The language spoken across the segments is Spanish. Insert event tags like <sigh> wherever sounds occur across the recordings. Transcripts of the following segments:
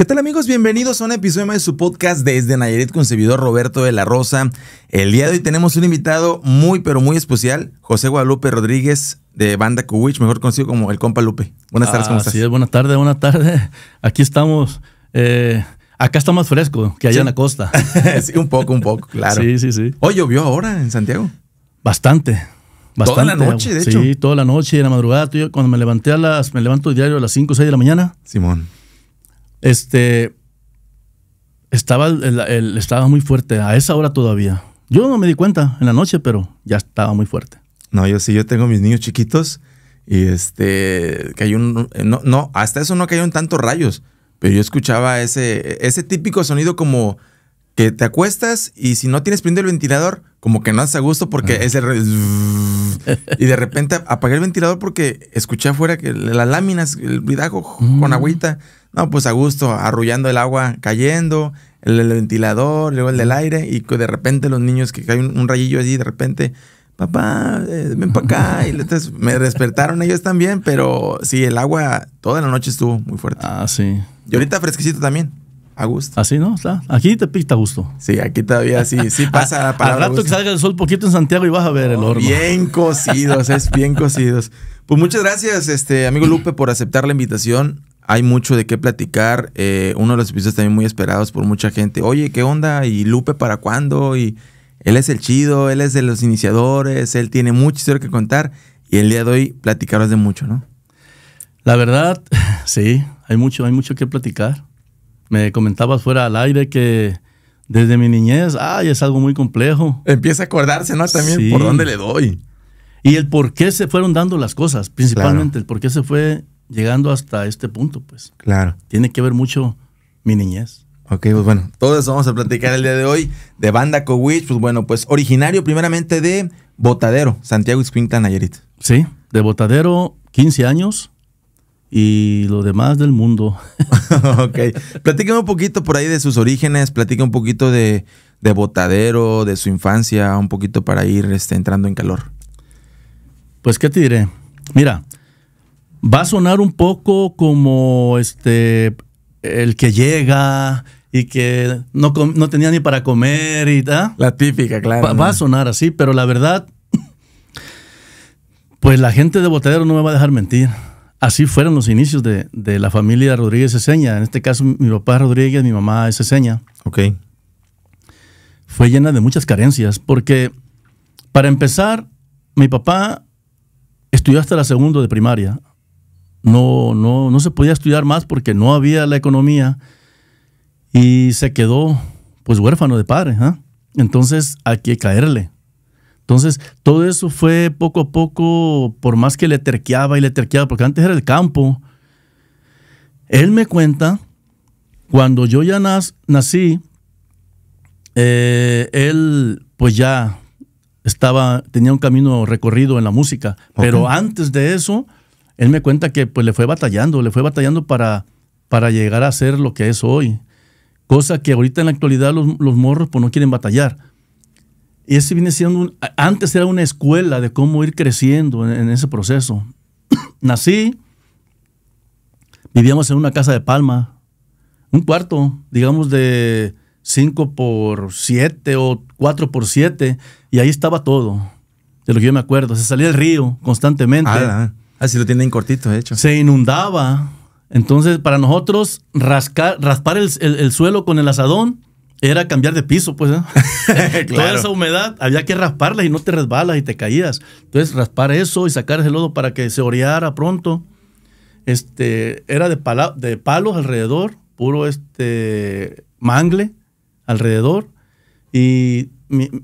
¿Qué tal amigos? Bienvenidos a un episodio más de su podcast desde Nayarit con Roberto de la Rosa. El día de hoy tenemos un invitado muy pero muy especial, José Guadalupe Rodríguez de Banda Kuwich, mejor conocido como el compa Lupe. Buenas tardes, ¿cómo ah, estás? buenas tardes, buenas tardes. Aquí estamos. Eh, acá está más fresco que allá en la costa. <laughs> sí, un poco, un poco, claro. Sí, sí, sí. Hoy llovió ahora en Santiago. Bastante. Bastante. Toda la noche, de hecho. Sí, toda la noche y la madrugada. Yo cuando me levanté a las, me levanto diario a las 5 o 6 de la mañana. Simón este, estaba, el, estaba muy fuerte a esa hora todavía. Yo no me di cuenta en la noche, pero ya estaba muy fuerte. No, yo sí, yo tengo mis niños chiquitos y este, que hay un, no, no, hasta eso no cayeron tantos rayos, pero yo escuchaba ese, ese típico sonido como que te acuestas y si no tienes prendido el ventilador, como que no haces a gusto porque es el... <laughs> y de repente apagué el ventilador porque escuché afuera que las láminas, el vidajo con mm. agüita. No, pues a gusto, arrullando el agua cayendo, el, ventilador, luego el del aire, y de repente los niños que caen un, rayillo allí, de repente, papá, eh, ven para acá. Y me despertaron <laughs> ellos también, pero sí, el agua toda la noche estuvo muy fuerte. Ah, sí. Y ahorita fresquecito también. A gusto. Así, ¿no? Aquí te pica a gusto. Sí, aquí todavía sí, sí <laughs> pasa Al rato que salga el sol poquito en Santiago y vas a ver el oh, horno. Bien cocidos, es bien cocidos. Pues muchas gracias, este amigo Lupe, por aceptar la invitación. Hay mucho de qué platicar. Eh, uno de los episodios también muy esperados por mucha gente. Oye, ¿qué onda? ¿Y Lupe para cuándo? Y él es el chido, él es de los iniciadores, él tiene mucha que contar. Y el día de hoy platicarás de mucho, ¿no? La verdad, <laughs> sí, hay mucho, hay mucho que platicar. Me comentabas fuera al aire que desde mi niñez, ay, es algo muy complejo. Empieza a acordarse, ¿no? También por dónde le doy. Y el por qué se fueron dando las cosas, principalmente, el por qué se fue llegando hasta este punto, pues. Claro. Tiene que ver mucho mi niñez. Ok, pues bueno, todo eso vamos a platicar el día de hoy de Banda Cowich, pues bueno, pues originario primeramente de Botadero, Santiago Iscuintla, Nayarit. Sí, de Botadero, 15 años, y lo demás del mundo. <laughs> ok. Platíqueme un poquito por ahí de sus orígenes, Platíqueme un poquito de, de, Botadero, de su infancia, un poquito para ir este, entrando en calor. Pues, ¿qué te diré? Mira, va a sonar un poco como este el que llega y que no, tenía ni para comer y tal. ¿ah? La típica, claro. va a sonar así, pero la verdad, <clears throat> pues la gente de Botadero no me va a dejar mentir así fueron los inicios de, la familia Rodríguez Ceseña. En este caso, mi papá Rodríguez, mi mamá es Ceseña. Fue llena de muchas carencias, porque para empezar, mi papá estudió hasta la segunda de primaria. No, no, no se podía estudiar más porque no había la economía y se quedó pues huérfano de padre. ¿ah? Entonces, hay que caerle. Entonces, todo eso fue poco a poco, por más que le terqueaba y le terqueaba, porque antes era el campo. Él me cuenta, cuando yo ya nací, eh, él pues ya estaba, tenía un camino recorrido en la música, pero antes de eso, él me cuenta que pues le fue batallando, le fue batallando para, para llegar a ser lo que es hoy. Cosa que ahorita en la actualidad los, los morros pues no quieren batallar y ese viene siendo, un, antes era una escuela de cómo ir creciendo en, ese proceso. <clears throat> Nací, vivíamos en una casa de palma, un cuarto, digamos de 5 por 7 o 4 por 7, y ahí estaba todo, de lo que yo me acuerdo. Se salía el río constantemente. Ah, así ah, ah, lo tienen cortito, de hecho. Se inundaba. Entonces, para nosotros, rascar, raspar el, suelo con el asadón era cambiar de piso, pues. <laughs> Toda esa humedad había que rasparla y no te resbalas y te caías. Entonces, raspar eso y sacar ese lodo para que se oreara pronto. Este, era de, de palos alrededor, puro este mangle alrededor. Y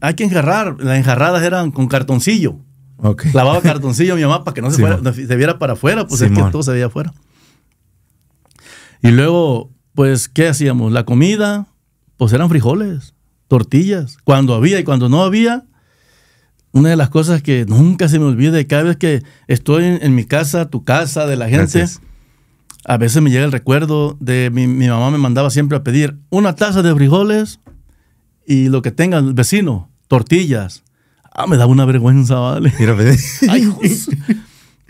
hay que enjarrar. Las enjarradas eran con cartoncillo. Okay. Lavaba cartoncillo mi mamá para que no <laughs> se, viera para afuera, pues es que todo se veía afuera. Y luego, pues, ¿qué hacíamos? La comida, pues eran frijoles, tortillas, cuando había y cuando no había. Una de las cosas que nunca se me olvida, cada vez que estoy en, mi casa, tu casa, de la gente, a veces me llega el recuerdo de mi, mi, mamá me mandaba siempre a pedir una taza de frijoles y lo que tenga el vecino, tortillas. Ah, me da una vergüenza, ¿vale? <laughs>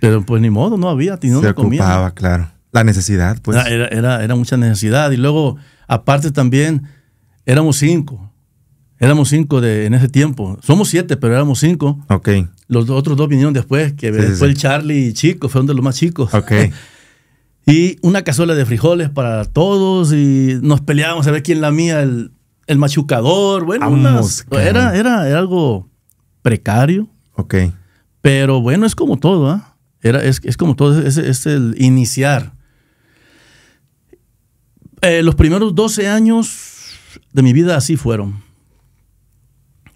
pero pues ni modo, no había, no se ocupaba, claro. La necesidad, pues. Ah, era, era, era, mucha necesidad. Y luego, aparte también, Éramos cinco. Éramos cinco de, en ese tiempo. Somos siete, pero éramos cinco. Ok. Los otros dos vinieron después, que fue el Charlie chico, fue uno de los más chicos. Ok. <laughs> y una cazuela de frijoles para todos y nos peleábamos a ver quién la mía, el, machucador. Bueno, era, era, algo precario. Ok. Pero bueno, es como todo, ¿ah? Era, es, es, como todo, es, el iniciar. Eh, los primeros 12 años de mi vida así fueron.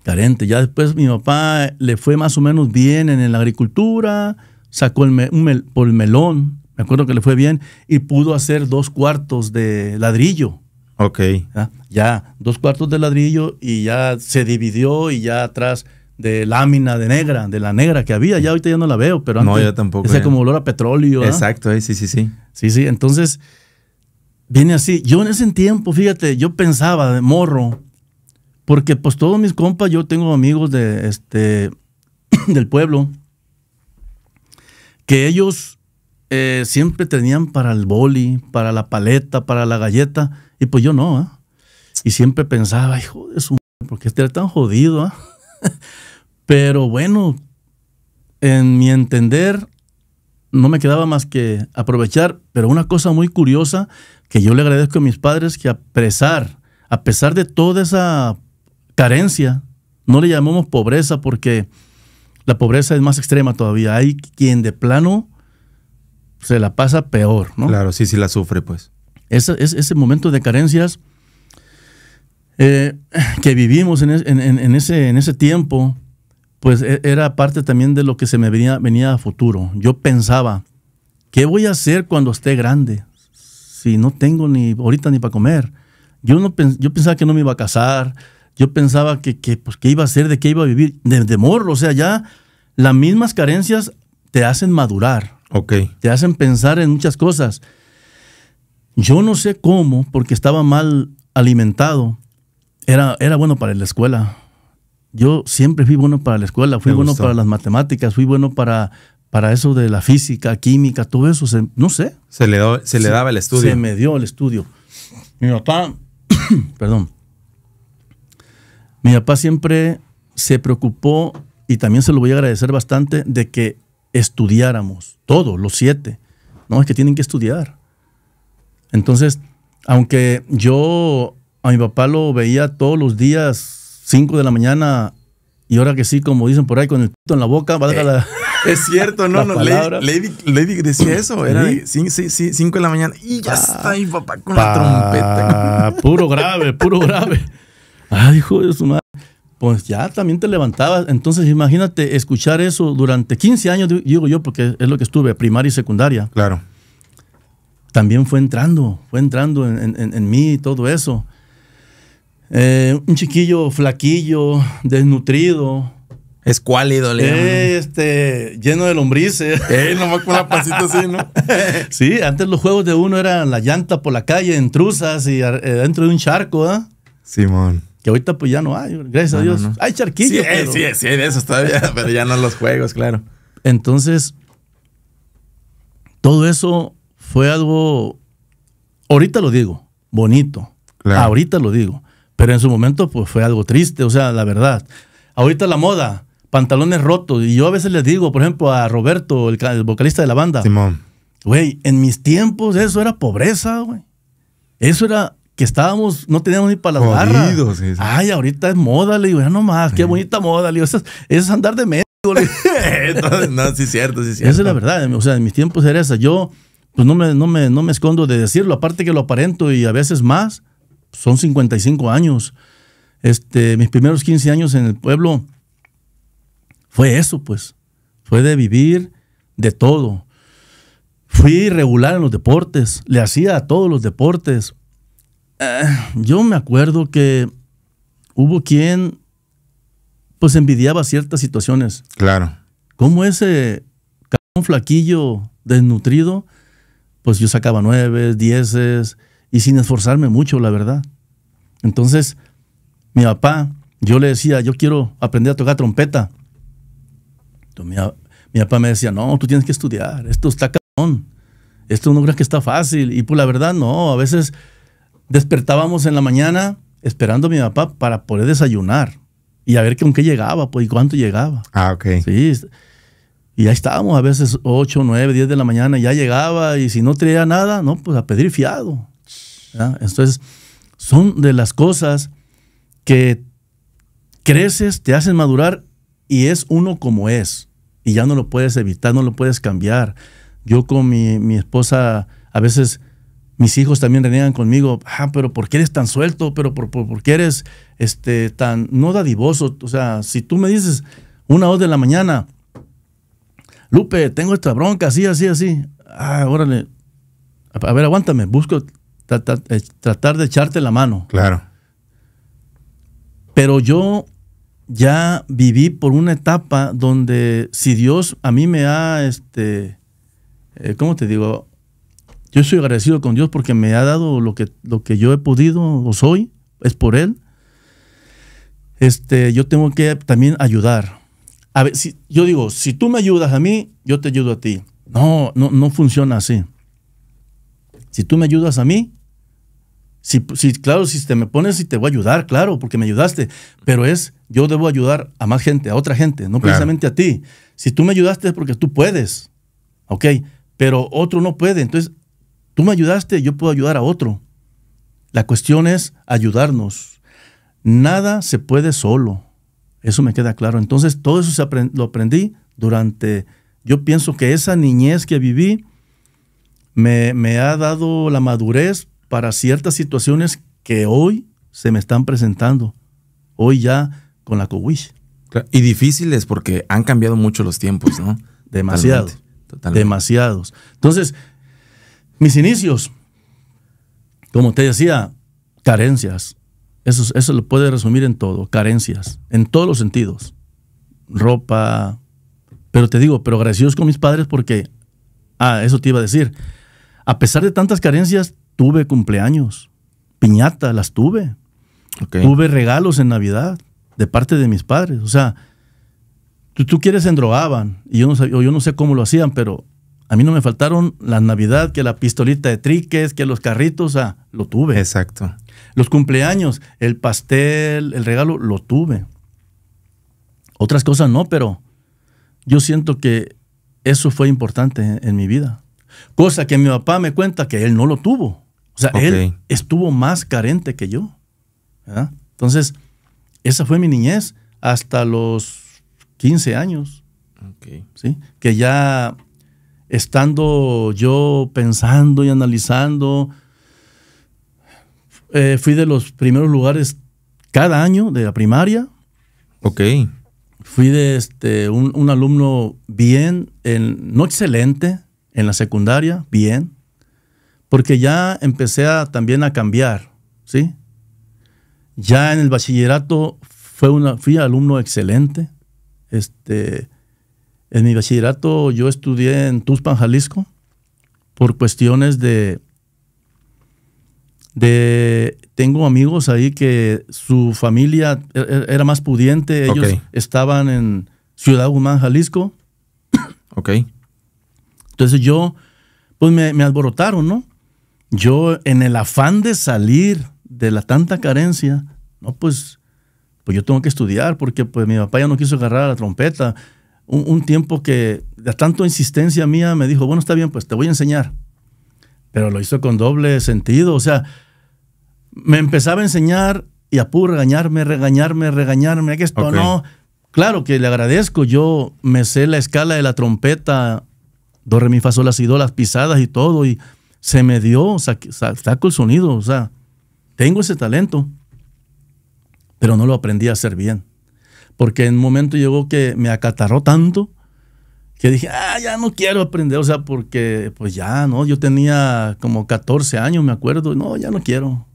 Carente. Ya después mi papá le fue más o menos bien en, la agricultura, sacó un por melón, me acuerdo que le fue bien, y pudo hacer dos cuartos de ladrillo. Ok. Ya, dos cuartos de ladrillo y ya se dividió y ya atrás de lámina de negra, de la negra que había, ya ahorita ya no la veo, pero antes. No, ya tampoco. O sea, como olor a petróleo. Exacto, eh, sí, sí, sí. Sí, sí, entonces viene así. Yo en ese tiempo, fíjate, yo pensaba de morro, porque pues todos mis compas, yo tengo amigos de este <clears throat> del pueblo, que ellos eh, siempre tenían para el boli, para la paleta, para la galleta, y pues yo no, ¿eh? Y siempre pensaba, hijo de su madre, porque este era tan jodido, ah? <laughs> Pero bueno, en mi entender, no me quedaba más que aprovechar, pero una cosa muy curiosa que yo le agradezco a mis padres que a pesar, a pesar de toda esa carencia, no le llamamos pobreza porque la pobreza es más extrema todavía. Hay quien de plano se la pasa peor, ¿no? Claro, sí, sí la sufre, pues. Ese, es, ese momento de carencias eh, que vivimos en, en, ese, en ese tiempo, pues e, era parte también de lo que se me venía, venía a futuro. Yo pensaba, ¿qué voy a hacer cuando esté grande? Si no tengo ni ahorita ni para comer. Yo, no, yo pensaba que no me iba a casar, yo pensaba que, que, pues, qué iba a hacer, de qué iba a vivir, de, de, morro, o sea, ya las mismas carencias te hacen madurar, okay. te hacen pensar en muchas cosas. Yo no sé cómo, porque estaba mal alimentado, era, era bueno para la escuela, yo siempre fui bueno para la escuela, fui bueno para las matemáticas, fui bueno para, para eso de la física, química, todo eso, no sé. Se le, se le daba el estudio. Se me dio el estudio. Mi papá, <coughs> perdón, mi papá siempre se preocupó, y también se lo voy a agradecer bastante, de que estudiáramos, todos, los siete. No, es que tienen que estudiar. Entonces, aunque yo a mi papá lo veía todos los días 5 de la mañana y ahora que sí, como dicen por ahí, con el pito en la boca, eh, la. <laughs> Es cierto, no, no. Lady, decía eso, era 5 de la mañana y ya está mi papá con la trompeta. <laughs> Puro grave, puro grave. Ay, hijo de su madre. Pues ya también te levantabas. Entonces, imagínate escuchar eso durante 15 años, digo yo, porque es lo que estuve, primaria y secundaria. Claro. También fue entrando, fue entrando en, en, en mí todo eso. Eh, un chiquillo flaquillo, desnutrido. Escuálido, eh, Este, lleno de lombrices. no <laughs> eh, nomás con pasita así, ¿no? <laughs> sí, antes los juegos de uno eran la llanta por la calle, en truzas y dentro de un charco, ¿ah? Simón. Que ahorita pues ya no hay, gracias a Dios. Hay charquillos. Sí, pero... sí, hay de esos todavía, <laughs> pero ya no los juegos, claro. Entonces, todo eso fue algo, ahorita lo digo, bonito. Ahorita lo digo. Pero en su momento pues fue algo triste, o sea, la verdad. Ahorita la moda, pantalones rotos. Y yo a veces les digo, por ejemplo, a Roberto, el, vocalista de la banda. Simón. Güey, en mis tiempos eso era pobreza, güey. Eso era que estábamos, no teníamos ni para las Ay, ahorita es moda, le digo, ya nomás, qué bonita moda, le digo, eso, es andar de medio. <laughs> no, sí, cierto, sí, cierto. Esa es la verdad, o sea, en mis tiempos era esa. Yo, pues no no me, no me escondo de decirlo, aparte que lo aparento y a veces más, son 55 años. Este, mis primeros 15 años en el pueblo fue eso, pues. Fue de vivir de todo. Fui regular en los deportes, le hacía a todos los deportes. Ah, yo me acuerdo que hubo quien pues envidiaba ciertas situaciones. Claro. Como ese un flaquillo desnutrido, pues yo sacaba nueve, dieces, y sin esforzarme mucho, la verdad. Entonces, mi papá, yo le decía, yo quiero aprender a tocar trompeta. mi, papá me decía, no, tú tienes que estudiar, esto está cabrón, esto no creo que está fácil. Y pues la verdad, no, a veces despertábamos en la mañana esperando a mi papá para poder desayunar y a ver con qué llegaba, pues, y cuánto llegaba. Ah, ok. Sí, y ahí estábamos a veces 8, 9, 10 de la mañana, ya llegaba y si no traía nada, no, pues a pedir fiado. Entonces, son de las cosas que creces, te hacen madurar y es uno como es. Y ya no lo puedes evitar, no lo puedes cambiar. Yo con mi, esposa, a veces mis hijos también reniegan conmigo, ah, pero ¿por qué eres tan suelto? ¿Pero por, qué eres este, tan no dadivoso? O sea, si tú me dices una o dos de la mañana, Lupe, tengo esta bronca, así, así, así. Ah, órale. a ver, aguántame, busco eh, tratar, de echarte la mano. Claro. Pero yo ya viví por una etapa donde si Dios a mí me ha, este, eh, ¿cómo te digo? Yo soy agradecido con Dios porque me ha dado lo que, lo que yo he podido o soy, es por Él. Este, yo tengo que también ayudar. A ver, si, yo digo, si tú me ayudas a mí, yo te ayudo a ti. No, no, no funciona así. Si tú me ayudas a mí, si, claro, si te me pones y te voy a ayudar, claro, porque me ayudaste, pero es, yo debo ayudar a más gente, a otra gente, no precisamente a ti. Si tú me ayudaste es porque tú puedes, ¿ok? Pero otro no puede, entonces tú me ayudaste, yo puedo ayudar a otro. La cuestión es ayudarnos. Nada se puede solo, eso me queda claro. Entonces todo eso lo aprendí durante, yo pienso que esa niñez que viví me, me ha dado la madurez para ciertas situaciones que hoy se me están presentando, hoy ya con la COWISH. Y difíciles porque han cambiado mucho los tiempos, ¿no? Demasiado. Totalmente. Demasiados. Entonces, mis inicios, como te decía, carencias. Eso, eso lo puede resumir en todo, carencias, en todos los sentidos. Ropa, pero te digo, pero agradecidos con mis padres porque, ah, eso te iba a decir, a pesar de tantas carencias, tuve cumpleaños, piñata, las tuve. Tuve regalos en Navidad de parte de mis padres. O sea, tú, quieres en drogaban, y yo no, yo no sé cómo lo hacían, pero a mí no me faltaron la Navidad, que la pistolita de triques, que los carritos, sea, lo tuve. Exacto. Los cumpleaños, el pastel, el regalo, lo tuve. Otras cosas no, pero yo siento que eso fue importante en, en mi vida. Cosa que mi papá me cuenta que él no lo tuvo. O sea, él estuvo más carente que yo. Entonces, esa fue mi niñez hasta los 15 años. ¿sí? Que ya estando yo pensando y analizando, eh, fui de los primeros lugares cada año de la primaria. Ok. Fui de este, un, alumno bien, no excelente, en la secundaria, bien porque ya empecé a, también a cambiar, ¿sí? Ya en el bachillerato fue una, fui alumno excelente. Este, en mi bachillerato yo estudié en Tuspan, Jalisco, por cuestiones de, de tengo amigos ahí que su familia er, er, era más pudiente, ellos estaban en Ciudad Guzmán, Jalisco. Ok. Entonces yo, pues me alborotaron, ¿no? yo en el afán de salir de la tanta carencia, no, pues, pues yo tengo que estudiar porque pues mi papá ya no quiso agarrar la trompeta. Un, tiempo que de tanta insistencia mía me dijo, bueno, está bien, pues te voy a enseñar. Pero lo hizo con doble sentido, o sea, me empezaba a enseñar y a regañarme, regañarme, regañarme, que esto no. Claro que le agradezco, yo me sé la escala de la trompeta, do, re, mi, fa, las pisadas y todo, y se me dio, saco el sonido, o sea, tengo ese talento, pero no lo aprendí a hacer bien. Porque en un momento llegó que me acatarró tanto que dije, ah, ya no quiero aprender, o sea, porque pues ya, ¿no? Yo tenía como 14 años, me acuerdo, no, ya no quiero.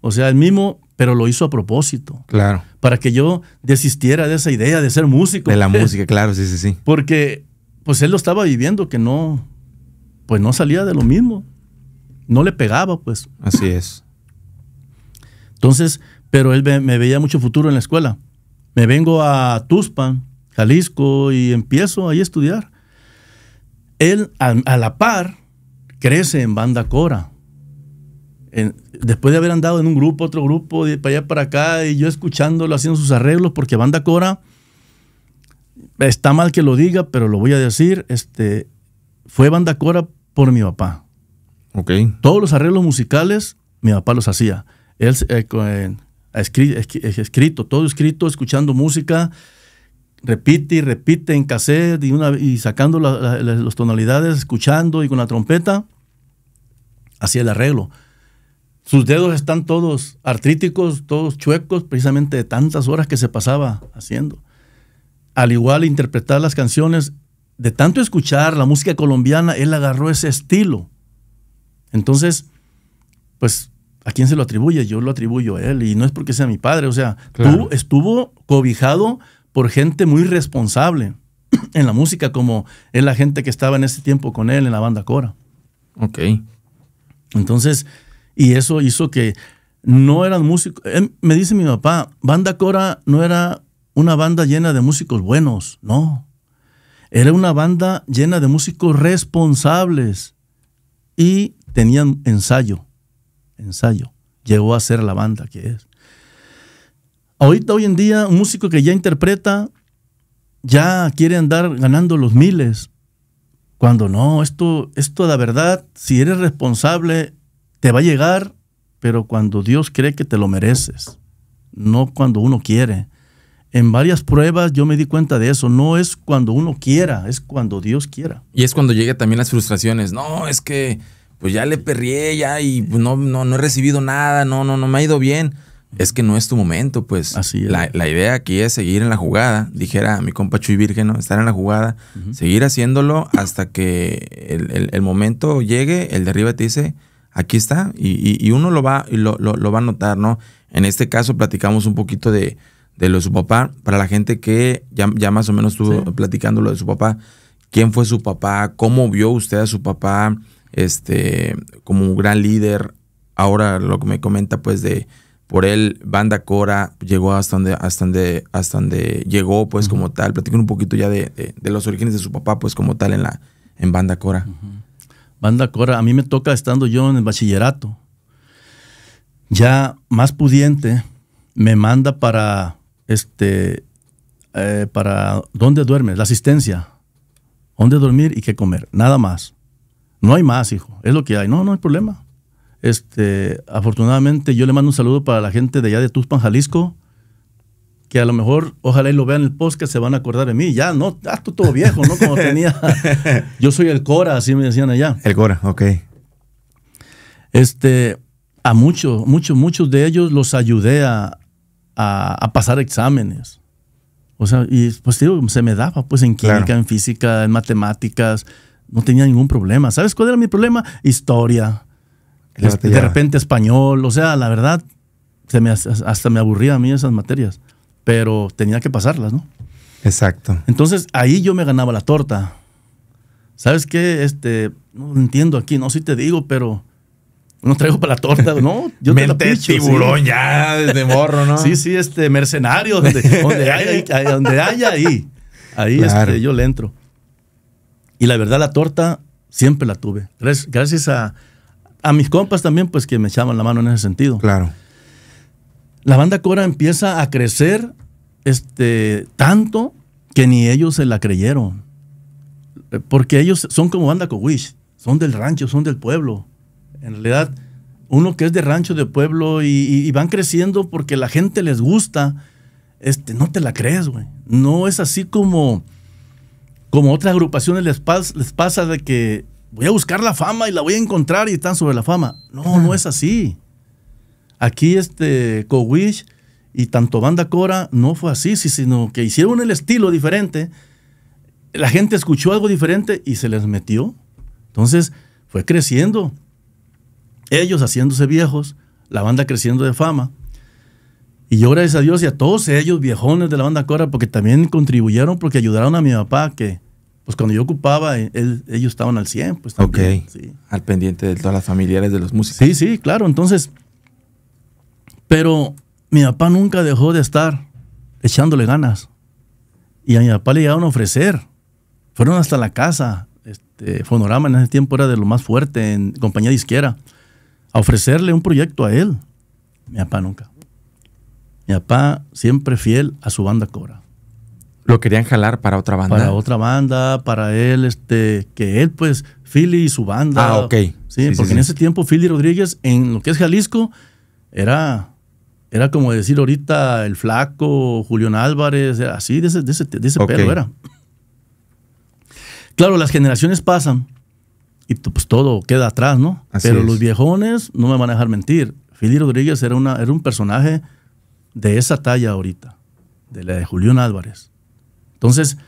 O sea, el mismo, pero lo hizo a propósito. Claro. Para que yo desistiera de esa idea de ser músico. De la <laughs> música, claro, sí, sí, sí. Porque pues él lo estaba viviendo, que no, pues no salía de lo mismo no le pegaba, pues. Así es. Entonces, pero él me, veía mucho futuro en la escuela. Me vengo a Tuspan, Jalisco, y empiezo ahí a estudiar. Él, a, la par, crece en banda Cora. después de haber andado en un grupo, otro grupo, de para allá para acá, y yo escuchándolo, haciendo sus arreglos, porque banda Cora, está mal que lo diga, pero lo voy a decir, este, fue banda Cora por mi papá. Todos los arreglos musicales, mi papá los hacía. Él eh, eh, escrito, todo escrito, escuchando música, repite y repite en cassette y, sacando las tonalidades, escuchando y con la trompeta, hacía el arreglo. Sus dedos están todos artríticos, todos chuecos, precisamente de tantas horas que se pasaba haciendo. Al igual interpretar las canciones, de tanto escuchar la música colombiana, él agarró ese estilo entonces, pues, ¿a quién se lo atribuye? Yo lo atribuyo a él y no es porque sea mi padre, o sea, tú estuvo cobijado por gente muy responsable <clears throat> en la música, como es la gente que estaba en ese tiempo con él en la banda Cora. Ok. Entonces, y eso hizo que no eran músicos. Em, me dice mi papá, banda Cora no era una banda llena de músicos buenos, no. Era una banda llena de músicos responsables y tenían ensayo, ensayo. Llegó a ser la banda que es. Ahorita, hoy en día, un músico que ya interpreta, ya quiere andar ganando los miles. Cuando no, esto, esto la verdad, si eres responsable, te va a llegar, pero cuando Dios cree que te lo mereces, no cuando uno quiere. En varias pruebas yo me di cuenta de eso. No es cuando uno quiera, es cuando Dios quiera. Y es cuando llegan también las frustraciones. No, es que pues ya le perrié, ya, y pues no, no, no he recibido nada, no, no, no me ha ido bien. Es que no es tu momento, pues. Así es. La, la, idea aquí es seguir en la jugada, dijera mi compa Chuy Virgen, estar en la jugada, seguir haciéndolo hasta que el, momento llegue, el de arriba te dice, aquí está, y, y, uno lo va, lo, va a notar, ¿no? En este caso platicamos un poquito de, de lo de su papá, para la gente que ya, más o menos estuvo platicando lo de su papá, quién fue su papá, cómo vio usted a su papá, este, como un gran líder. Ahora lo que me comenta, pues, de por él, Banda Cora llegó hasta donde, hasta donde, hasta llegó, pues, como tal. platican un poquito ya de, los orígenes de su papá, pues, como tal, en la en Banda Cora. Banda Cora, a mí me toca estando yo en el bachillerato. Ya más pudiente, me manda para este eh, para dónde duerme, la asistencia, dónde dormir y qué comer, nada más. No hay más, hijo, es lo que hay. No, no hay problema. Este, afortunadamente yo le mando un saludo para la gente de allá de Tuzpan, Jalisco, que a lo mejor, ojalá y lo vean en el que se van a acordar de mí. Ya, no, ya ah, tú todo viejo, ¿no? Como tenía. <laughs> yo soy el Cora, así me decían allá. El Cora, ok. Este, a muchos, muchos, muchos de ellos los ayudé a, pasar exámenes. O sea, y pues digo, se me daba, pues en química, en física, en matemáticas, no tenía ningún problema. ¿Sabes cuál era mi problema? Historia. de, repente español. O sea, la verdad, se me, hasta me aburría a mí esas materias. Pero tenía que pasarlas, ¿no? Exacto. Entonces ahí yo me ganaba la torta. ¿Sabes qué? Este, no entiendo aquí, no, si te digo, pero no traigo para la torta, no. <laughs> Yo Mente te tiburón ya, desde morro, ¿no? sí, sí, este, mercenario, donde, haya, <laughs> ahí. Ahí este, yo le entro. Y la verdad, la torta siempre la tuve. Gracias a, mis compas también, pues que me echaban la mano en ese sentido. Claro. La banda Cora empieza a crecer este, tanto que ni ellos se la creyeron. Porque ellos son como banda Cowish, son del rancho, son del pueblo. En realidad, uno que es de rancho, de pueblo, y, van creciendo porque la gente les gusta, este, no te la crees, güey. No es así como como otras agrupaciones les, pasa de que voy a buscar la fama y la voy a encontrar y están sobre la fama. No, no es así. Aquí este Cowish y tanto Banda Cora no fue así, sino que hicieron el estilo diferente. La gente escuchó algo diferente y se les metió. Entonces fue creciendo. Ellos haciéndose viejos, la banda creciendo de fama. Y yo gracias a Dios y a todos ellos, viejones de la banda Cora, porque también contribuyeron, porque ayudaron a mi papá, que pues cuando yo ocupaba, eh, ellos estaban al 100, pues también. al pendiente de todas las familiares de los músicos. Sí, sí, claro, entonces, pero mi papá nunca dejó de estar echándole ganas. Y a mi papá le llegaron a ofrecer. Fueron hasta la casa. Este, Fonorama en ese tiempo era de lo más fuerte en compañía de izquierda A ofrecerle un proyecto a él. Mi papá nunca. Mi papá siempre fiel a su banda Cora. ¿Lo querían jalar para otra banda? Para otra banda, para él, este, que él, pues, Philly y su banda. Ah, ok. Sí, porque en ese tiempo Philly Rodríguez, en lo que es Jalisco, era, era como decir ahorita el flaco, Julián Álvarez, así de ese, de pelo era. Claro, las generaciones pasan y pues todo queda atrás, ¿no? Pero los viejones, no me van a dejar mentir, Philly Rodríguez era, una, era un personaje de esa talla ahorita, de la de Julián Álvarez. Entonces,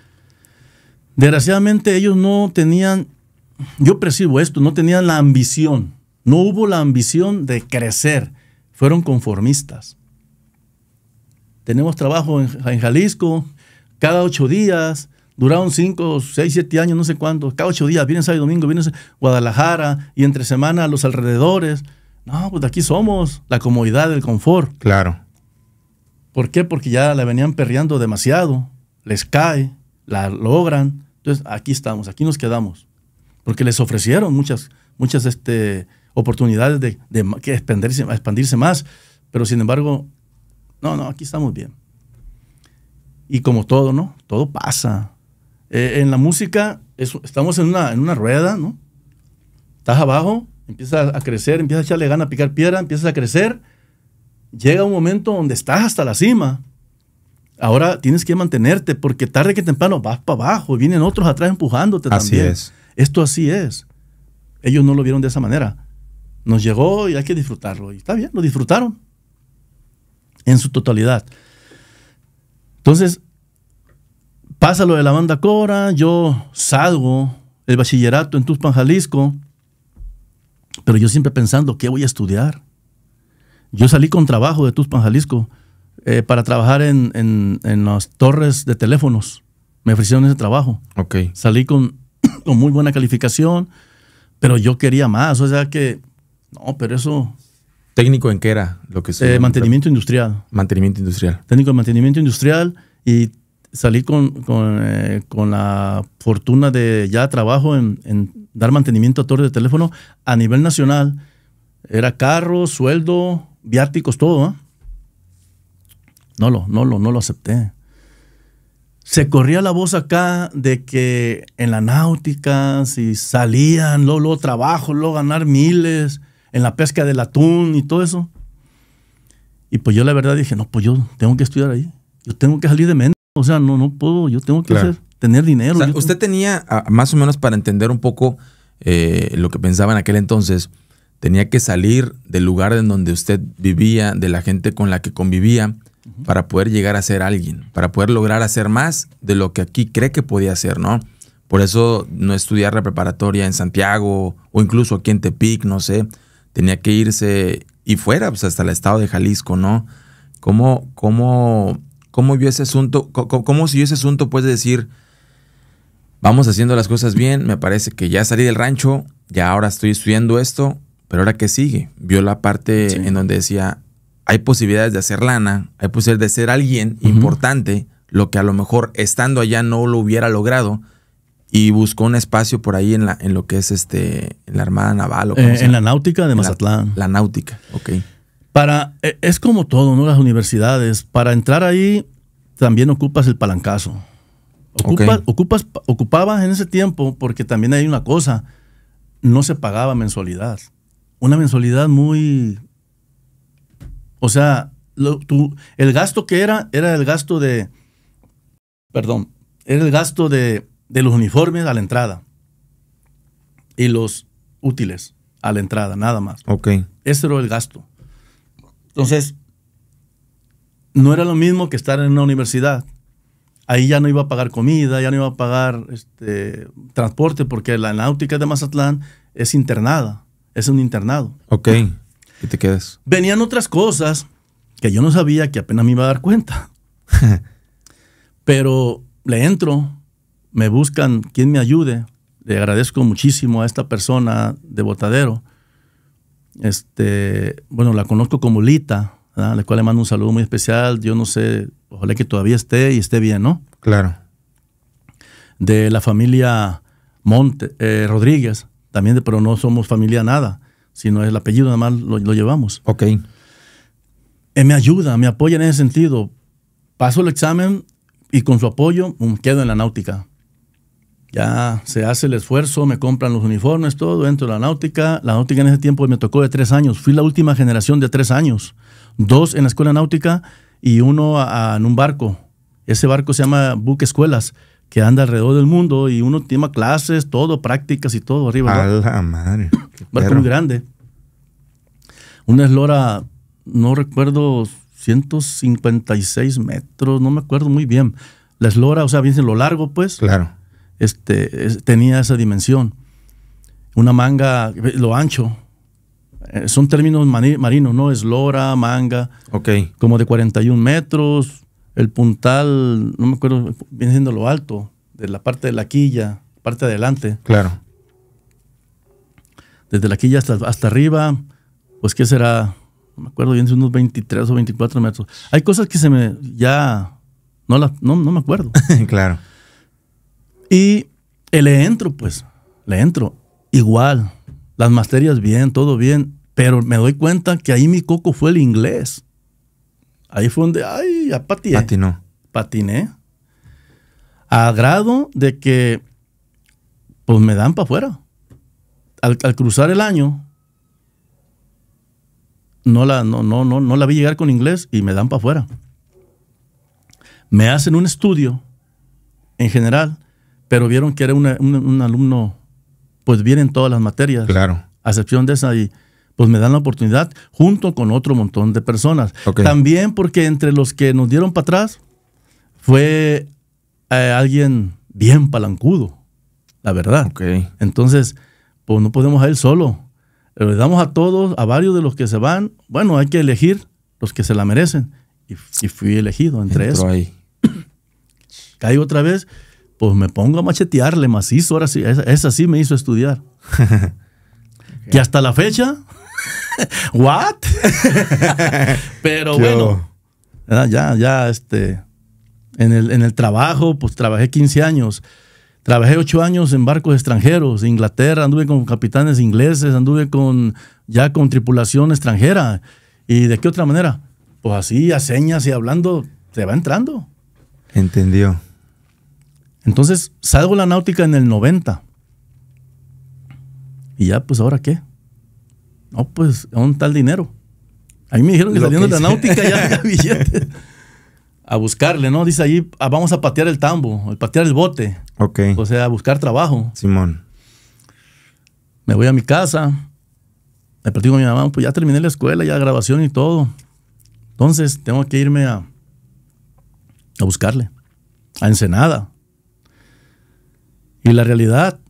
desgraciadamente ellos no tenían, yo percibo esto, no tenían la ambición, no hubo la ambición de crecer, fueron conformistas. Tenemos trabajo en, Jalisco, cada ocho días, duraron cinco, seis, siete años, no sé cuánto, cada ocho días, viene sábado y domingo, vienen Guadalajara y entre semana los alrededores. No, pues de aquí somos, la comodidad, el confort. Claro. ¿Por qué? Porque ya la venían perreando demasiado, les cae, la logran. Entonces, aquí estamos, aquí nos quedamos. Porque les ofrecieron muchas, muchas este, oportunidades de, de, expandirse, expandirse más, pero sin embargo, no, no, aquí estamos bien. Y como todo, ¿no? Todo pasa. Eh, en la música estamos en una, en una rueda, ¿no? Estás abajo, empiezas a crecer, empiezas a echarle gana a picar piedra, empiezas a crecer llega un momento donde estás hasta la cima. Ahora tienes que mantenerte porque tarde que temprano vas para abajo y vienen otros atrás empujándote así Es. Esto así es. Ellos no lo vieron de esa manera. Nos llegó y hay que disfrutarlo. Y está bien, lo disfrutaron en su totalidad. Entonces, pasa lo de la banda Cora, yo salgo el bachillerato en Tuspan Jalisco, pero yo siempre pensando, ¿qué voy a estudiar? Yo salí con trabajo de Tuspan, Jalisco, eh, para trabajar en, las torres de teléfonos. Me ofrecieron ese trabajo. Salí <clears throat> con, muy buena calificación, pero yo quería más. O sea que, no, pero eso... ¿Técnico en qué era lo que eh, se Mantenimiento industrial. Mantenimiento industrial. Técnico de mantenimiento industrial y salí con, eh, con, la fortuna de ya trabajo en, en, dar mantenimiento a torres de teléfono a nivel nacional. Era carro, sueldo, viáticos, todo. ¿ah? No lo, no lo, no lo acepté. Se corría la voz acá de que en la náutica, si salían, luego, trabajo, luego ganar miles, en la pesca del atún y todo eso. Y pues yo la verdad dije, no, pues yo tengo que estudiar ahí. Yo tengo que salir de menos, O sea, no, no puedo, yo tengo que hacer, tener dinero. usted tenía, ah, más o menos para entender un poco eh, lo que pensaba en aquel entonces, tenía que salir del lugar en donde usted vivía, de la gente con la que convivía, para poder llegar a ser alguien, para poder lograr hacer más de lo que aquí cree que podía hacer, ¿no? Por eso no estudiar la preparatoria en Santiago o incluso aquí en Tepic, no sé, tenía que irse y fuera, pues hasta el estado de Jalisco, ¿no? ¿Cómo, cómo, cómo vio ese asunto? ¿Cómo, si ese asunto? Puedes decir, vamos haciendo las cosas bien, me parece que ya salí del rancho, ya ahora estoy estudiando esto, pero ahora que sigue, vio la parte en donde decía, hay posibilidades de hacer lana, hay posibilidades de ser alguien importante, lo que a lo mejor estando allá no lo hubiera logrado. Y buscó un espacio por ahí en, la, en lo que es este, la Armada Naval. Eh, en la náutica de Mazatlán. La, náutica, ok. Para, e, es como todo, ¿no? Las universidades, para entrar ahí también ocupas el palancazo. Ocupas, ocupabas en ese tiempo, porque también hay una cosa, no se pagaba mensualidad una mensualidad muy... O sea, el gasto que era, era el gasto de... Perdón, era el gasto de, los uniformes a la entrada y los útiles a la entrada, nada más. Ok. Ese era el gasto. Entonces, no era lo mismo que estar en una universidad. Ahí ya no iba a pagar comida, ya no iba a pagar este, transporte, porque la náutica de Mazatlán es internada. Es un internado. Ok. Y te quedas. Venían otras cosas que yo no sabía que apenas me iba a dar cuenta. <laughs> Pero le entro, me buscan quien me ayude. Le agradezco muchísimo a esta persona de Botadero. Este, bueno, la conozco como Lita, a la cual le mando un saludo muy especial. Yo no sé, ojalá que todavía esté y esté bien, ¿no? Claro. De la familia Monte, eh, Rodríguez también, pero no somos familia nada, sino el apellido nada más lo, llevamos. Ok. Eh, me ayuda, me apoya en ese sentido. Paso el examen y con su apoyo um, quedo en la náutica. Ya se hace el esfuerzo, me compran los uniformes, todo dentro de la náutica. La náutica en ese tiempo me tocó de tres años. Fui la última generación de tres años. Dos en la escuela náutica y uno en un barco. Ese barco se llama Buque Escuelas que anda alrededor del mundo y uno tiene clases, todo, prácticas y todo arriba. A la madre. Barco muy grande. Una eslora, no recuerdo, 156 metros, no me acuerdo muy bien. La eslora, o sea, bien lo largo, pues. Claro. Este, tenía esa dimensión. Una manga, eh, lo ancho. Eh, son términos marinos, ¿no? Eslora, manga. Ok. Como de 41 metros, el puntal, no me acuerdo, viene siendo lo alto, de la parte de la quilla, parte adelante. Claro. Desde la quilla hasta, arriba, pues qué será, no me acuerdo bien, unos 23 o 24 metros. Hay cosas que se me, ya, no, la, no, no me acuerdo. <laughs> claro. Y le entro, pues, le entro. Igual, las materias bien, todo bien, pero me doy cuenta que ahí mi coco fue el inglés. Ahí fue donde, ay, ya patiné. Patiné. A grado de que, pues me dan para afuera. Al, cruzar el año, no la, no, no, no, la vi llegar con inglés y me dan para afuera. Me hacen un estudio en general, pero vieron que era un, alumno, pues bien en todas las materias. Claro. A excepción de esa y pues me dan la oportunidad junto con otro montón de personas. También porque entre los que nos dieron para atrás fue eh, alguien bien palancudo, la verdad. Okay. Entonces, pues no podemos ir solo. Eh, le damos a todos, a varios de los que se van, bueno, hay que elegir los que se la merecen. Y, fui elegido entre esos. <coughs> Caigo otra vez, pues me pongo a machetearle macizo, ahora sí, esa, sí me hizo estudiar. Que <laughs> hasta la fecha <laughs> ¿What? <laughs> Pero bueno, ah, ya, ya, este, en el, en el trabajo, pues trabajé 15 años. Trabajé 8 años en barcos extranjeros, Inglaterra, anduve con capitanes ingleses, anduve con ya con tripulación extranjera. ¿Y de qué otra manera? Pues así, a señas y hablando, se va entrando. Entendió. Entonces, salgo la náutica en el 90. Y ya, pues ahora qué? No, pues, un tal dinero? Ahí me dijeron que saliendo de la náutica ya <laughs> A buscarle, ¿no? Dice ahí, ah, vamos a patear el tambo, a patear el bote. Ok. O sea, a buscar trabajo. Simón. Me voy a mi casa, me platico a mi mamá, pues ya terminé la escuela, ya grabación y todo. Entonces, tengo que irme a, a buscarle, a Ensenada. Y la realidad,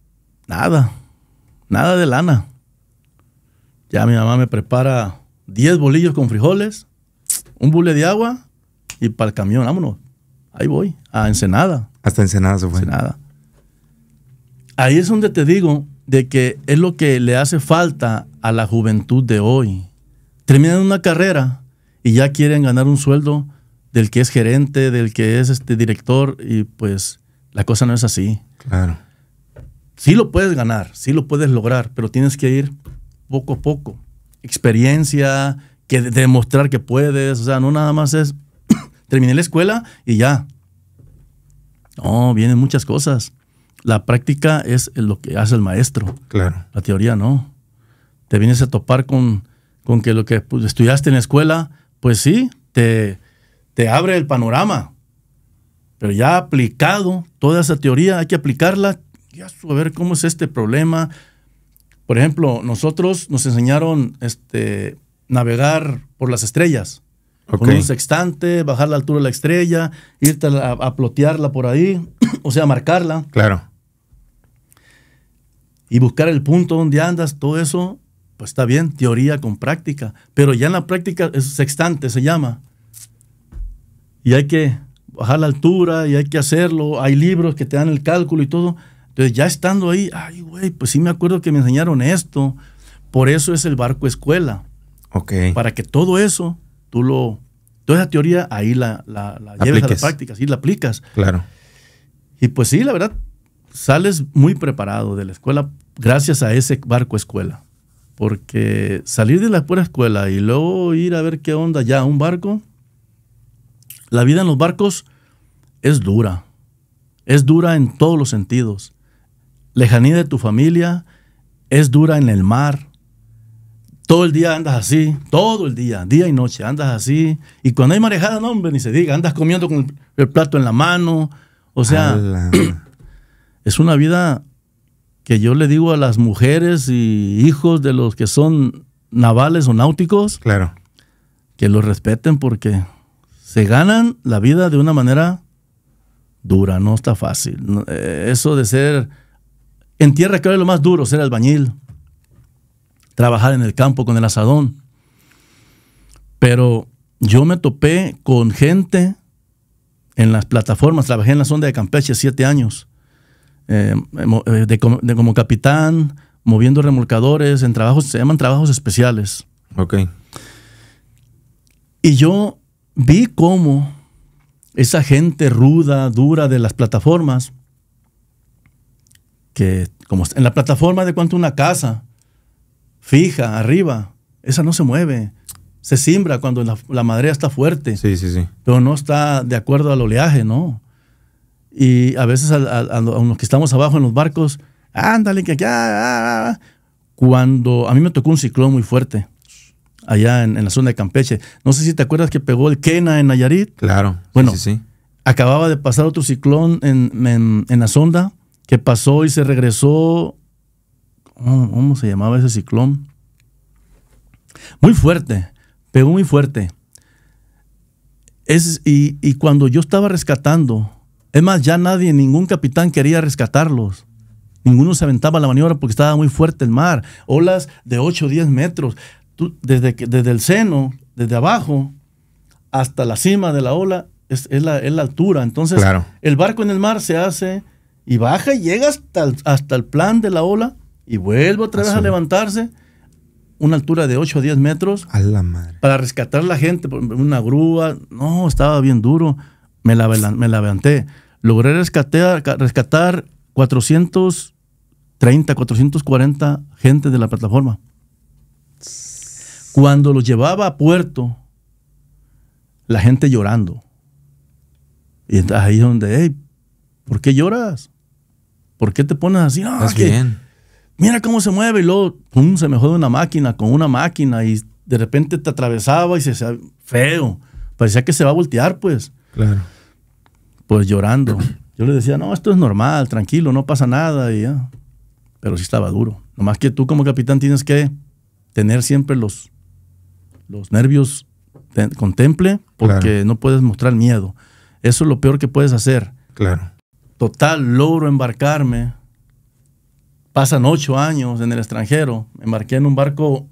nada, nada de lana. Ya mi mamá me prepara 10 bolillos con frijoles, un bule de agua y para el camión, vámonos. Ahí voy, a Ensenada. Hasta Ensenada se fue. Ensenada. Ahí es donde te digo de que es lo que le hace falta a la juventud de hoy. Terminan una carrera y ya quieren ganar un sueldo del que es gerente, del que es este director y pues la cosa no es así. Claro. Sí lo puedes ganar, sí lo puedes lograr, pero tienes que ir poco a poco. Experiencia, que demostrar que puedes, o sea, no nada más es <clears throat> terminé la escuela y ya. No, vienen muchas cosas. La práctica es lo que hace el maestro. Claro. La teoría no. Te vienes a topar con, con que lo que pues, estudiaste en la escuela, pues sí, te, te abre el panorama. Pero ya aplicado, toda esa teoría hay que aplicarla. Ya a ver cómo es este problema, por ejemplo, nosotros nos enseñaron este, navegar por las estrellas. Con un sextante, bajar la altura de la estrella, irte a, a plotearla por ahí, <clears throat> o sea, marcarla. Claro. Y buscar el punto donde andas, todo eso, pues está bien, teoría con práctica. Pero ya en la práctica, es sextante se llama. Y hay que bajar la altura y hay que hacerlo. Hay libros que te dan el cálculo y todo. Entonces, ya estando ahí, ay, güey, pues sí me acuerdo que me enseñaron esto. Por eso es el barco escuela. Ok. Para que todo eso tú lo. Toda esa teoría ahí la, la, la lleves a la práctica, sí la aplicas. Claro. Y pues sí, la verdad, sales muy preparado de la escuela gracias a ese barco escuela. Porque salir de la pura escuela y luego ir a ver qué onda ya a un barco, la vida en los barcos es dura. Es dura en todos los sentidos lejanía de tu familia es dura en el mar. Todo el día andas así, todo el día, día y noche, andas así. Y cuando hay marejada, no, hombre, ni se diga, andas comiendo con el plato en la mano. O sea, es una vida que yo le digo a las mujeres y hijos de los que son navales o náuticos, claro. que los respeten porque se ganan la vida de una manera dura, no está fácil. Eh, eso de ser en tierra que lo más duro, ser albañil, trabajar en el campo con el asadón. Pero yo me topé con gente en las plataformas, trabajé en la sonda de Campeche siete años, eh, eh, de, como capitán, moviendo remolcadores, en trabajos, se llaman trabajos especiales. Ok. Y yo vi cómo esa gente ruda, dura de las plataformas, que como en la plataforma de cuanto una casa, fija, arriba, esa no se mueve. Se simbra cuando la, madera está fuerte. Sí, sí, sí. Pero no está de acuerdo al oleaje, ¿no? Y a veces a, los que estamos abajo en los barcos, ándale, que ya ah, ah, ah". Cuando a mí me tocó un ciclón muy fuerte, allá en, la zona de Campeche. No sé si te acuerdas que pegó el Kena en Nayarit. Claro. Bueno, acababa de pasar otro ciclón en la sonda que pasó y se regresó, ¿cómo se llamaba ese ciclón? Muy fuerte, pegó muy fuerte. Es, y, cuando yo estaba rescatando, es más, ya nadie, ningún capitán quería rescatarlos. Ninguno se aventaba la maniobra porque estaba muy fuerte el mar. Olas de 8 o 10 metros. desde, desde el seno, desde abajo, hasta la cima de la ola, es, la, altura. Entonces, el barco en el mar se hace y baja y llega hasta el, hasta el plan de la ola y vuelve otra vez a levantarse una altura de 8 o 10 metros. A la Para rescatar la gente, una grúa. No, estaba bien duro. Me la, me levanté. Logré rescatar, rescatar 430, 440 gente de la plataforma. Cuando los llevaba a puerto, la gente llorando. Y ahí es donde, ¿por qué lloras? ¿Por qué te pones así? Ah, mira cómo se mueve y luego se me jode una máquina con una máquina y de repente te atravesaba y se hacía feo. Parecía que se va a voltear, pues. Claro. Pues llorando. Yo le decía, no, esto es normal, tranquilo, no pasa nada y ya. Pero sí estaba duro. Nomás que tú como capitán tienes que tener siempre los, los nervios contemple porque no puedes mostrar miedo. Eso es lo peor que puedes hacer. Claro. Total, logro embarcarme. Pasan ocho años en el extranjero. embarqué en un barco.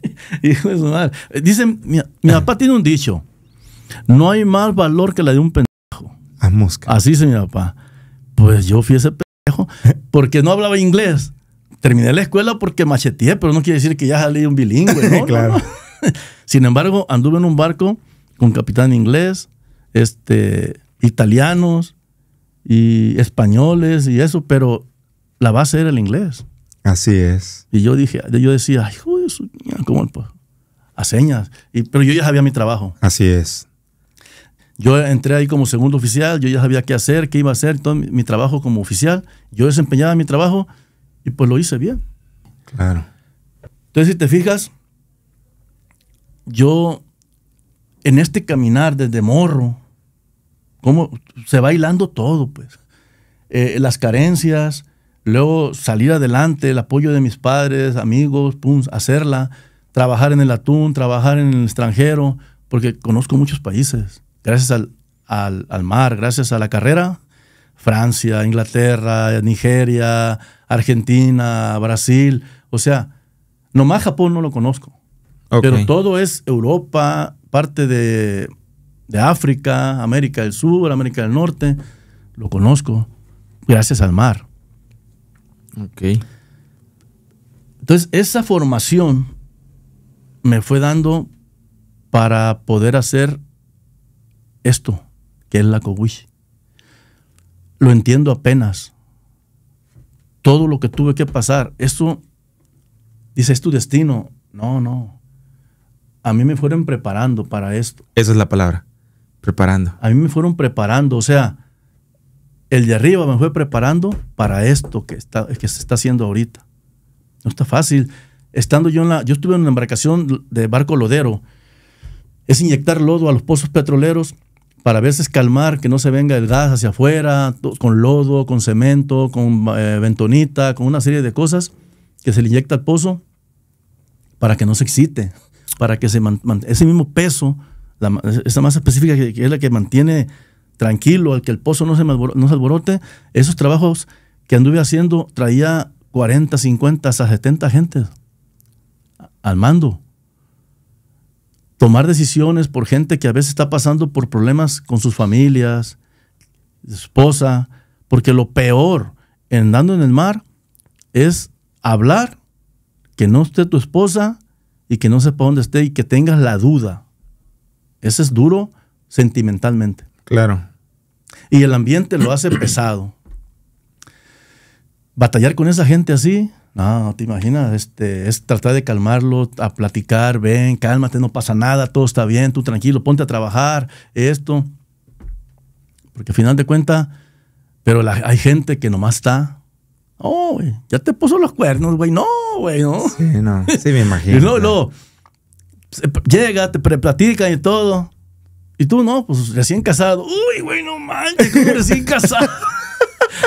<laughs> Hijo de Dicen, mi, papá tiene un dicho. No hay más valor que la de un pendejo. A mosca. Así dice mi papá. Pues yo fui ese pendejo porque no hablaba inglés. Terminé la escuela porque macheteé, pero no quiere decir que ya salí un bilingüe. <laughs> claro. <laughs> Sin embargo, anduve en un barco con capitán inglés, este, italianos, y españoles y eso, pero la base era el inglés. Así es. Y yo dije, yo decía, ay, joder, ¿cómo? Pues, a señas. Y, pero yo ya sabía mi trabajo. Así es. Yo entré ahí como segundo oficial, yo ya sabía qué hacer, qué iba a hacer, todo mi trabajo como oficial. Yo desempeñaba mi trabajo y pues lo hice bien. Claro. Entonces, si te fijas, yo en este caminar desde morro, cómo se va hilando todo, pues. Eh, las carencias, luego salir adelante, el apoyo de mis padres, amigos, hacerla, trabajar en el atún, trabajar en el extranjero, porque conozco muchos países. Gracias al, mar, gracias a la carrera, Francia, Inglaterra, Nigeria, Argentina, Brasil. O sea, nomás Japón no lo conozco. Pero todo es Europa, parte de de África, América del Sur, América del Norte, lo conozco gracias al mar. Ok. Entonces, esa formación me fue dando para poder hacer esto, que es la cogui. Lo entiendo apenas. Todo lo que tuve que pasar, eso dice, es tu destino. No, no. A mí me fueron preparando para esto. Esa es la palabra. Preparando. A mí me fueron preparando, o sea, el de arriba me fue preparando para esto que, está, que se está haciendo ahorita. No está fácil. Estando yo en la, yo estuve en una embarcación de barco lodero, es inyectar lodo a los pozos petroleros para a veces calmar que no se venga el gas hacia afuera, con lodo, con cemento, con ventonita, eh, bentonita, con una serie de cosas que se le inyecta al pozo para que no se excite, para que se ese mismo peso la, masa específica que, es la que mantiene tranquilo, al que el pozo no se, alborote, esos trabajos que anduve haciendo traía 40, 50, hasta 70 gente al mando. Tomar decisiones por gente que a veces está pasando por problemas con sus familias, esposa, porque lo peor en andando en el mar es hablar que no esté tu esposa y que no sepa dónde esté y que tengas la duda. Ese es duro sentimentalmente. Claro. Y el ambiente lo hace <clears throat> pesado. Batallar con esa gente así, no, te imaginas, este, es tratar de calmarlo, a platicar, ven, cálmate, no pasa nada, todo está bien, tú tranquilo, ponte a trabajar, esto. Porque al final de cuentas, pero hay gente que nomás está. Oh, ya te puso los cuernos, güey. No, güey, no. Sí, no. Sí, me <laughs> imagino. No, no llega, te platican y todo. Y tú no, pues recién casado. Uy, güey, no manches, recién casado. <laughs>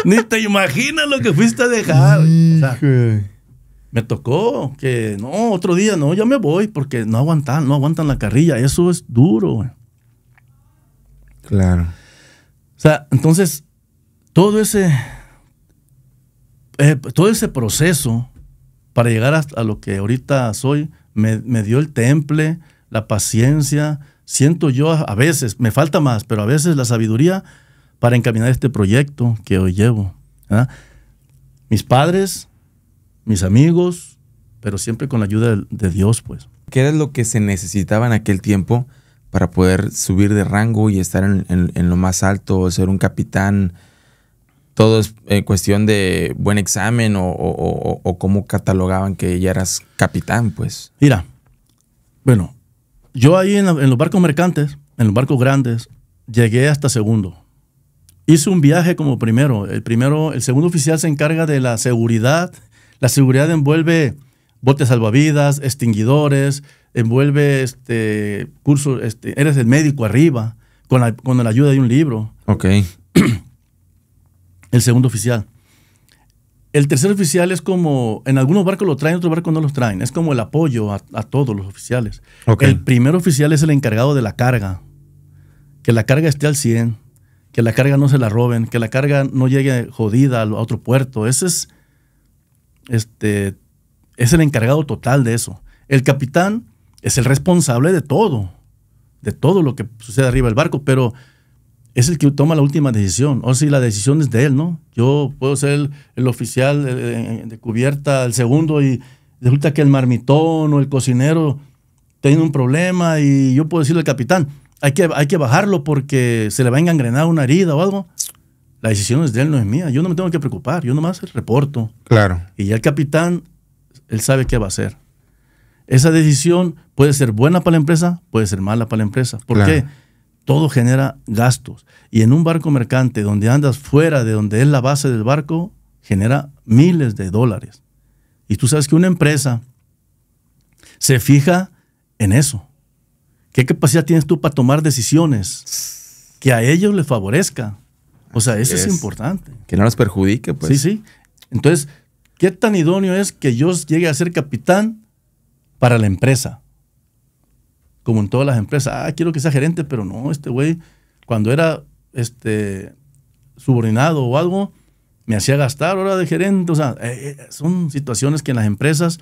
Ni te imaginas lo que fuiste a dejar. me tocó que no, otro día no, ya me voy porque no aguantan, no aguantan la carrilla. Eso es duro, güey. Claro. O sea, entonces, todo ese, eh, todo ese proceso para llegar a, lo que ahorita soy, me, dio el temple, la paciencia. Siento yo a veces, me falta más, pero a veces la sabiduría para encaminar este proyecto que hoy llevo. Mis padres, mis amigos, pero siempre con la ayuda de, Dios, pues. ¿Qué era lo que se necesitaba en aquel tiempo para poder subir de rango y estar en lo más alto, ser un capitán? todo es eh, cuestión de buen examen o, cómo catalogaban que ya eras capitán, pues. Mira, bueno, yo ahí en, los barcos mercantes, en los barcos grandes, llegué hasta segundo. Hice un viaje como primero. El primero, el segundo oficial se encarga de la seguridad. La seguridad envuelve botes salvavidas, extinguidores, envuelve este curso, este, eres el médico arriba, con la, con la ayuda de un libro. Ok. <clears throat> el segundo oficial. El tercer oficial es como, en algunos barcos lo traen, en otros barcos no los traen. Es como el apoyo a, todos los oficiales. El primer oficial es el encargado de la carga. Que la carga esté al 100, que la carga no se la roben, que la carga no llegue jodida a otro puerto. Ese es, este, es el encargado total de eso. El capitán es el responsable de todo, de todo lo que sucede arriba del barco, pero es el que toma la última decisión. O si la decisión es de él, ¿no? Yo puedo ser el, oficial de, cubierta, el segundo, y resulta que el marmitón o el cocinero tiene un problema y yo puedo decirle al capitán, hay que, hay que bajarlo porque se le va a engangrenar una herida o algo. La decisión es de él, no es mía. Yo no me tengo que preocupar, yo nomás reporto. Claro. Y ya el capitán, él sabe qué va a hacer. Esa decisión puede ser buena para la empresa, puede ser mala para la empresa. ¿Por qué? todo genera gastos. Y en un barco mercante donde andas fuera de donde es la base del barco, genera miles de dólares. Y tú sabes que una empresa se fija en eso. ¿Qué capacidad tienes tú para tomar decisiones que a ellos les favorezca? O sea, eso es, importante. Que no las perjudique, pues. Sí, sí. Entonces, ¿qué tan idóneo es que yo llegue a ser capitán para la empresa? como en todas las empresas, ah, quiero que sea gerente, pero no, este güey, cuando era este, subordinado o algo, me hacía gastar ahora de gerente. O sea, eh, eh, son situaciones que en las empresas,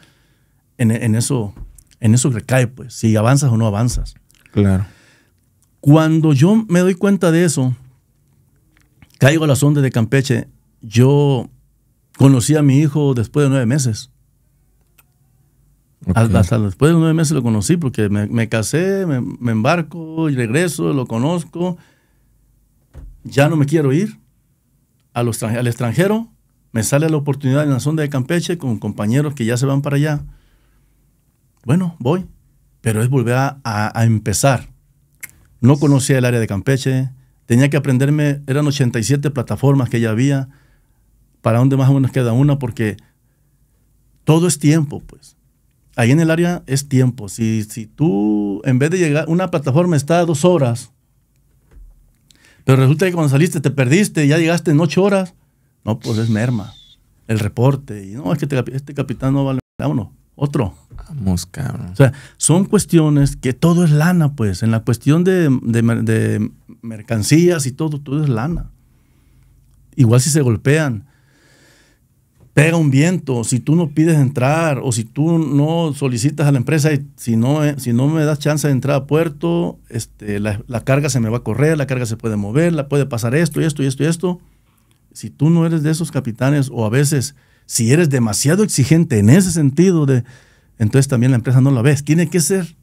en, eso, en eso recae, pues, si avanzas o no avanzas. Claro. Cuando yo me doy cuenta de eso, caigo a las ondas de Campeche, yo conocí a mi hijo después de nueve meses. Hasta después de nueve meses lo conocí porque me, casé, me, embarco y regreso, lo conozco. Ya no me quiero ir al extranjero, Me sale la oportunidad en la zona de Campeche con compañeros que ya se van para allá. Bueno, voy, pero es volver a, empezar. No conocía el área de Campeche, tenía que aprenderme, eran 87 plataformas que ya había, para donde más o menos queda una, porque todo es tiempo, pues ahí en el área es tiempo. Si, si tú, en vez de llegar, una plataforma está a dos horas, pero resulta que cuando saliste te perdiste, ya llegaste en ocho horas, no, pues es merma. El reporte, y no, es que este capitán no vale, uno otro. Vamos, cabrón. O sea, son cuestiones que todo es lana, pues. En la cuestión de, de mercancías y todo, todo es lana. Igual si se golpean, pega un viento, si tú no pides entrar o si tú no solicitas a la empresa, y si no, eh, si no me das chance de entrar a puerto, este, la, carga se me va a correr, la carga se puede mover, la puede pasar esto y esto y esto y esto. Si tú no eres de esos capitanes o a veces si eres demasiado exigente en ese sentido, de, entonces también la empresa no la ves. Tiene que ser.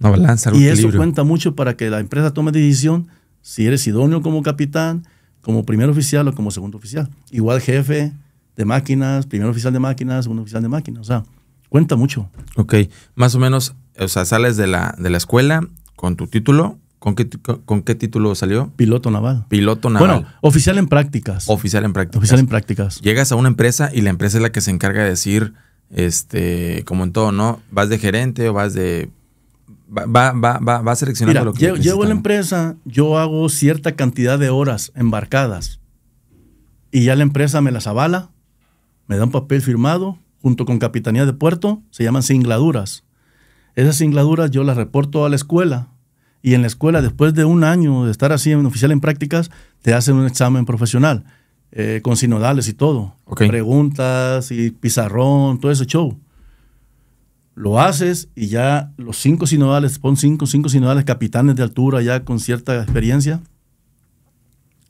Una balanza, Y eso cuenta mucho para que la empresa tome decisión si eres idóneo como capitán, como primer oficial o como segundo oficial. Igual jefe, de máquinas, primer oficial de máquinas, segundo oficial de máquinas. O sea, cuenta mucho. Ok, más o menos, o sea, sales de la, de la escuela con tu título. ¿Con qué, ¿Con qué título salió? Piloto naval. Piloto naval. Bueno, oficial en prácticas. Oficial en prácticas. Oficial en prácticas. Llegas a una empresa y la empresa es la que se encarga de decir, este, como en todo, ¿no? Vas de gerente o vas de va, va, va, seleccionando lo que Llego a la empresa, yo hago cierta cantidad de horas embarcadas y ya la empresa me las avala me dan papel firmado junto con Capitanía de Puerto, se llaman singladuras. Esas singladuras yo las reporto a la escuela y en la escuela, después de un año de estar así en oficial en prácticas, te hacen un examen profesional eh, con sinodales y todo. Preguntas y pizarrón, todo ese show. Lo haces y ya los cinco sinodales, pon cinco, cinco sinodales capitanes de altura ya con cierta experiencia,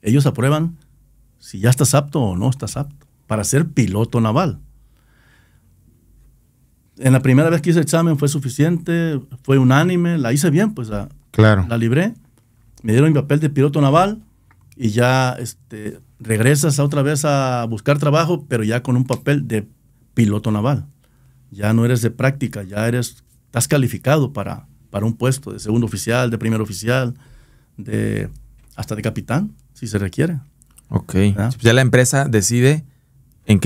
ellos aprueban si ya estás apto o no estás apto para ser piloto naval. En la primera vez que hice el examen fue suficiente, fue unánime, la hice bien, pues la, claro. la libré. Me dieron mi papel de piloto naval y ya este, regresas otra vez a buscar trabajo, pero ya con un papel de piloto naval. Ya no eres de práctica, ya eres, estás calificado para, para un puesto de segundo oficial, de primer oficial, de hasta de capitán, si se requiere. Ok. Ya la empresa decide en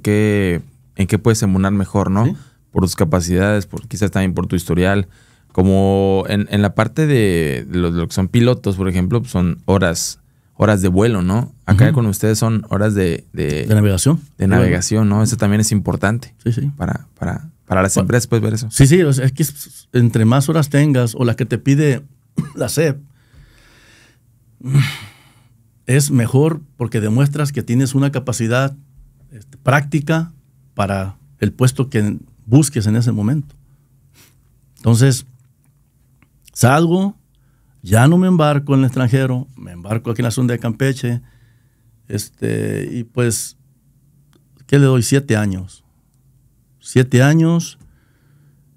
qué, en puedes emular mejor, ¿no? Por tus capacidades, por, quizás también por tu historial. Como en, la parte de lo, que son pilotos, por ejemplo, pues son horas, horas de vuelo, ¿no? Acá con ustedes son horas de, de, navegación. De navegación, ¿no? Eso también es importante. Sí, sí. Para, para, para las empresas puedes ver eso. Sí, sí, es que entre más horas tengas o la que te pide <clears throat> la SEP, es mejor porque demuestras que tienes una capacidad este, práctica para el puesto que busques en ese momento. Entonces, salgo, ya no me embarco en el extranjero, me embarco aquí en la zona de Campeche, este, y pues, ¿qué le doy? Siete años. Siete años,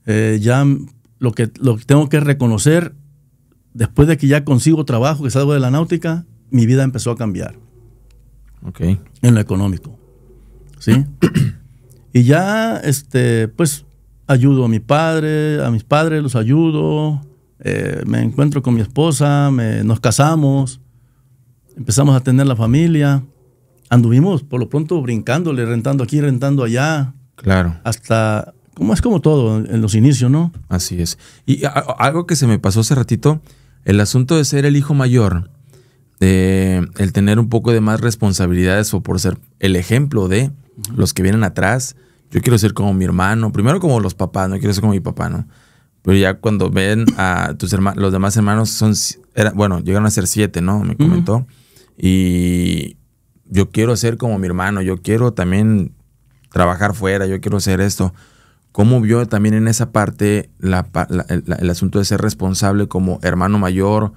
eh, ya lo que, lo que tengo que reconocer, después de que ya consigo trabajo, que salgo de la náutica, mi vida empezó a cambiar. Ok. En lo económico. ¿Sí? y ya, este, pues, ayudo a mi padre, a mis padres los ayudo, eh, me encuentro con mi esposa, nos casamos, empezamos a tener la familia, anduvimos por lo pronto brincándole, rentando aquí, rentando allá. Claro. Hasta, como es como todo en los inicios, ¿no? Así es. Y algo que se me pasó hace ratito, el asunto de ser el hijo mayor el tener un poco de más responsabilidades o por ser el ejemplo de los que vienen atrás. Yo quiero ser como mi hermano, primero como los papás, no quiero ser como mi papá, ¿no? Pero ya cuando ven a tus hermanos, los demás hermanos son, bueno, llegaron a ser siete, ¿no? Me comentó. Y yo quiero ser como mi hermano, yo quiero también trabajar fuera, yo quiero hacer esto. ¿Cómo vio también en esa parte el asunto de ser responsable como hermano mayor?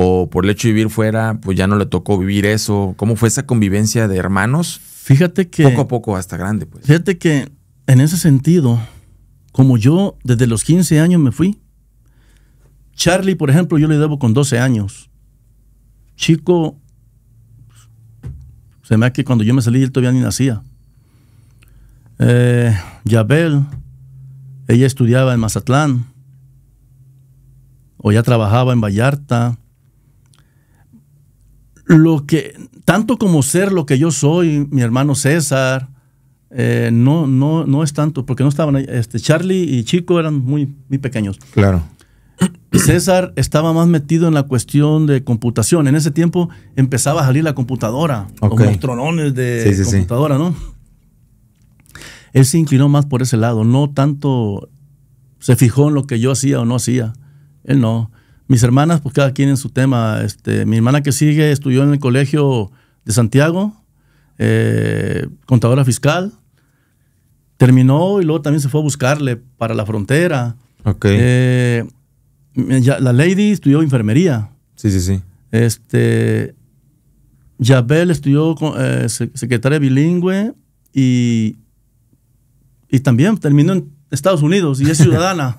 o por el hecho de vivir fuera, pues ya no le tocó vivir eso? ¿Cómo fue esa convivencia de hermanos? Fíjate que... Poco a poco hasta grande, pues. Fíjate que en ese sentido, como yo desde los 15 años me fui, Charlie, por ejemplo, yo le debo con 12 años. Chico, se me hace que cuando yo me salí él todavía ni nacía. Eh, Yabel, ella estudiaba en Mazatlán, o ya trabajaba en Vallarta, lo que, tanto como ser lo que yo soy, mi hermano César, eh, no, no, no es tanto, porque no estaban Este, Charlie y Chico eran muy, muy pequeños. Claro. César estaba más metido en la cuestión de computación. En ese tiempo empezaba a salir la computadora, como los tronones de computadora, ¿no? Él se inclinó más por ese lado, no tanto se fijó en lo que yo hacía o no hacía. Él no. Mis hermanas, pues cada quien en su tema. Este, mi hermana que sigue estudió en el colegio de Santiago, eh, contadora fiscal. Terminó y luego también se fue a buscarle para la frontera. Ok. Eh, la Lady estudió enfermería. Sí, sí, sí. Este, Yabel estudió eh, secretaria bilingüe y, y también terminó en Estados Unidos y es <laughs> ciudadana.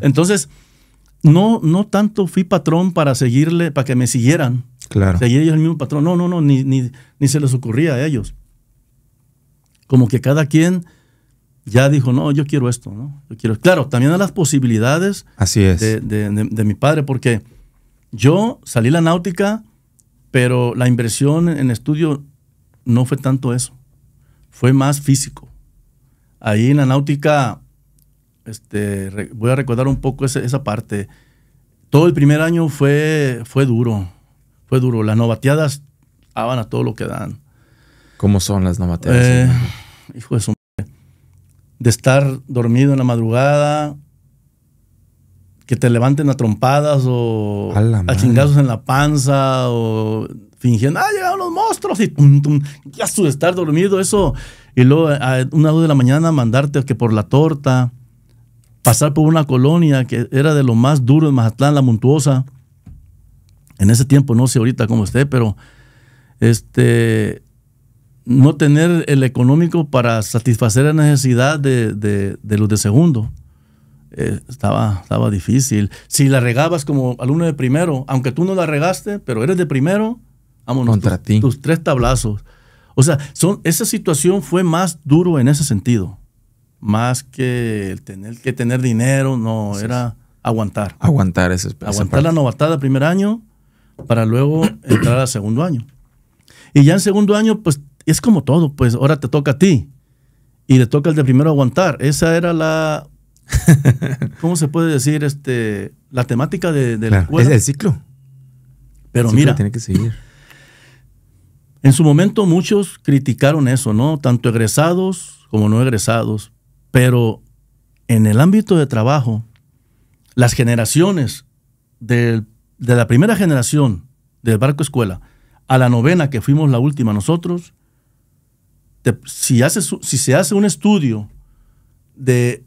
Entonces, no, no tanto fui patrón para seguirle, para que me siguieran. Claro. Seguir ellos el mismo patrón. No, no, no, ni, ni, se les ocurría a ellos. Como que cada quien ya dijo, no, yo quiero esto, ¿no? Yo quiero. Claro, también a las posibilidades Así es. De, mi padre, porque yo salí la náutica, pero la inversión en estudio no fue tanto eso. Fue más físico. Ahí en la náutica este, voy a recordar un poco esa, parte. Todo el primer año fue, fue duro, fue duro. Las novateadas daban a todo lo que dan. ¿Cómo son las novateadas? Eh, hijo de su madre. De estar dormido en la madrugada, que te levanten a trompadas o a, chingazos en la panza o fingiendo, ah, llegaron los monstruos y tum, estar dormido, eso. Y luego a una o de la mañana mandarte que por la torta pasar por una colonia que era de lo más duro en Mazatlán, la Montuosa. En ese tiempo, no sé ahorita cómo esté, pero este, no tener el económico para satisfacer la necesidad de, los de segundo. Eh, estaba, estaba difícil. Si la regabas como alumno de primero, aunque tú no la regaste, pero eres de primero, vámonos. Contra Tus tres tablazos. O sea, son, esa situación fue más duro en ese sentido más que el tener que tener dinero, no, era aguantar. Aguantar ese Aguantar la novatada primer año para luego <clears throat> entrar al segundo año. Y ya en segundo año, pues es como todo, pues ahora te toca a ti y le toca al de primero aguantar. Esa era la, <laughs> ¿cómo se puede decir? Este, la temática del Es ciclo. Pero mira, tiene que seguir. En su momento muchos criticaron eso, ¿no? Tanto egresados como no egresados, pero en el ámbito de trabajo, las generaciones de, la primera generación del barco escuela a la novena, que fuimos la última nosotros, si, si se hace un estudio de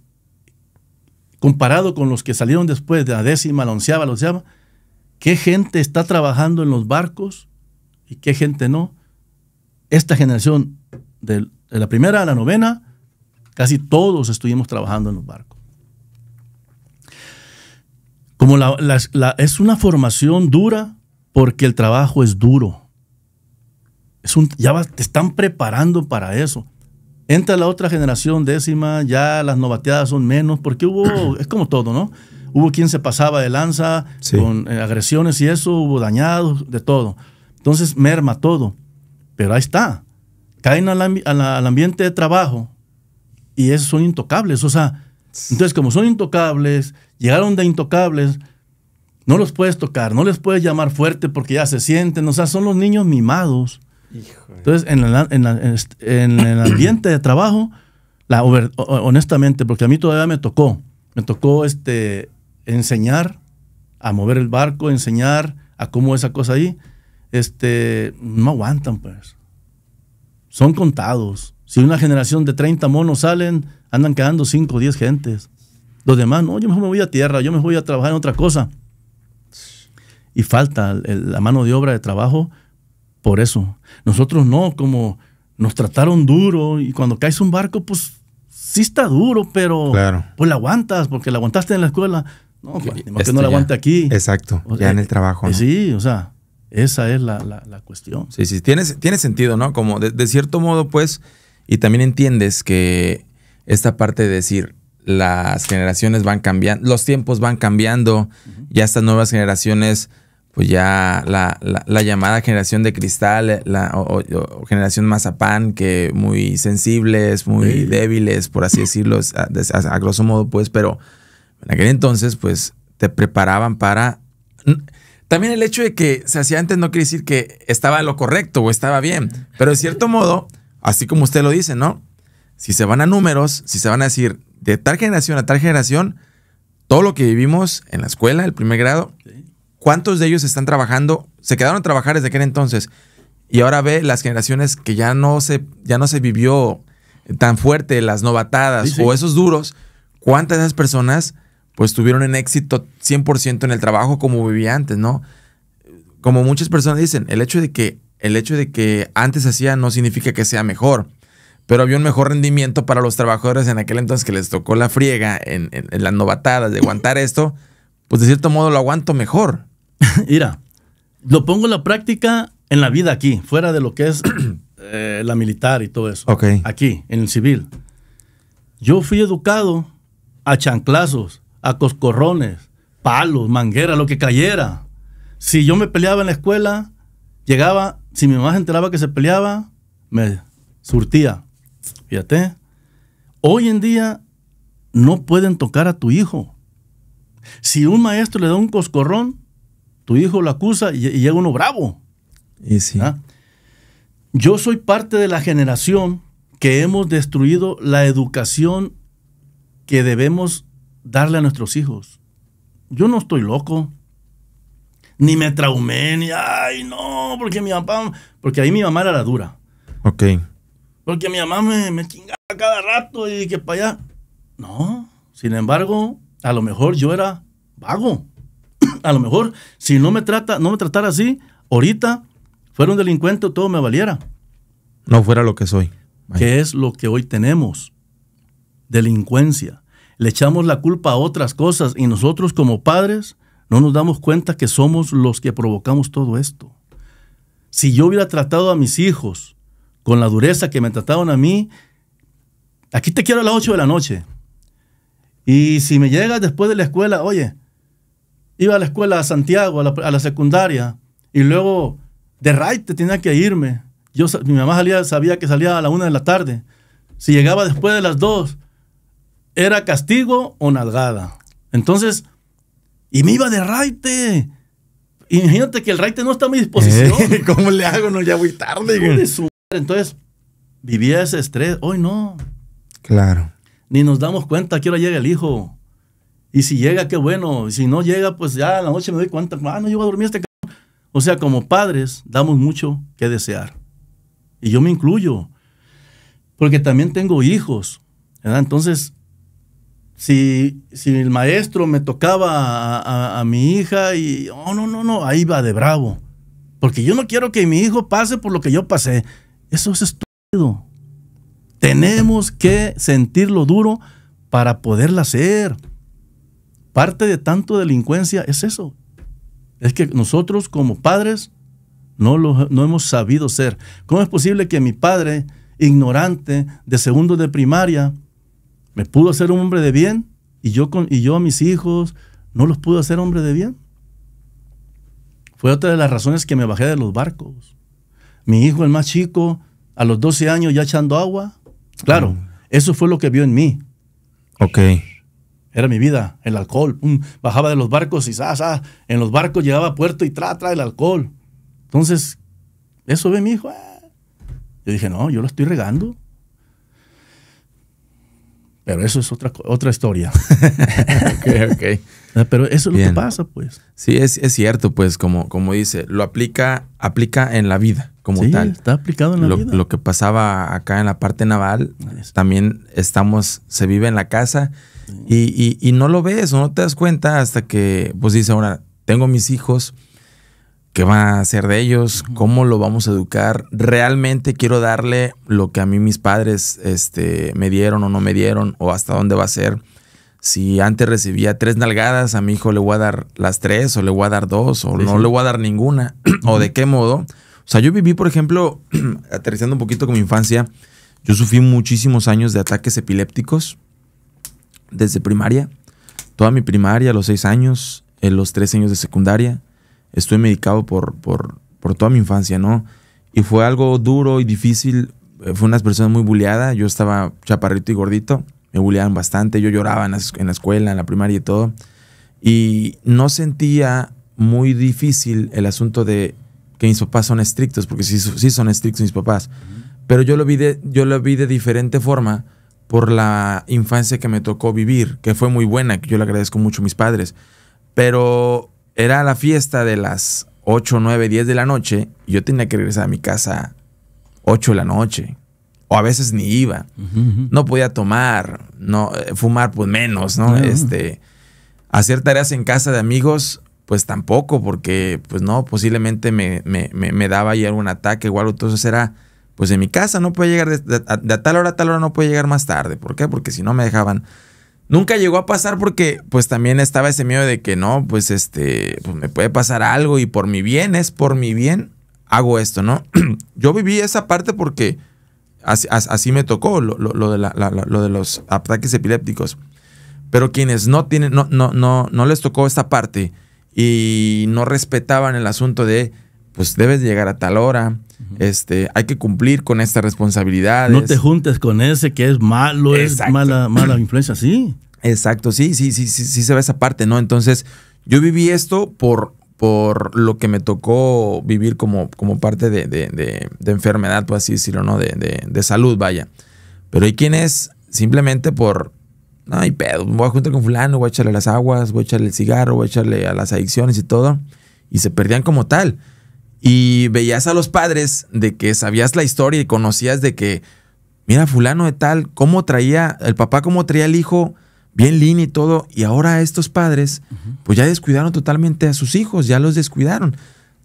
comparado con los que salieron después de la décima, la onceava, la onceava, qué gente está trabajando en los barcos y qué gente no. Esta generación de la primera a la novena, Casi todos estuvimos trabajando en los barcos. Como es una formación dura porque el trabajo es duro. ya te están preparando para eso. Entra la otra generación décima, ya las novateadas son menos, porque hubo, <clears throat> es como todo, ¿no? Hubo quien se pasaba de lanza con eh, agresiones y eso, hubo dañados, de todo. Entonces merma todo, pero ahí está. Caen al ambiente de trabajo, y esos son intocables. O sea, entonces como son intocables, llegaron de intocables, no los puedes tocar, no les puedes llamar fuerte porque ya se sienten. O sea, son los niños mimados. Entonces, en, el este, <coughs> ambiente de trabajo, la, honestamente, porque a mí todavía me tocó, me tocó este, enseñar a mover el barco, enseñar a cómo esa cosa ahí, este, no aguantan, pues. Son contados. Si una generación de 30 monos salen, andan quedando 5 o 10 gentes. Los demás, no, yo mejor me voy a tierra, yo me voy a trabajar en otra cosa. Y falta la mano de obra de trabajo por eso. Nosotros no, como nos trataron duro y cuando caes un barco, pues sí está duro, pero claro. pues la aguantas porque la aguantaste en la escuela. No, pues, que no la este, aguante aquí. Exacto, ya en el trabajo. Eh, sí, o sea, esa es la, cuestión. Sí, sí, tiene, tiene sentido, ¿no? Como de cierto modo, pues y también entiendes que esta parte de decir, las generaciones van cambiando, los tiempos van cambiando, ya estas nuevas generaciones, pues ya la, llamada generación de cristal la, o, generación mazapán, que muy sensibles, muy débiles, por así decirlo, a, a, grosso modo, pues, pero en aquel entonces, pues te preparaban para... También el hecho de que se hacía antes no quiere decir que estaba lo correcto o estaba bien, pero de cierto modo así como usted lo dice, ¿no? Si se van a números, si se van a decir de tal generación a tal generación, todo lo que vivimos en la escuela, el primer grado, ¿cuántos de ellos están trabajando? Se quedaron a trabajar desde aquel entonces. Y ahora ve las generaciones que ya no se, ya no se vivió tan fuerte, las novatadas o esos duros. ¿Cuántas de esas personas pues tuvieron un éxito 100% en el trabajo como vivía antes, no? Como muchas personas dicen, el hecho de que el hecho de que antes hacía no significa que sea mejor, pero había un mejor rendimiento para los trabajadores en aquel entonces que les tocó la friega en, las novatadas de aguantar <laughs> esto, pues de cierto modo lo aguanto mejor. <laughs> Mira, lo pongo en la práctica en la vida aquí, fuera de lo que es <clears throat> eh, la militar y todo eso. Aquí, en el civil. Yo fui educado a chanclazos, a coscorrones, palos, manguera, lo que cayera. Si yo me peleaba en la escuela, Llegaba, si mi mamá se enteraba que se peleaba, me surtía. Fíjate, hoy en día no pueden tocar a tu hijo. Si un maestro le da un coscorrón, tu hijo lo acusa y, llega uno bravo. Y ¿Ah? Yo soy parte de la generación que hemos destruido la educación que debemos darle a nuestros hijos. Yo no estoy loco ni me traumé, ni, ay, no, porque mi papá, porque ahí mi mamá era la dura. Ok. Porque mi mamá me, chingaba cada rato y que para allá. No, sin embargo, a lo mejor yo era vago. <clears throat> a lo mejor, si no me, trata, no me tratara así, ahorita fuera un delincuente todo me valiera. No fuera lo que soy. ¿Qué es lo que hoy tenemos? Delincuencia. Le echamos la culpa a otras cosas y nosotros como padres no nos damos cuenta que somos los que provocamos todo esto. Si yo hubiera tratado a mis hijos con la dureza que me trataron a mí, aquí te quiero a las 8 de la noche. Y si me llegas después de la escuela, oye, iba a la escuela a Santiago, a la, secundaria, y luego de right te tenía que irme. Yo, mi mamá sabía que salía a la una de la tarde. Si llegaba después de las dos, era castigo o nalgada. Entonces, y me iba de raite. Imagínate que el raite no está a mi disposición. <laughs> Eh, ¿Cómo le hago? No, ya voy tarde. Entonces, vivía ese estrés. Hoy no. Claro. Ni nos damos cuenta a qué llega el hijo. Y si llega, qué bueno. Y si no llega, pues ya a la noche me doy cuenta. Ah, no, yo voy a dormir este cabrón. O sea, como padres, damos mucho que desear. Y yo me incluyo. Porque también tengo hijos. Entonces, si, el maestro me tocaba a, mi hija y, oh, no, no, no, ahí va de bravo. Porque yo no quiero que mi hijo pase por lo que yo pasé. Eso es estúpido. Tenemos que sentirlo duro para poderla hacer. Parte de tanto delincuencia es eso. Es que nosotros como padres no, lo, no hemos sabido ser. ¿Cómo es posible que mi padre, ignorante, de segundo de primaria, me pudo hacer un hombre de bien y yo, con, y yo a mis hijos no los pude hacer hombre de bien. Fue otra de las razones que me bajé de los barcos. Mi hijo, el más chico, a los 12 años ya echando agua. Claro, mm. eso fue lo que vio en mí. Ok. Era mi vida, el alcohol. bajaba de los barcos y en los barcos llegaba a puerto y tra, tra, el alcohol. Entonces, eso ve mi hijo. Ah. Yo dije, no, yo lo estoy regando. Pero eso es otra, otra historia. <laughs> <laughs> Ah, pero eso es lo que pasa, pues. Sí, es, cierto, pues, como, como dice, lo aplica, aplica en la vida como sí, tal. Está aplicado en la vida. Lo que pasaba acá en la parte naval, también estamos, se vive en la casa y, y, no lo ves o no te das cuenta hasta que, pues dice, ahora, tengo mis hijos, ¿Qué va a hacer de ellos? ¿Cómo lo vamos a educar? ¿Realmente quiero darle lo que a mí mis padres este, me dieron o no me dieron? ¿O hasta dónde va a ser? Si antes recibía tres nalgadas, a mi hijo le voy a dar las tres o le voy a dar dos o no le voy a dar ninguna. <clears throat> ¿O de qué modo? O sea, yo viví, por ejemplo, <clears throat> aterrizando un poquito con mi infancia, yo sufrí muchísimos años de ataques epilépticos desde primaria. Toda mi primaria, los seis años, los tres años de secundaria estuve medicado por, por, toda mi infancia, ¿no? Y fue algo duro y difícil. Eh, fue una personas muy bulleada. Yo estaba chaparrito y gordito. Me bulleaban bastante. Yo lloraba en la, escuela, en la primaria y todo. Y no sentía muy difícil el asunto de que mis papás son estrictos, porque sí, son estrictos mis papás. Pero yo lo, vi de, yo lo vi de diferente forma por la infancia que me tocó vivir, que fue muy buena, que yo le agradezco mucho a mis padres. Pero era la fiesta de las 8, 9, 10 de la noche. yo tenía que regresar a mi casa 8 de la noche. O a veces ni iba. No podía tomar, no, eh, fumar pues menos, ¿no? Este, hacer tareas en casa de amigos, pues tampoco, porque pues no, posiblemente me, me, me, daba ahí algún ataque o Entonces era pues en mi casa no podía llegar de, a, tal hora a tal hora no podía llegar más tarde. ¿Por qué? Porque si no me dejaban Nunca llegó a pasar porque pues también estaba ese miedo de que no, pues este, pues me puede pasar algo y por mi bien, es por mi bien, hago esto, ¿no? <clears throat> Yo viví esa parte porque así, me tocó lo, de lo, de los ataques epilépticos. Pero quienes no tienen, no, no, no, no les tocó esta parte y no respetaban el asunto de, pues debes llegar a tal hora, este, hay que cumplir con estas responsabilidades. No te juntes con ese que es malo, es mala, <clears throat> mala influencia, sí. Exacto, sí, sí, sí, sí, se ve esa parte, ¿no? Entonces, yo viví esto por, por lo que me tocó vivir como, como parte de, enfermedad, o así decirlo, ¿no? De, salud, vaya. Pero hay quienes simplemente por, no hay pedo, voy a juntar con fulano, voy a echarle las aguas, voy a echarle el cigarro, voy a echarle a las adicciones y todo, y se perdían como tal. Y veías a los padres de que sabías la historia y conocías de que, mira, fulano de tal, cómo traía, el papá cómo traía el hijo, bien línea y todo, y ahora estos padres, pues ya descuidaron totalmente a sus hijos, ya los descuidaron.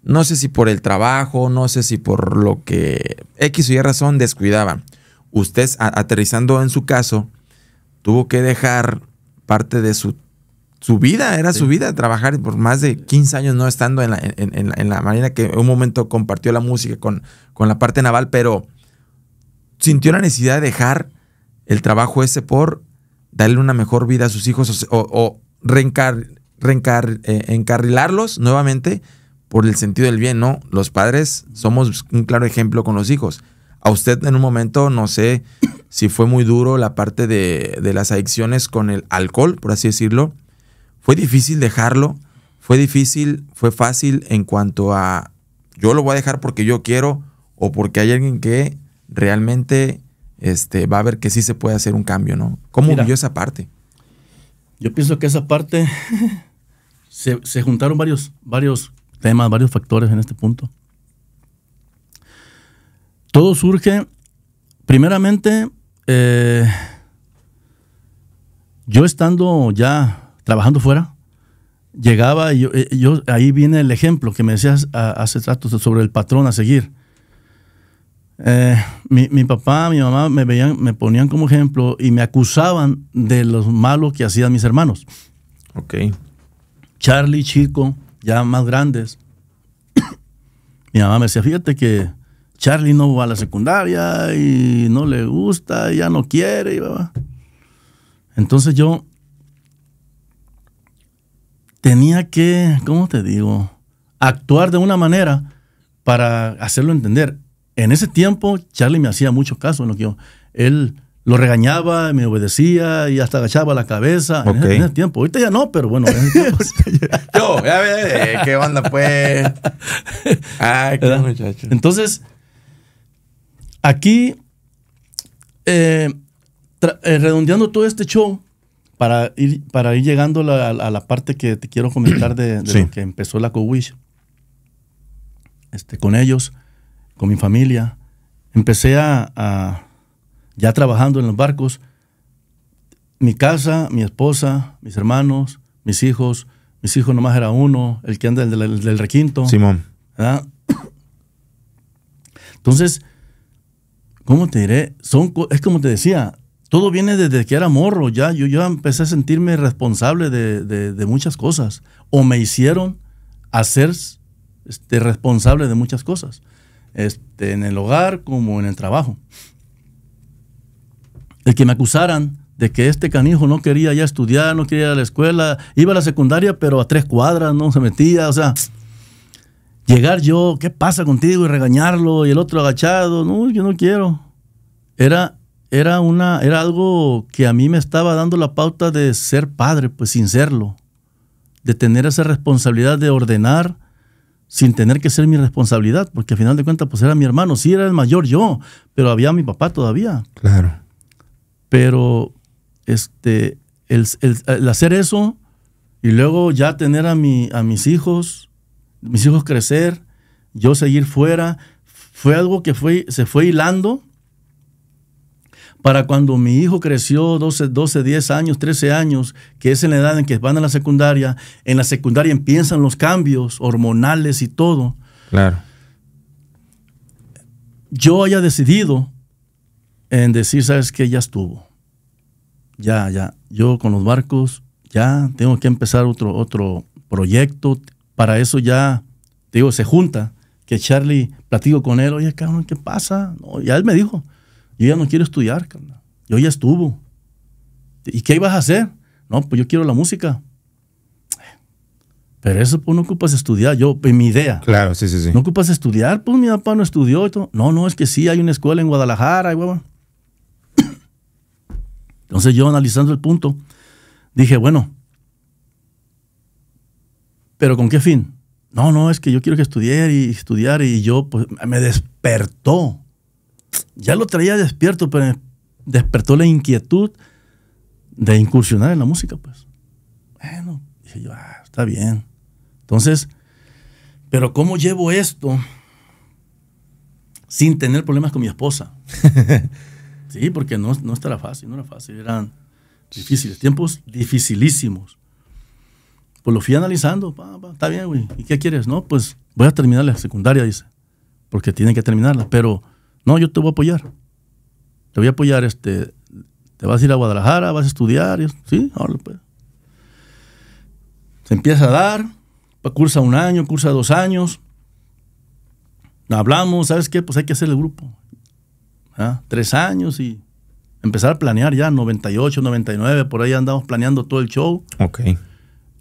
No sé si por el trabajo, no sé si por lo que X o Y razón descuidaban. Usted, aterrizando en su caso, tuvo que dejar parte de su su vida, era su vida trabajar por más de 15 años no estando en la, en, la Marina, que en un momento compartió la música con, la parte naval, pero sintió la necesidad de dejar el trabajo ese por darle una mejor vida a sus hijos o, o eh, encarrilarlos nuevamente por el sentido del bien, ¿no? Los padres somos un claro ejemplo con los hijos. A usted en un momento, no sé si fue muy duro la parte de las adicciones con el alcohol, por así decirlo, fue difícil dejarlo, fue difícil, fue fácil en cuanto a yo lo voy a dejar porque yo quiero o porque hay alguien que realmente este, va a ver que sí se puede hacer un cambio, ¿no? ¿Cómo vivió esa parte? Yo pienso que esa parte <laughs> se, juntaron varios, varios temas, varios factores en este punto. Todo surge, primeramente, eh, yo estando ya trabajando fuera, llegaba y eh, yo, ahí viene el ejemplo que me decías hace rato sobre el patrón a seguir. Eh, mi, papá, mi mamá me veían, me ponían como ejemplo y me acusaban de los malos que hacían mis hermanos. Ok. Charlie, chico, ya más grandes. <coughs> mi mamá me decía, fíjate que Charlie no va a la secundaria y no le gusta, y ya no quiere. Y Entonces yo tenía que, ¿cómo te digo? Actuar de una manera para hacerlo entender. En ese tiempo, Charlie me hacía mucho caso ¿no? que Él lo regañaba, me obedecía y hasta agachaba la cabeza en, ese, tiempo. Ahorita ya no, pero bueno. <laughs> yo, ya ve, eh, qué onda pues. Ay, qué muchacho. Entonces, aquí, eh, eh, redondeando todo este show, para ir, para ir llegando a la parte que te quiero comentar de, lo que empezó la Cowish, este, con ellos, con mi familia, empecé a, ya trabajando en los barcos, mi casa, mi esposa, mis hermanos, mis hijos, mis hijos nomás era uno, el que anda del, requinto. Simón. Entonces, ¿cómo te diré? Son, es como te decía, todo viene desde que era morro, ya yo ya empecé a sentirme responsable de, muchas cosas, o me hicieron hacer este, responsable de muchas cosas, este, en el hogar como en el trabajo. El que me acusaran de que este canijo no quería ya estudiar, no quería ir a la escuela, iba a la secundaria, pero a tres cuadras no se metía, o sea, llegar yo, ¿qué pasa contigo? Y regañarlo, y el otro agachado, no, yo no quiero. Era era, una, era algo que a mí me estaba dando la pauta de ser padre, pues sin serlo, de tener esa responsabilidad de ordenar sin tener que ser mi responsabilidad, porque al final de cuentas pues era mi hermano, si era el mayor yo, pero había mi papá todavía. Claro. Pero este, el, hacer eso y luego ya tener a, mi, a mis hijos, mis hijos crecer, yo seguir fuera, fue algo que fue, se fue hilando para cuando mi hijo creció 12, 12, 10 años, 13 años, que es en la edad en que van a la secundaria, en la secundaria empiezan los cambios hormonales y todo. Claro. Yo haya decidido en decir, sabes que ya estuvo. Ya, ya. Yo con los barcos, ya tengo que empezar otro, otro proyecto. Para eso ya, digo, se junta que Charlie platico con él, oye, cabrón, ¿qué pasa? No, ya él me dijo, yo ya no quiero estudiar, Yo ya estuvo. ¿Y qué ibas a hacer? No, pues yo quiero la música. Pero eso pues no ocupas estudiar, yo, pues, mi idea. Claro, sí, sí, sí. No ocupas estudiar, pues mi papá no estudió y todo. No, no, es que sí, hay una escuela en Guadalajara y <coughs> Entonces yo analizando el punto, dije, bueno, pero ¿con qué fin? No, no, es que yo quiero que estudie y estudiar y yo, pues me despertó ya lo traía despierto, pero despertó la inquietud de incursionar en la música, pues. Bueno, dije yo, ah, está bien. Entonces, pero ¿cómo llevo esto sin tener problemas con mi esposa? <laughs> sí, porque no, no estará fácil, no era fácil, eran difíciles, tiempos dificilísimos. Pues lo fui analizando, está bien, güey, ¿y qué quieres? No, pues voy a terminar la secundaria, dice, porque tiene que terminarla, pero no, yo te voy a apoyar. Te voy a apoyar, este, te vas a ir a Guadalajara, vas a estudiar, sí, ahora pues. Se empieza a dar, cursa un año, cursa dos años. Hablamos, ¿sabes qué? Pues hay que hacer el grupo. Ah, tres años y empezar a planear ya, 98, 99, por ahí andamos planeando todo el show. Ok.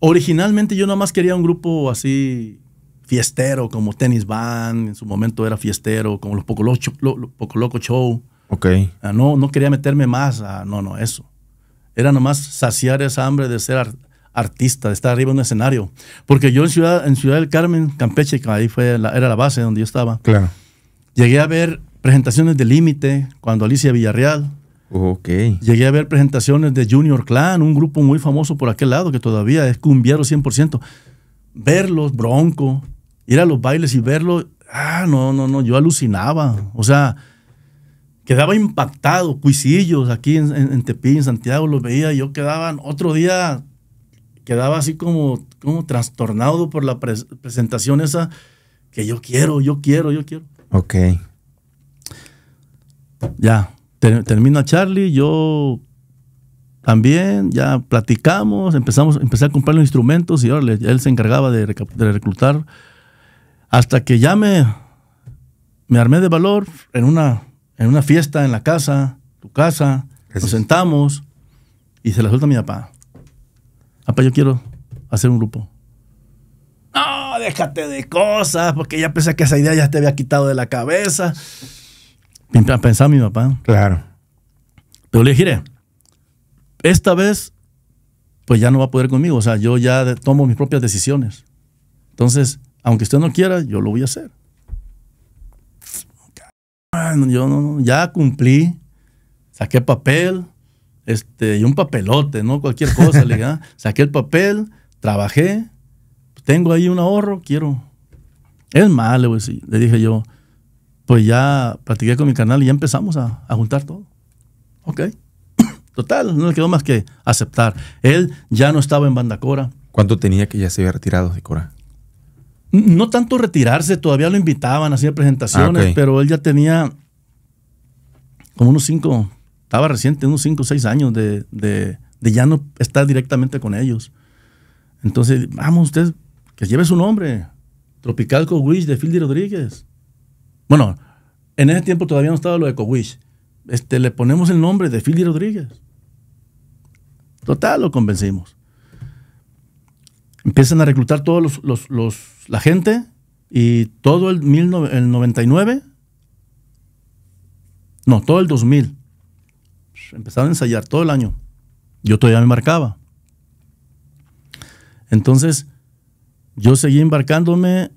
Originalmente yo nada más quería un grupo así fiestero, como Tennis Band, en su momento era fiestero, como los Poco, Loco, Show. Ok. Ah, no, no quería meterme más, a ah, no, no, eso. Era nomás saciar esa hambre de ser artista, de estar arriba en un escenario. Porque yo en Ciudad, en Ciudad del Carmen, Campeche, ahí fue la, era la base donde yo estaba. Claro. Llegué a ver presentaciones de Límite, cuando Alicia Villarreal. Ok. Llegué a ver presentaciones de Junior Clan, un grupo muy famoso por aquel lado que todavía es cumbiero 100%. Verlos, Bronco, ir a los bailes y verlo, ah, no, no, no, yo alucinaba. O sea, quedaba impactado, cuisillos aquí en, en, en Tepín, Santiago, los veía, yo quedaba, otro día quedaba así como, como trastornado por la presentación esa que yo quiero, yo quiero, yo quiero. Ok. Ya, termina Charlie, yo también, ya platicamos, empezamos, empecé a comprar los instrumentos y ahora él se encargaba de, de reclutar hasta que ya me, armé de valor en una, en una fiesta en la casa, tu casa, nos sentamos y se la suelta mi papá. Papá, yo quiero hacer un grupo. No, déjate de cosas, porque ya pensé que esa idea ya te había quitado de la cabeza. Pensaba mi papá. Claro. Pero le dije, esta vez, pues ya no va a poder conmigo. O sea, yo ya tomo mis propias decisiones. Entonces, aunque usted no quiera, yo lo voy a hacer. Yo no, ya cumplí, saqué papel, este, y un papelote, ¿no? Cualquier cosa, le <laughs> ¿ah? saqué el papel, trabajé, tengo ahí un ahorro, quiero. Es malo. le, le dije yo, pues ya platiqué con mi canal y ya empezamos a, a juntar todo. Ok. <clears throat> Total, no le quedó más que aceptar. Él ya no estaba en Bandacora. ¿Cuánto tenía que ya se había retirado de Cora? no tanto retirarse, todavía lo invitaban a hacer presentaciones, ah, pero él ya tenía como unos cinco, estaba reciente, unos cinco o seis años de, de, ya no estar directamente con ellos. Entonces, vamos, usted, que lleve su nombre, Tropical Cowish de Fildi Rodríguez. Bueno, en ese tiempo todavía no estaba lo de Cowish. Este, le ponemos el nombre de Fildi Rodríguez. Total, lo convencimos empiezan a reclutar todos los, la gente y todo el, no, 99, no, todo el 2000, empezaron a ensayar todo el año. Yo todavía me embarcaba Entonces, yo seguí embarcándome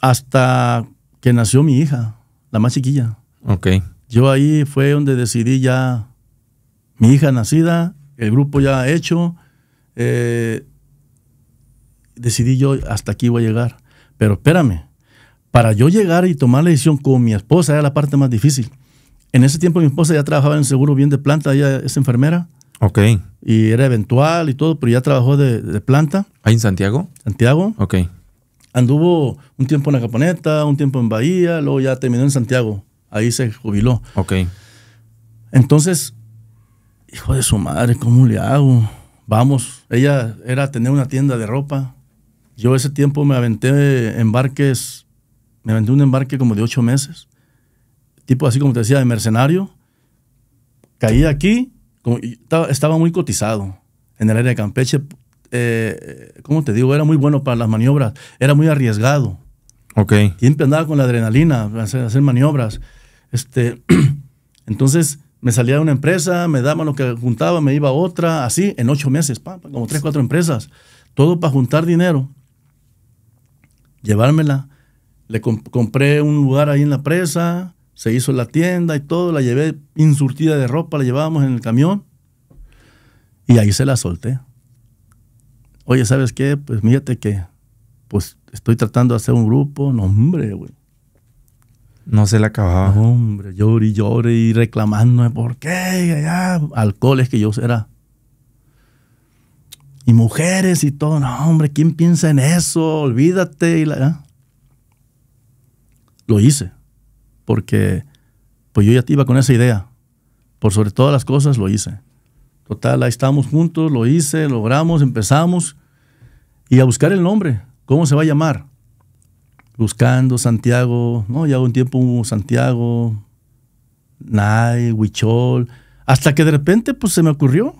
hasta que nació mi hija, la más chiquilla. Ok. Yo ahí fue donde decidí ya mi hija nacida, el grupo ya hecho, eh, decidí yo, hasta aquí voy a llegar. Pero espérame, para yo llegar y tomar la decisión con mi esposa era la parte más difícil. En ese tiempo mi esposa ya trabajaba en seguro bien de planta, ella es enfermera. Ok. Y era eventual y todo, pero ya trabajó de, planta. ¿Ahí en Santiago? Santiago. Ok. Anduvo un tiempo en La Caponeta un tiempo en Bahía, luego ya terminó en Santiago. Ahí se jubiló. Ok. Entonces, hijo de su madre, ¿cómo le hago? Vamos, ella era tener una tienda de ropa yo ese tiempo me aventé embarques, me aventé un embarque como de ocho meses, tipo así como te decía, de mercenario. Caí aquí, estaba, muy cotizado en el área de Campeche. Eh, ¿Cómo te digo? Era muy bueno para las maniobras, era muy arriesgado. Ok. Siempre andaba con la adrenalina, hacer, hacer maniobras. Este, <clears throat> entonces me salía de una empresa, me daban lo que juntaba, me iba a otra, así, en ocho meses, como tres, cuatro empresas. Todo para juntar dinero llevármela. Le compré un lugar ahí en la presa, se hizo la tienda y todo, la llevé insurtida de ropa, la llevábamos en el camión y ahí se la solté. Oye, ¿sabes qué? Pues mírate que pues estoy tratando de hacer un grupo, no hombre, güey. No se la acababa. No, hombre, lloré y lloré y reclamándome, ¿por qué? Ya, alcoholes que yo era y mujeres y todo. No, hombre, ¿quién piensa en eso? Olvídate. Y la, ¿eh? Lo hice, porque pues yo ya iba con esa idea. Por sobre todas las cosas lo hice. Total, ahí estamos juntos, lo hice, logramos, empezamos. Y a buscar el nombre, ¿cómo se va a llamar? Buscando Santiago, ¿no? Ya un tiempo Santiago, Nay, Huichol, hasta que de repente pues se me ocurrió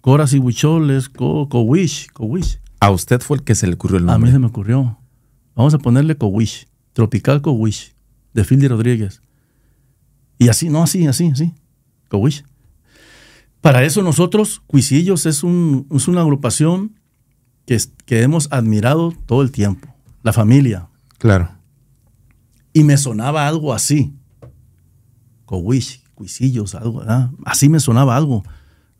Coras y Huicholes, Cowish, Cowish. ¿A usted fue el que se le ocurrió el nombre? A mí se me ocurrió. Vamos a ponerle Cowish, Tropical Cowish, de Fildi Rodríguez. Y así, no, así, así, así. Cowish. Para eso nosotros, Cuisillos es, una agrupación que, que hemos admirado todo el tiempo. La familia. Claro. Y me sonaba algo así. Cowish, Cuisillos, algo, ¿verdad? Así me sonaba algo.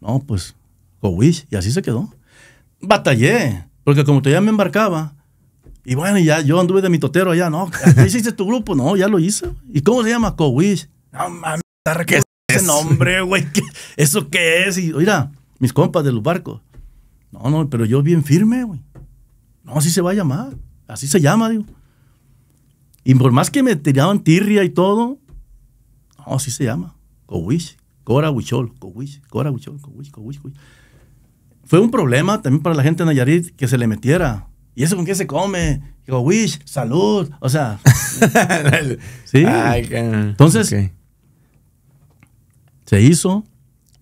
No, pues Cowish, y así se quedó. Batallé, porque como todavía me embarcaba, y bueno, ya yo anduve de mi totero allá, ¿no? ¿Ya hiciste tu grupo? No, ya lo hice. ¿Y cómo se llama? Cowish. No mames, ¿qué es ese nombre, güey? ¿Eso qué es? Y mira, mis compas de los barcos. No, no, pero yo bien firme, güey. No, así se va a llamar. Así se llama, digo. Y por más que me tiraban tirria y todo, no, así se llama. Cowish. Cora Huichol. Cowish. Cora Huichol. Cowish. Cowish. Cowish fue un problema también para la gente de Nayarit que se le metiera. ¿Y eso con qué se come? Digo, wish, salud. O sea. <laughs> sí. Entonces, se hizo,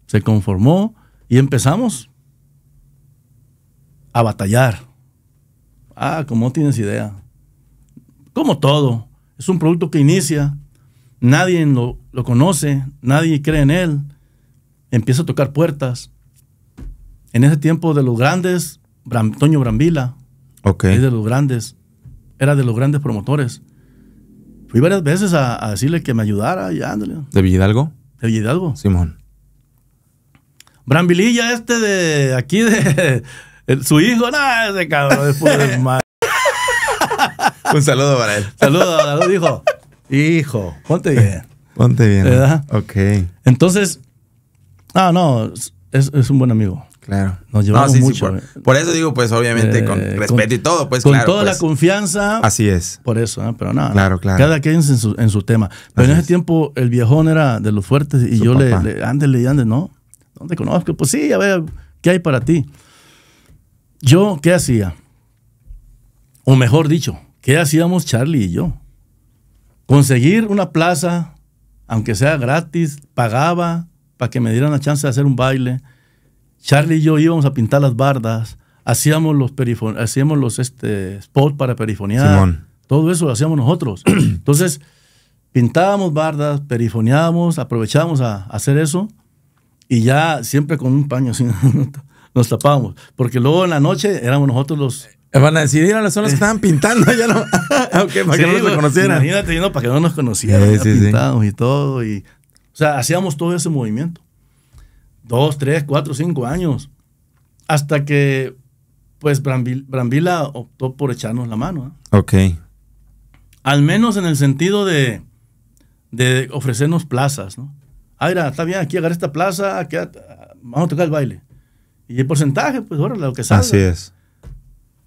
se conformó y empezamos a batallar. Ah, como tienes idea. Como todo. Es un producto que inicia. Nadie lo, lo conoce, nadie cree en él. Empieza a tocar puertas en ese tiempo de los grandes, Toño Brambila, okay. es de los grandes, era de los grandes promotores. Fui varias veces a, decirle que me ayudara y ¿De Villidalgo? De Villidalgo. Simón. Brambililla este de aquí de... <laughs> su hijo, nada, ese cabrón <laughs> Un saludo para él. Saludo, saludo, hijo. Hijo, ponte bien. <laughs> Ponte bien. ¿Verdad? Ok. Entonces, ah, no, es un buen amigo. Claro. Nos llevamos eh. por, eso digo, pues obviamente eh, con respeto y todo, pues con toda la pues. confianza. Así es. Por eso, ¿eh? pero nada. Claro, claro. Cada quien en su, en su tema. Pero en ese tiempo el viejón era de los fuertes y yo le, le, le, ándele y ¿no? ¿Dónde conozco? Pues sí, a ver, ¿qué hay para ti? Yo, ¿qué hacía? O mejor dicho, ¿qué hacíamos Charlie y yo? Conseguir una plaza, aunque sea gratis, pagaba para que me dieran la chance de hacer un baile Charlie y yo íbamos a pintar las bardas, hacíamos los, hacíamos los este, spots para perifonear. Todo eso lo hacíamos nosotros. <clears throat> Entonces, pintábamos bardas, perifoneábamos, aprovechábamos a, hacer eso y ya siempre con un paño así <laughs> nos tapábamos. Porque luego en la noche éramos nosotros los... Eh, van a decidir las zonas que estaban pintando, ya no. <laughs> okay, para que no nos conocieran Imagínate, para que no nos conocieran. y todo. Y, o sea, hacíamos todo ese movimiento dos, tres, cuatro, cinco años. Hasta que, pues, Brambila, optó por echarnos la mano. ¿eh? Al menos en el sentido de, ofrecernos plazas, ¿no? Ah, está bien, aquí agarra esta plaza, ah, vamos a tocar el baile. Y el porcentaje, pues, ahora lo que sale. Así es.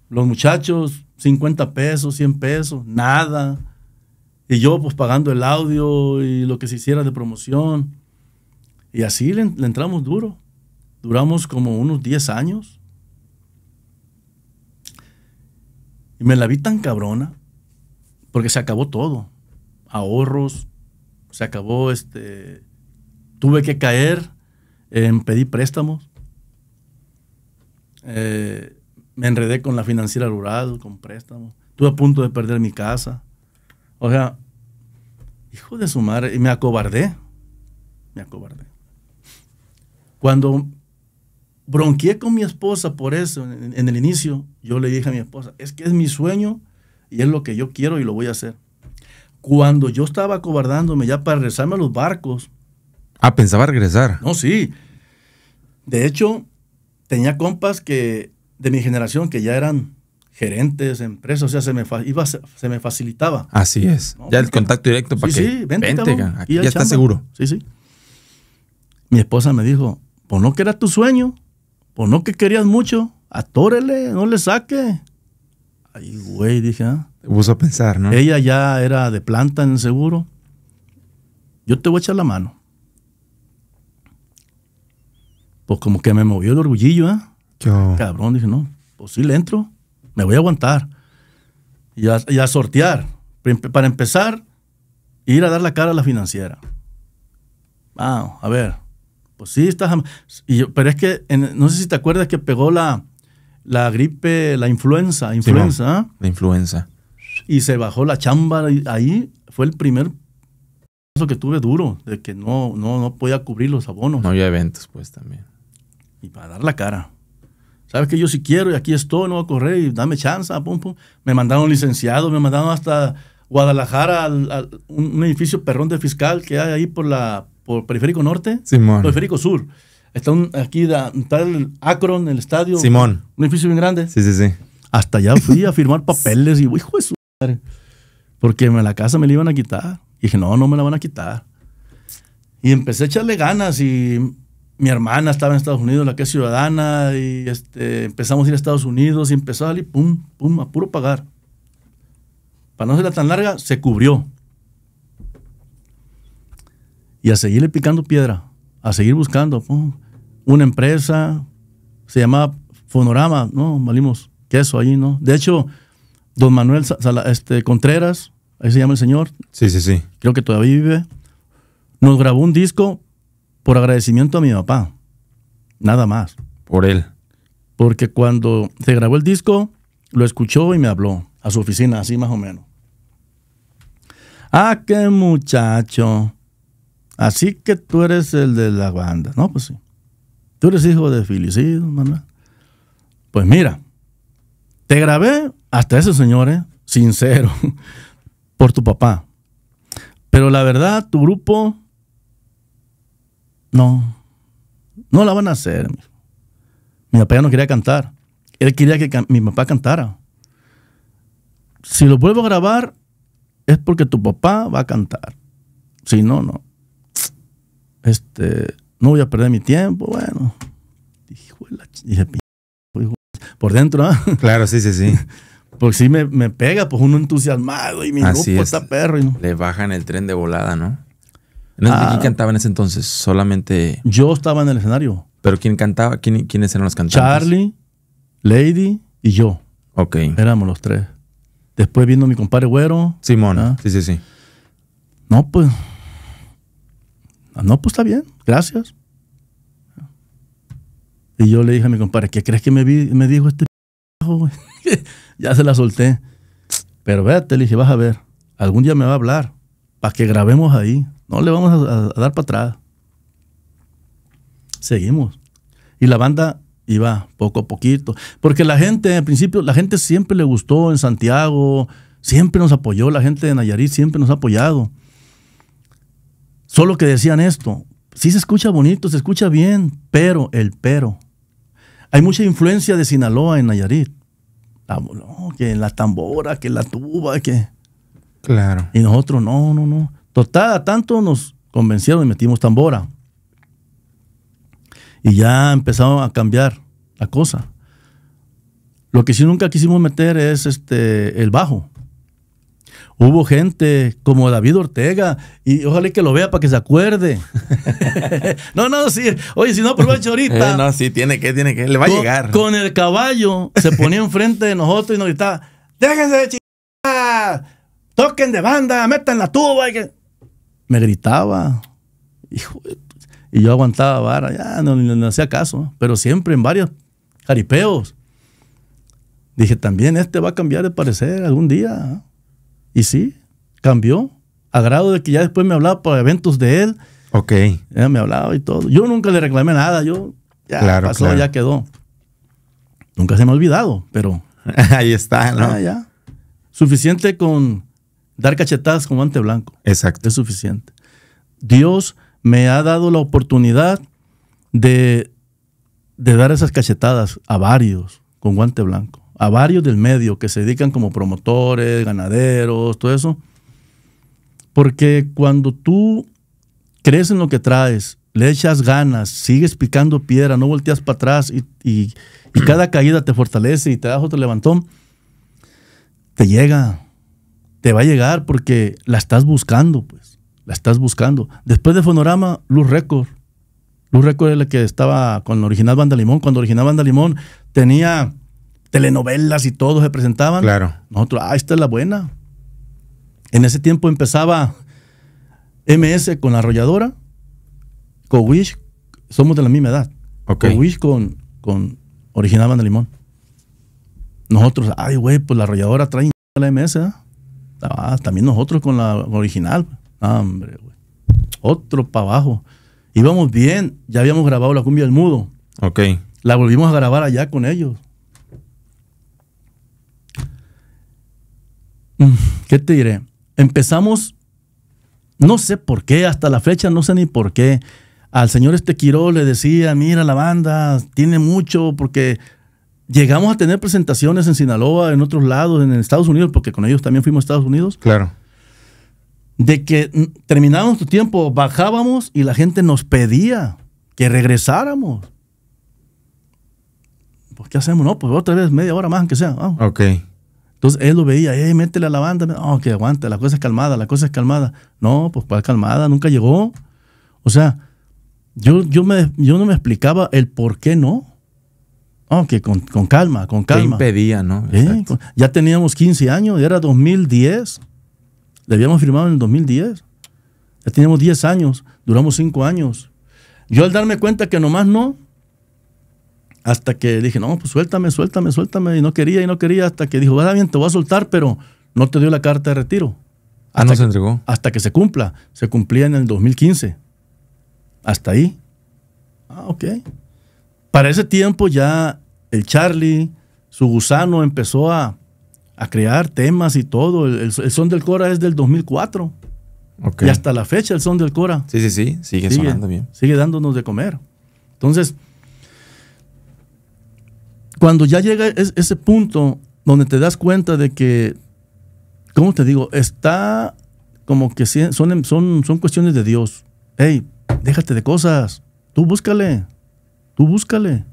Los muchachos, 50 pesos, 100 pesos, nada. Y yo, pues, pagando el audio y lo que se hiciera de promoción. Y así le, entramos duro. Duramos como unos 10 años. Y me la vi tan cabrona, porque se acabó todo. Ahorros, se acabó este... Tuve que caer en pedir préstamos. Eh, me enredé con la financiera rural, con préstamos. Estuve a punto de perder mi casa. O sea, hijo de su madre, y me acobardé. Me acobardé. Cuando bronqué con mi esposa por eso en, el inicio, yo le dije a mi esposa, es que es mi sueño y es lo que yo quiero y lo voy a hacer. Cuando yo estaba acobardándome ya para regresarme a los barcos. Ah, pensaba regresar. No, sí. De hecho, tenía compas que de mi generación que ya eran gerentes, empresas, o sea, se me, se me facilitaba. Así es. ya el contacto directo para que... Sí, vente, vente ya está seguro. Sí, sí. Mi esposa me dijo, o no que era tu sueño, O no que querías mucho, atórele, no le saque. Ay, güey, dije. ¿ah? Te a pensar, ¿no? Ella ya era de planta en el seguro. Yo te voy a echar la mano. Pues como que me movió el orgullillo, ¿eh? Cabrón, dije, no, pues sí le entro, me voy a aguantar. Y a, sortear. Para empezar, ir a dar la cara a la financiera. Vamos, ah, a ver, pues sí, estás... Y pero es que, no sé si te acuerdas que pegó la, la gripe, la influenza, influenza. ¿ah? la influenza. Y se bajó la chamba ahí. Fue el primer paso que tuve duro, de que no, no, no podía cubrir los abonos. No había eventos, pues, también. Y para dar la cara. Sabes que yo si quiero y aquí estoy, no voy a correr y dame chance, pum, pum. Me mandaron licenciado, me mandaron hasta Guadalajara, un, edificio perrón de fiscal que hay ahí por la, por Periférico Norte, Periférico Sur. Está aquí está el Akron, el estadio. Simón. Un edificio bien grande. Sí, sí, sí. Hasta allá fui a firmar papeles y, hijo su madre. Porque me la casa me la iban a quitar. Y dije, no, no me la van a quitar. Y empecé a echarle ganas y mi hermana estaba en Estados Unidos, la que es ciudadana, y este, empezamos a ir a Estados Unidos Y a a pum, pum, pagar Para no ser tan larga Se cubrió puro y a seguirle picando piedra, a seguir buscando. una empresa se llamaba Fonorama, no, valimos queso ahí, ¿no? De hecho, don Manuel este, Contreras, ahí se llama el señor. Sí, sí, sí. Creo que todavía vive. Nos grabó un disco por agradecimiento a mi papá. Nada más. Por él. Porque cuando se grabó el disco, lo escuchó y me habló a su oficina, así más o menos. Ah, qué muchacho. Así que tú eres el de la banda. No, pues sí. Tú eres hijo de felicito. Manuel. Pues mira, te grabé hasta ese señor, ¿eh? sincero, <laughs> por tu papá. Pero la verdad, tu grupo, no, no la van a hacer. Mi papá no quería cantar. Él quería que mi papá cantara. Si lo vuelvo a grabar, es porque tu papá va a cantar. Si no, no este, no voy a perder mi tiempo, bueno. Dije, dije por dentro, ¿ah? <laughs> Claro, sí, sí, sí. Porque si me, pega, pues uno entusiasmado y mi grupo está perro. Y no. Le bajan el tren de volada, ¿no? ¿No ¿Quién ah. cantaba en ese entonces? Solamente. Yo estaba en el escenario. ¿Pero quién cantaba? ¿Quiénes eran los cantantes? Charlie, Lady y yo. Ok. Éramos los tres. Después vino mi compadre Güero. Simón. ¿Ah? Sí, sí, sí. No, pues no, pues está bien, gracias. Y yo le dije a mi compadre, ¿qué crees que me, dijo este <laughs> ya se la solté. Pero vete, le dije, vas a ver, algún día me va a hablar para que grabemos ahí. No le vamos a, dar para atrás. Seguimos. Y la banda iba poco a poquito. Porque la gente, en principio, la gente siempre le gustó en Santiago, siempre nos apoyó, la gente de Nayarit siempre nos ha apoyado. Solo que decían esto, sí se escucha bonito, se escucha bien, pero el pero. Hay mucha influencia de Sinaloa en Nayarit. que ah, en que la tambora, que la tuba, que... Claro. Y nosotros, no, no, no. Total, tanto nos convencieron y metimos tambora. Y ya empezaron a cambiar la cosa. Lo que sí nunca quisimos meter es este, el bajo. Hubo gente como David Ortega, y ojalá que lo vea para que se acuerde. <laughs> no, no, sí. Oye, si no aprovecha ahorita. No, eh, no, sí, tiene que, tiene que, le va a llegar. Con el caballo se ponía enfrente de nosotros y nos gritaba: ¡Déjense de chingada! ¡Toquen de banda! ¡Metan la tuba! Me gritaba. y yo aguantaba vara, ya no, no, hacía caso, pero siempre en varios caripeos. Dije, también este va a cambiar de parecer algún día. Y sí, cambió. A grado de que ya después me hablaba para eventos de él. Ok. Ya me hablaba y todo. Yo nunca le reclamé nada. Yo, ya claro, pasó, ya quedó. Nunca se me ha olvidado, pero. <laughs> Ahí está, ¿no? Ah, ya. Suficiente con dar cachetadas con guante blanco. Exacto. Es suficiente. Dios me ha dado la oportunidad de, de dar esas cachetadas a varios con guante blanco a varios del medio que se dedican como promotores, ganaderos, todo eso. Porque cuando tú crees en lo que traes, le echas ganas, sigues picando piedra, no volteas para atrás y, <clears throat> cada caída te fortalece y te da otro levantón, te llega, te va a llegar porque la estás buscando, pues, la estás buscando. Después de Fonorama, Luz Record. Luz Record es la que estaba con la original Banda Limón. Cuando original Banda Limón tenía telenovelas y todo se presentaban. Claro. Nosotros, ah, esta es la buena. En ese tiempo empezaba MS con la arrolladora, Co-Wish somos de la misma edad. Ok. Cowish con, con originaban de limón. Nosotros, ay, güey, pues la arrolladora trae la MS, ¿eh?". ah, también nosotros con la original. hombre, güey. Otro para abajo. Íbamos bien, ya habíamos grabado la cumbia del mudo. Ok. La volvimos a grabar allá con ellos. Mm, ¿Qué te diré? Empezamos, no sé por qué, hasta la fecha no sé ni por qué. Al señor Estequiro le decía, mira la banda, tiene mucho, porque llegamos a tener presentaciones en Sinaloa, en otros lados, en Estados Unidos, porque con ellos también fuimos a Estados Unidos. Claro. De que mm, terminábamos tu tiempo, bajábamos y la gente nos pedía que regresáramos. porque ¿qué hacemos? No, pues otra vez media hora más, aunque sea. Vamos. Ok. Entonces él lo veía, eh, métele a la banda, oh, que aguanta, la cosa es calmada, la cosa es calmada. No, pues para calmada, nunca llegó. O sea, yo, yo, me, yo no me explicaba el por qué no. Aunque ah, con, calma, con calma. ¿Qué impedía, no? Eh, ya teníamos 15 años, era 2010. Le habíamos firmado en el 2010. Ya teníamos 10 años, duramos 5 años. Yo al darme cuenta que nomás no, hasta que dije, no, pues suéltame, suéltame, suéltame. Y no quería, y no quería, hasta que dijo, va bien, te voy a soltar, pero no te dio la carta de retiro. ah, no se entregó. hasta que se cumpla. Se cumplía en el 2015. Hasta ahí. Ah, ok. Para ese tiempo ya el Charlie, su gusano, empezó a, crear temas y todo. El, son del Cora es del 2004. Okay. Y hasta la fecha el son del Cora. Sí, sí, sí. sigue sonando bien. Sigue dándonos de comer. Entonces, cuando ya llega ese punto donde te das cuenta de que, ¿cómo te digo? Está como que son, son, son cuestiones de Dios. Hey, déjate de cosas. Tú búscale. Tú búscale.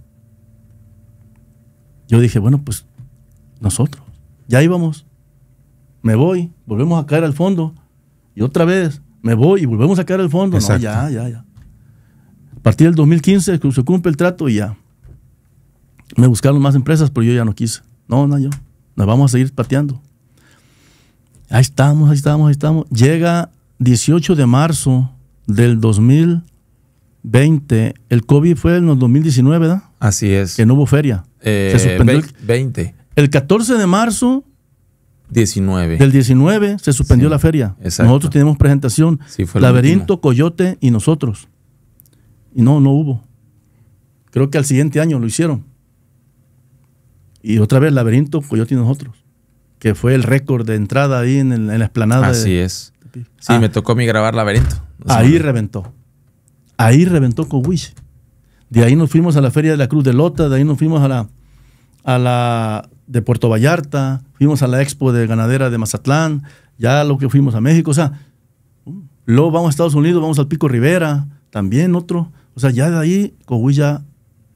Yo dije, bueno, pues nosotros. Ya íbamos. Me voy, volvemos a caer al fondo. Y otra vez, me voy y volvemos a caer al fondo. ya, ya, ya. A partir del 2015 se cumple el trato y ya. Me buscaron más empresas, pero yo ya no quise. No, no, yo. Nos vamos a seguir pateando. Ahí estamos, ahí estamos, ahí estamos. Llega 18 de marzo del 2020. El COVID fue en el 2019, ¿verdad? Así es. Que no hubo feria. se eh, suspendió. 20. El 14 de marzo 19. Del 19 se suspendió la feria. Nosotros tenemos presentación. Sí, Laberinto, Coyote y nosotros. Y no, no hubo. Creo que al siguiente año lo hicieron. Y otra vez, Laberinto, Coyote pues, y nosotros, que fue el récord de entrada ahí en, la esplanada. Así es. sí, ah. me tocó a mí grabar Laberinto. ahí reventó. Ahí reventó con Wish. De ahí nos fuimos a la Feria de la Cruz de Lota, de ahí nos fuimos a la, a la de Puerto Vallarta, fuimos a la Expo de Ganadera de Mazatlán, ya lo que fuimos a México, o sea, luego vamos a Estados Unidos, vamos al Pico Rivera, también otro. O sea, ya de ahí ya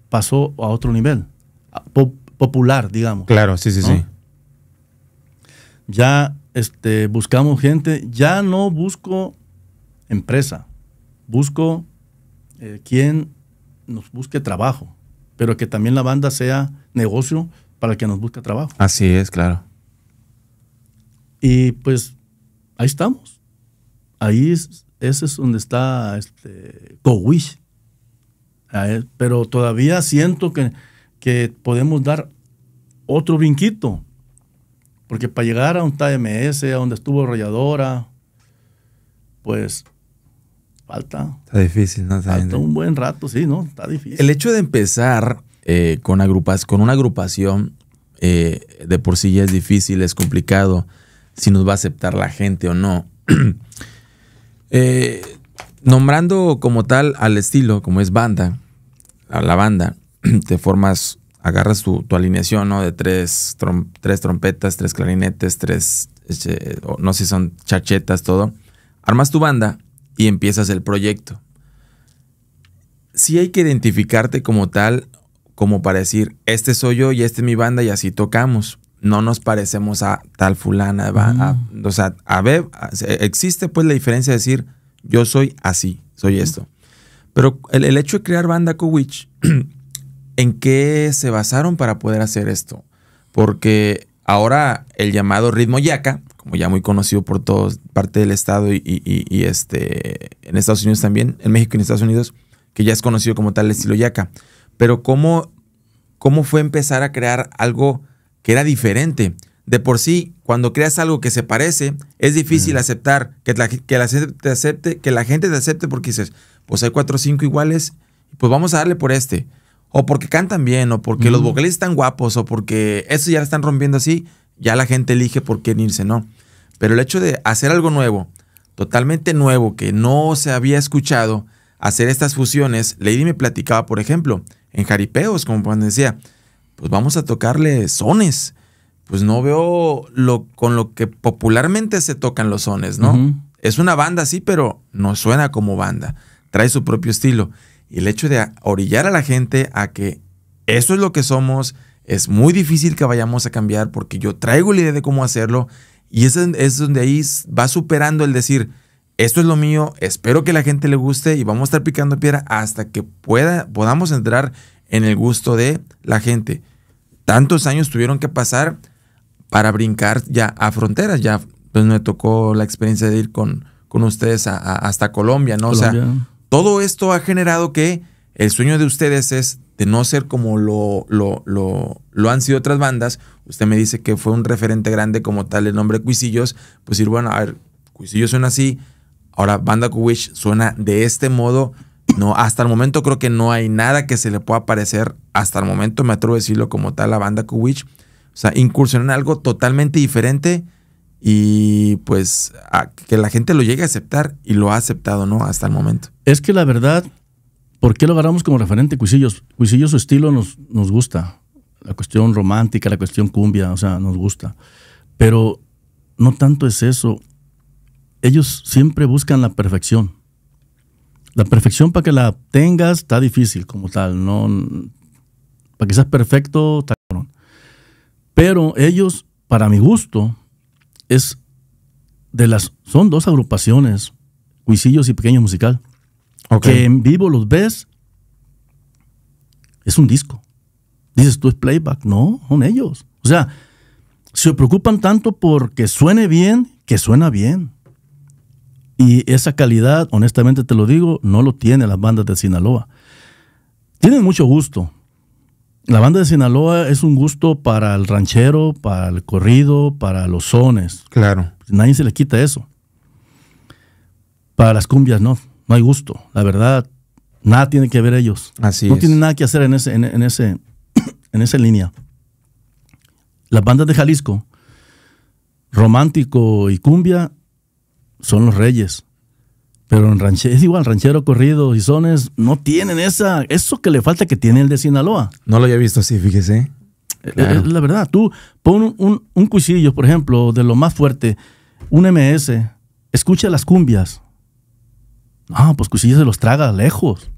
pasó a otro nivel popular, digamos. Claro, sí, sí, sí. Ya este, buscamos gente, ya no busco empresa, busco eh, quien nos busque trabajo, pero que también la banda sea negocio para que nos busque trabajo. Así es, claro. Y pues ahí estamos. Ahí es, ese es donde está este, Cowish. Ah, eh, pero todavía siento que que podemos dar otro brinquito. Porque para llegar a un TMS, a donde estuvo Rayadora, pues falta. Está difícil, ¿no? falta un buen rato, sí, ¿no? Está difícil. El hecho de empezar eh, con, agrupas, con una agrupación eh, de por sí ya es difícil, es complicado, si nos va a aceptar la gente o no. <clears throat> Eh, nombrando como tal al estilo, como es banda, a la banda, <clears throat> te formas, agarras tu, alineación, ¿no? De tres, tres trompetas, tres clarinetes, tres, este, no sé si son chachetas, todo. Armas tu banda y empiezas el proyecto. Sí hay que identificarte como tal, como para decir, este soy yo y este es mi banda y así tocamos. No nos parecemos a tal fulana, mm. o sea, a ver, existe pues la diferencia de decir, yo soy así, soy esto. Pero el, hecho de crear banda Cowich <clears throat> en qué se basaron para poder hacer esto. Porque ahora el llamado ritmo yaca, como ya muy conocido por todos, parte del Estado y, este, en Estados Unidos también, en México y en Estados Unidos, que ya es conocido como tal el estilo yaca. Pero ¿cómo, cómo fue empezar a crear algo que era diferente? De por sí, cuando creas algo que se parece, es difícil aceptar que, la, acepte, que la gente te acepte porque dices, pues hay cuatro o cinco iguales, pues vamos a darle por este o porque cantan bien, o porque los vocalistas están guapos, o porque eso ya lo están rompiendo así, ya la gente elige por quién irse, ¿no? Pero el hecho de hacer algo nuevo, totalmente nuevo, que no se había escuchado, hacer estas fusiones, Lady me platicaba, por ejemplo, en jaripeos, como cuando decía, pues vamos a tocarle sones. Pues no veo lo, con lo que popularmente se tocan los sones, ¿no? Es una banda, sí, pero no suena como banda. Trae su propio estilo. Y el hecho de orillar a la gente a que eso es lo que somos, es muy difícil que vayamos a cambiar porque yo traigo la idea de cómo hacerlo y es, es donde ahí va superando el decir, esto es lo mío, espero que la gente le guste y vamos a estar picando piedra hasta que pueda, podamos entrar en el gusto de la gente. Tantos años tuvieron que pasar para brincar ya a fronteras, ya pues me tocó la experiencia de ir con, con ustedes hasta Colombia, ¿no? O sea, todo esto ha generado que el sueño de ustedes es de no ser como lo, lo, lo, han sido otras bandas. Usted me dice que fue un referente grande como tal el nombre Cuisillos. Pues ir, bueno, a ver, Cuisillos suena así. Ahora, Banda Kuwish suena de este modo. No, hasta el momento creo que no hay nada que se le pueda parecer. Hasta el momento me atrevo a decirlo como tal a Banda Kuwich. O sea, incursionar en algo totalmente diferente y pues que la gente lo llegue a aceptar y lo ha aceptado, ¿no? Hasta el momento. Es que la verdad, ¿por qué lo agarramos como referente Cuisillos? Cuisillos su estilo nos, nos gusta, la cuestión romántica, la cuestión cumbia, o sea, nos gusta. Pero no tanto es eso. Ellos siempre buscan la perfección. La perfección para que la tengas está difícil como tal, no para que seas perfecto, está cabrón. Pero ellos, para mi gusto, es de las, son dos agrupaciones, Cuisillos y Pequeño Musical, que en vivo los ves, es un disco. Dices, tú es playback, no, son ellos. O sea, se preocupan tanto porque suene bien, que suena bien. Y esa calidad, honestamente te lo digo, no lo tiene las bandas de Sinaloa. Tienen mucho gusto, la banda de Sinaloa es un gusto para el ranchero, para el corrido, para los sones. Claro. Nadie se le quita eso. Para las cumbias no, no hay gusto. La verdad, nada tiene que ver ellos. Así no tiene tienen nada que hacer en, ese, ese, <clears throat> en esa línea. Las bandas de Jalisco, romántico y cumbia, son los reyes. Pero en ranchero, es igual, ranchero corrido y sones no tienen esa, eso que le falta que tiene el de Sinaloa. No lo había visto así, fíjese. Eh, eh, la verdad, tú pon un, cuchillo, por ejemplo, de lo más fuerte, un MS, escucha las cumbias. Ah, pues cuisillo se los traga lejos.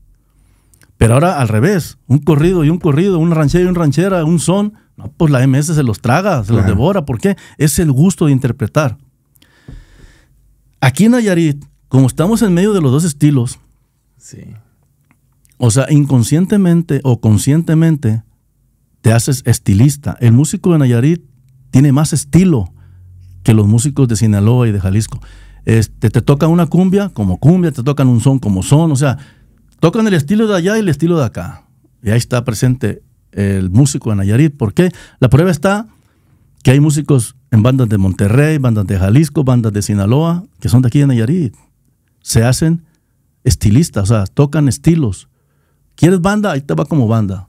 Pero ahora al revés, un corrido y un corrido, un ranchero y un ranchera, un son, no, pues la MS se los traga, se los devora. ¿Por qué? Es el gusto de interpretar. Aquí en Nayarit, como estamos en medio de los dos estilos, o sea, inconscientemente o conscientemente te haces estilista. El músico de Nayarit tiene más estilo que los músicos de Sinaloa y de Jalisco. Este, te toca una cumbia como cumbia, te tocan un son como son, o sea, tocan el estilo de allá y el estilo de acá. Y ahí está presente el músico de Nayarit. ¿Por qué? La prueba está que hay músicos en bandas de Monterrey, bandas de Jalisco, bandas de Sinaloa, que son de aquí de Nayarit se hacen estilistas, o sea, tocan estilos. ¿Quieres banda? Ahí te va como banda.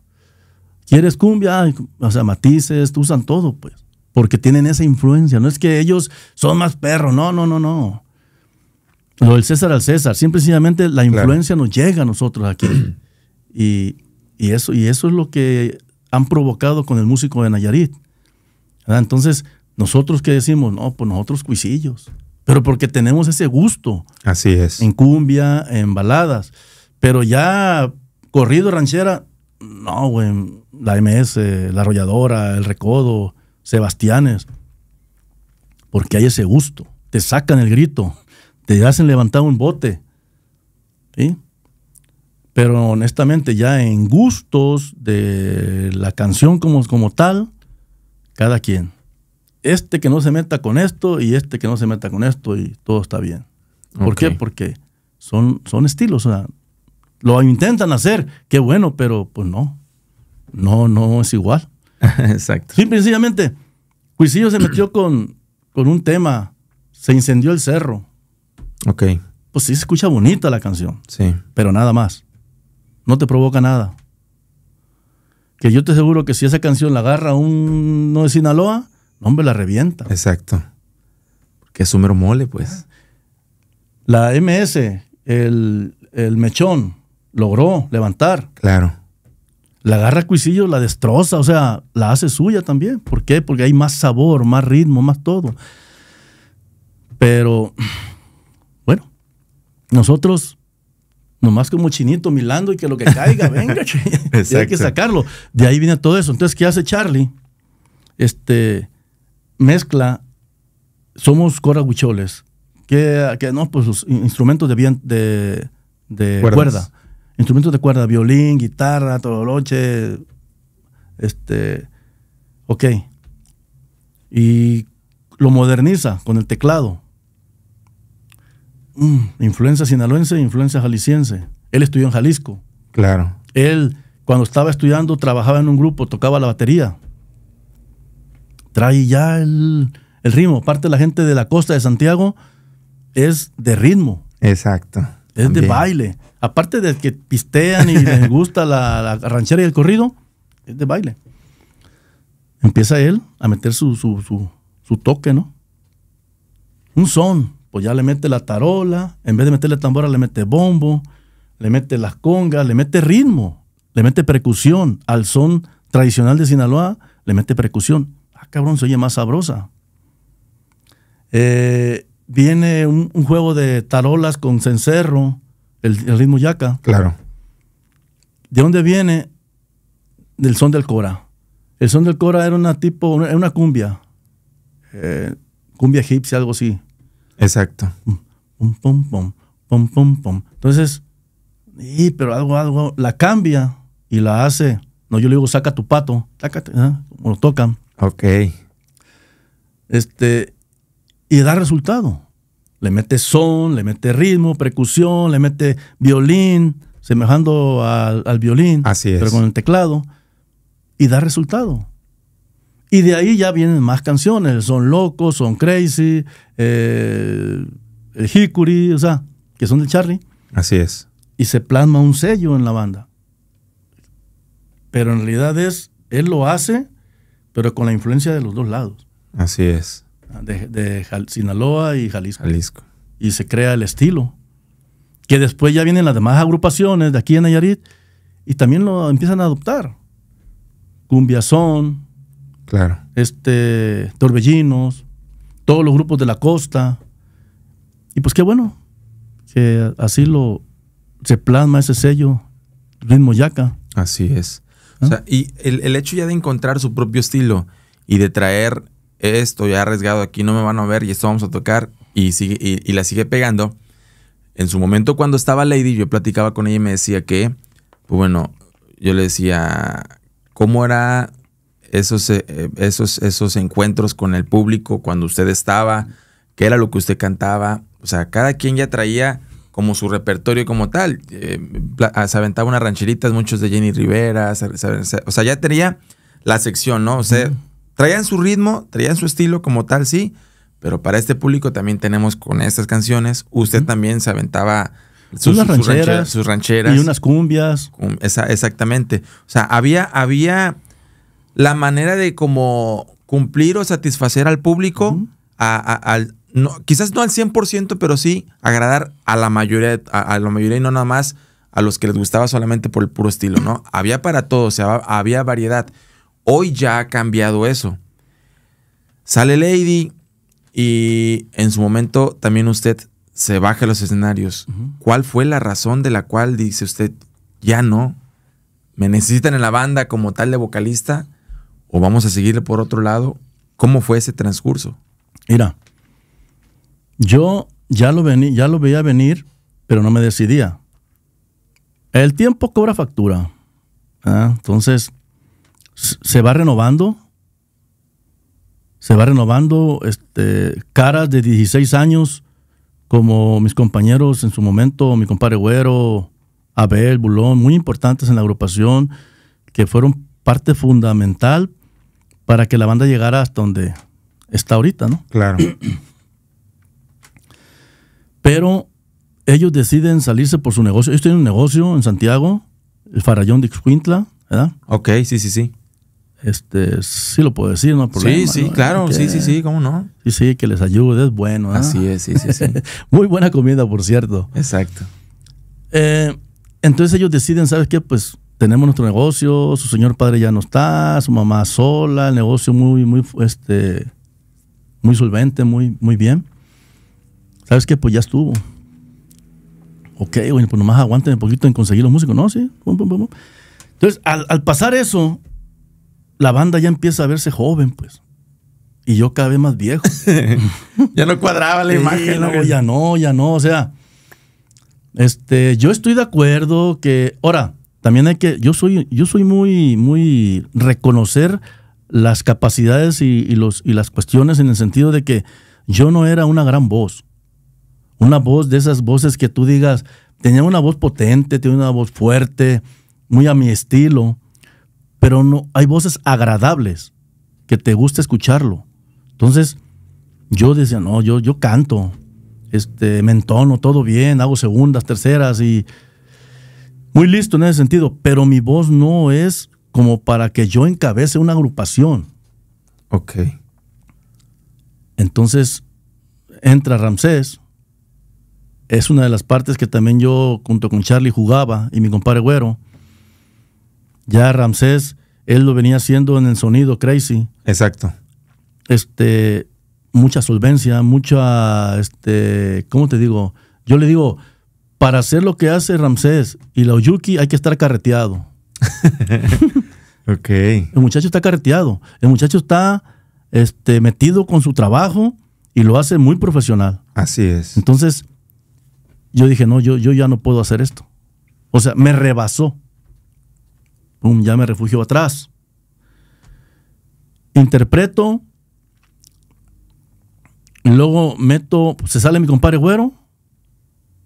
¿Quieres cumbia? O sea, matices, usan todo, pues. Porque tienen esa influencia. No es que ellos son más perros. No, no, no, no. Lo del César al César. Siempre sencillamente la influencia nos llega a nosotros aquí. <clears throat> Y, eso, y eso es lo que han provocado con el músico de Nayarit. Entonces, nosotros que decimos, no, pues nosotros cuisillos pero porque tenemos ese gusto. Así es. En cumbia, en baladas. Pero ya corrido ranchera, no, güey. La MS, la arrolladora, el recodo, Sebastianes. Porque hay ese gusto. Te sacan el grito, te hacen levantar un bote. ¿Sí? Pero honestamente, ya en gustos de la canción como, como tal, cada quien este que no se meta con esto y este que no se meta con esto y todo está bien. ¿Por qué? Porque son, son estilos, o sea, lo intentan hacer, qué bueno, pero pues no, no, no es igual. <laughs> Exacto. Sí, y sencillamente, Cuisillo se metió con, con un tema, se incendió el cerro. Ok. Pues sí se escucha bonita la canción. Sí. Pero nada más. No te provoca nada. Que yo te aseguro que si esa canción la agarra uno de Sinaloa, no, hombre, la revienta. Exacto. Porque es un mero mole, pues. La MS, el, el mechón, logró levantar. Claro. La agarra a cuisillo, la destroza, o sea, la hace suya también. ¿Por qué? Porque hay más sabor, más ritmo, más todo. Pero, <clears throat> bueno, nosotros, nomás como chinito milando y que lo que caiga, <laughs> venga, <laughs> y hay que sacarlo. De ahí viene todo eso. Entonces, ¿qué hace Charlie? Este, mezcla, somos coragucholes, que, que no, pues los instrumentos de, bien, de, de cuerda, instrumentos de cuerda, violín, guitarra, tololoche, este, ok. Y lo moderniza con el teclado. Mm, influencia sinaloense, influencia jalisciense. Él estudió en Jalisco. Claro. Él, cuando estaba estudiando, trabajaba en un grupo, tocaba la batería trae ya el, ritmo. Parte de la gente de la costa de Santiago es de ritmo. Exacto. Es de baile. Aparte de que pistean y <laughs> les gusta la, ranchera y el corrido, es de baile. Empieza él a meter su, su toque, ¿no? Un son. Pues ya le mete la tarola, en vez de meterle tambora, le mete bombo, le mete las congas, le mete ritmo, le mete percusión. Al son tradicional de Sinaloa, le mete percusión cabrón, se más sabrosa. Eh, viene un, juego de tarolas con cencerro, el, ritmo yaca. Claro. ¿De dónde viene? Del son del Cora. El son del Cora era una tipo, cumbia. Eh, cumbia egipcia, algo así. Exacto. Pum, pum, pum, pum, pum, pum. Entonces, pero algo, algo, la cambia y la hace. No, yo le digo, saca tu pato, ¿eh? como lo tocan. Ok. Este, y da resultado. Le mete son, le mete ritmo, percusión, le mete violín, semejando al, violín, Así es. pero con el teclado, y da resultado. Y de ahí ya vienen más canciones, son locos, son crazy, el eh, Hickory, o sea, que son de Charlie. Así es. Y se plasma un sello en la banda. Pero en realidad es, él lo hace pero con la influencia de los dos lados. Así es. De, Sinaloa y Jalisco. Jalisco. Y se crea el estilo, que después ya vienen las demás agrupaciones de aquí en Nayarit y también lo empiezan a adoptar. Cumbiazón, claro. este, Torbellinos, todos los grupos de la costa. Y pues qué bueno que así lo se plasma ese sello en Moyaca. Así es. ¿Ah? y el, hecho ya de encontrar su propio estilo y de traer esto ya arriesgado, aquí no me van a ver y esto vamos a tocar y, sigue, y, la sigue pegando. En su momento cuando estaba Lady, yo platicaba con ella y me decía que, pues bueno, yo le decía, ¿cómo era esos, eh, esos, esos encuentros con el público cuando usted estaba? ¿Qué era lo que usted cantaba? O sea, cada quien ya traía como su repertorio como tal. Eh, ah, se aventaba unas rancheritas, muchos de Jenny Rivera, o sea, ya tenía la sección, ¿no? O sea, traían su ritmo, traían su estilo como tal, sí, pero para este público también tenemos con estas canciones, usted también se aventaba sus, rancheras, sus, rancheras, Y unas cumbias. exactamente. O sea, había, había la manera de como cumplir o satisfacer al público al quizás no al 100%, pero sí agradar a la mayoría, a, la mayoría y no nada más a los que les gustaba solamente por el puro estilo, ¿no? Había para todos, o había variedad. Hoy ya ha cambiado eso. Sale Lady y en su momento también usted se baja los escenarios. ¿Cuál fue la razón de la cual dice usted, ya no, me necesitan en la banda como tal de vocalista o vamos a seguirle por otro lado? ¿Cómo fue ese transcurso? Mira, yo ya lo, ya lo veía venir, pero no me decidía. El tiempo cobra factura. ¿ah? Entonces, se va renovando. Se va renovando este, caras de 16 años, como mis compañeros en su momento, mi compadre Güero, Abel, Bulón, muy importantes en la agrupación, que fueron parte fundamental para que la banda llegara hasta donde está ahorita, ¿no? Claro. <clears throat> Pero ellos deciden salirse por su negocio. Ellos tienen un negocio en Santiago, el Farallón de Xcuintla, ¿verdad? Ok, sí, sí, sí. Este, sí lo puedo decir, no problema. Sí, sí, claro, sí, sí, sí, cómo no. Sí, sí, que les ayude, es bueno. Así es, sí, sí, sí. <laughs> Muy buena comida, por cierto. Exacto. Eh, entonces ellos deciden, ¿sabes qué? Pues tenemos nuestro negocio, su señor padre ya no está, su mamá sola, el negocio muy, muy, este, muy solvente, muy, muy bien. ¿sabes qué? Pues ya estuvo. Ok, bueno, pues nomás aguanten un poquito en conseguir los músicos. No, sí. Entonces, al, pasar eso, la banda ya empieza a verse joven, pues. Y yo cada vez más viejo. <laughs> ya no cuadraba la imagen. ya no, ya no. O sea, este, yo estoy de acuerdo que. Ahora, también hay que. Yo soy, yo soy muy, muy reconocer las capacidades y, los, y las cuestiones en el sentido de que yo no era una gran voz. Una voz de esas voces que tú digas, tenía una voz potente, tenía una voz fuerte, muy a mi estilo, pero no, hay voces agradables que te gusta escucharlo. Entonces, yo decía, no, yo, yo canto, este, me entono, todo bien, hago segundas, terceras y muy listo en ese sentido, pero mi voz no es como para que yo encabece una agrupación. Ok. Entonces entra Ramsés es una de las partes que también yo junto con Charlie jugaba y mi compadre Güero. Ya Ramsés, él lo venía haciendo en el sonido Crazy. Exacto. Este, mucha solvencia, mucha, este, ¿cómo te digo? Yo le digo, para hacer lo que hace Ramsés y la Oyuki hay que estar carreteado. <laughs> ok. El muchacho está carreteado. El muchacho está este, metido con su trabajo y lo hace muy profesional. Así es. Entonces, yo dije, no, yo, yo ya no puedo hacer esto. O sea, me rebasó. Pum, ya me refugio atrás. Interpreto. Luego meto, se sale mi compadre güero.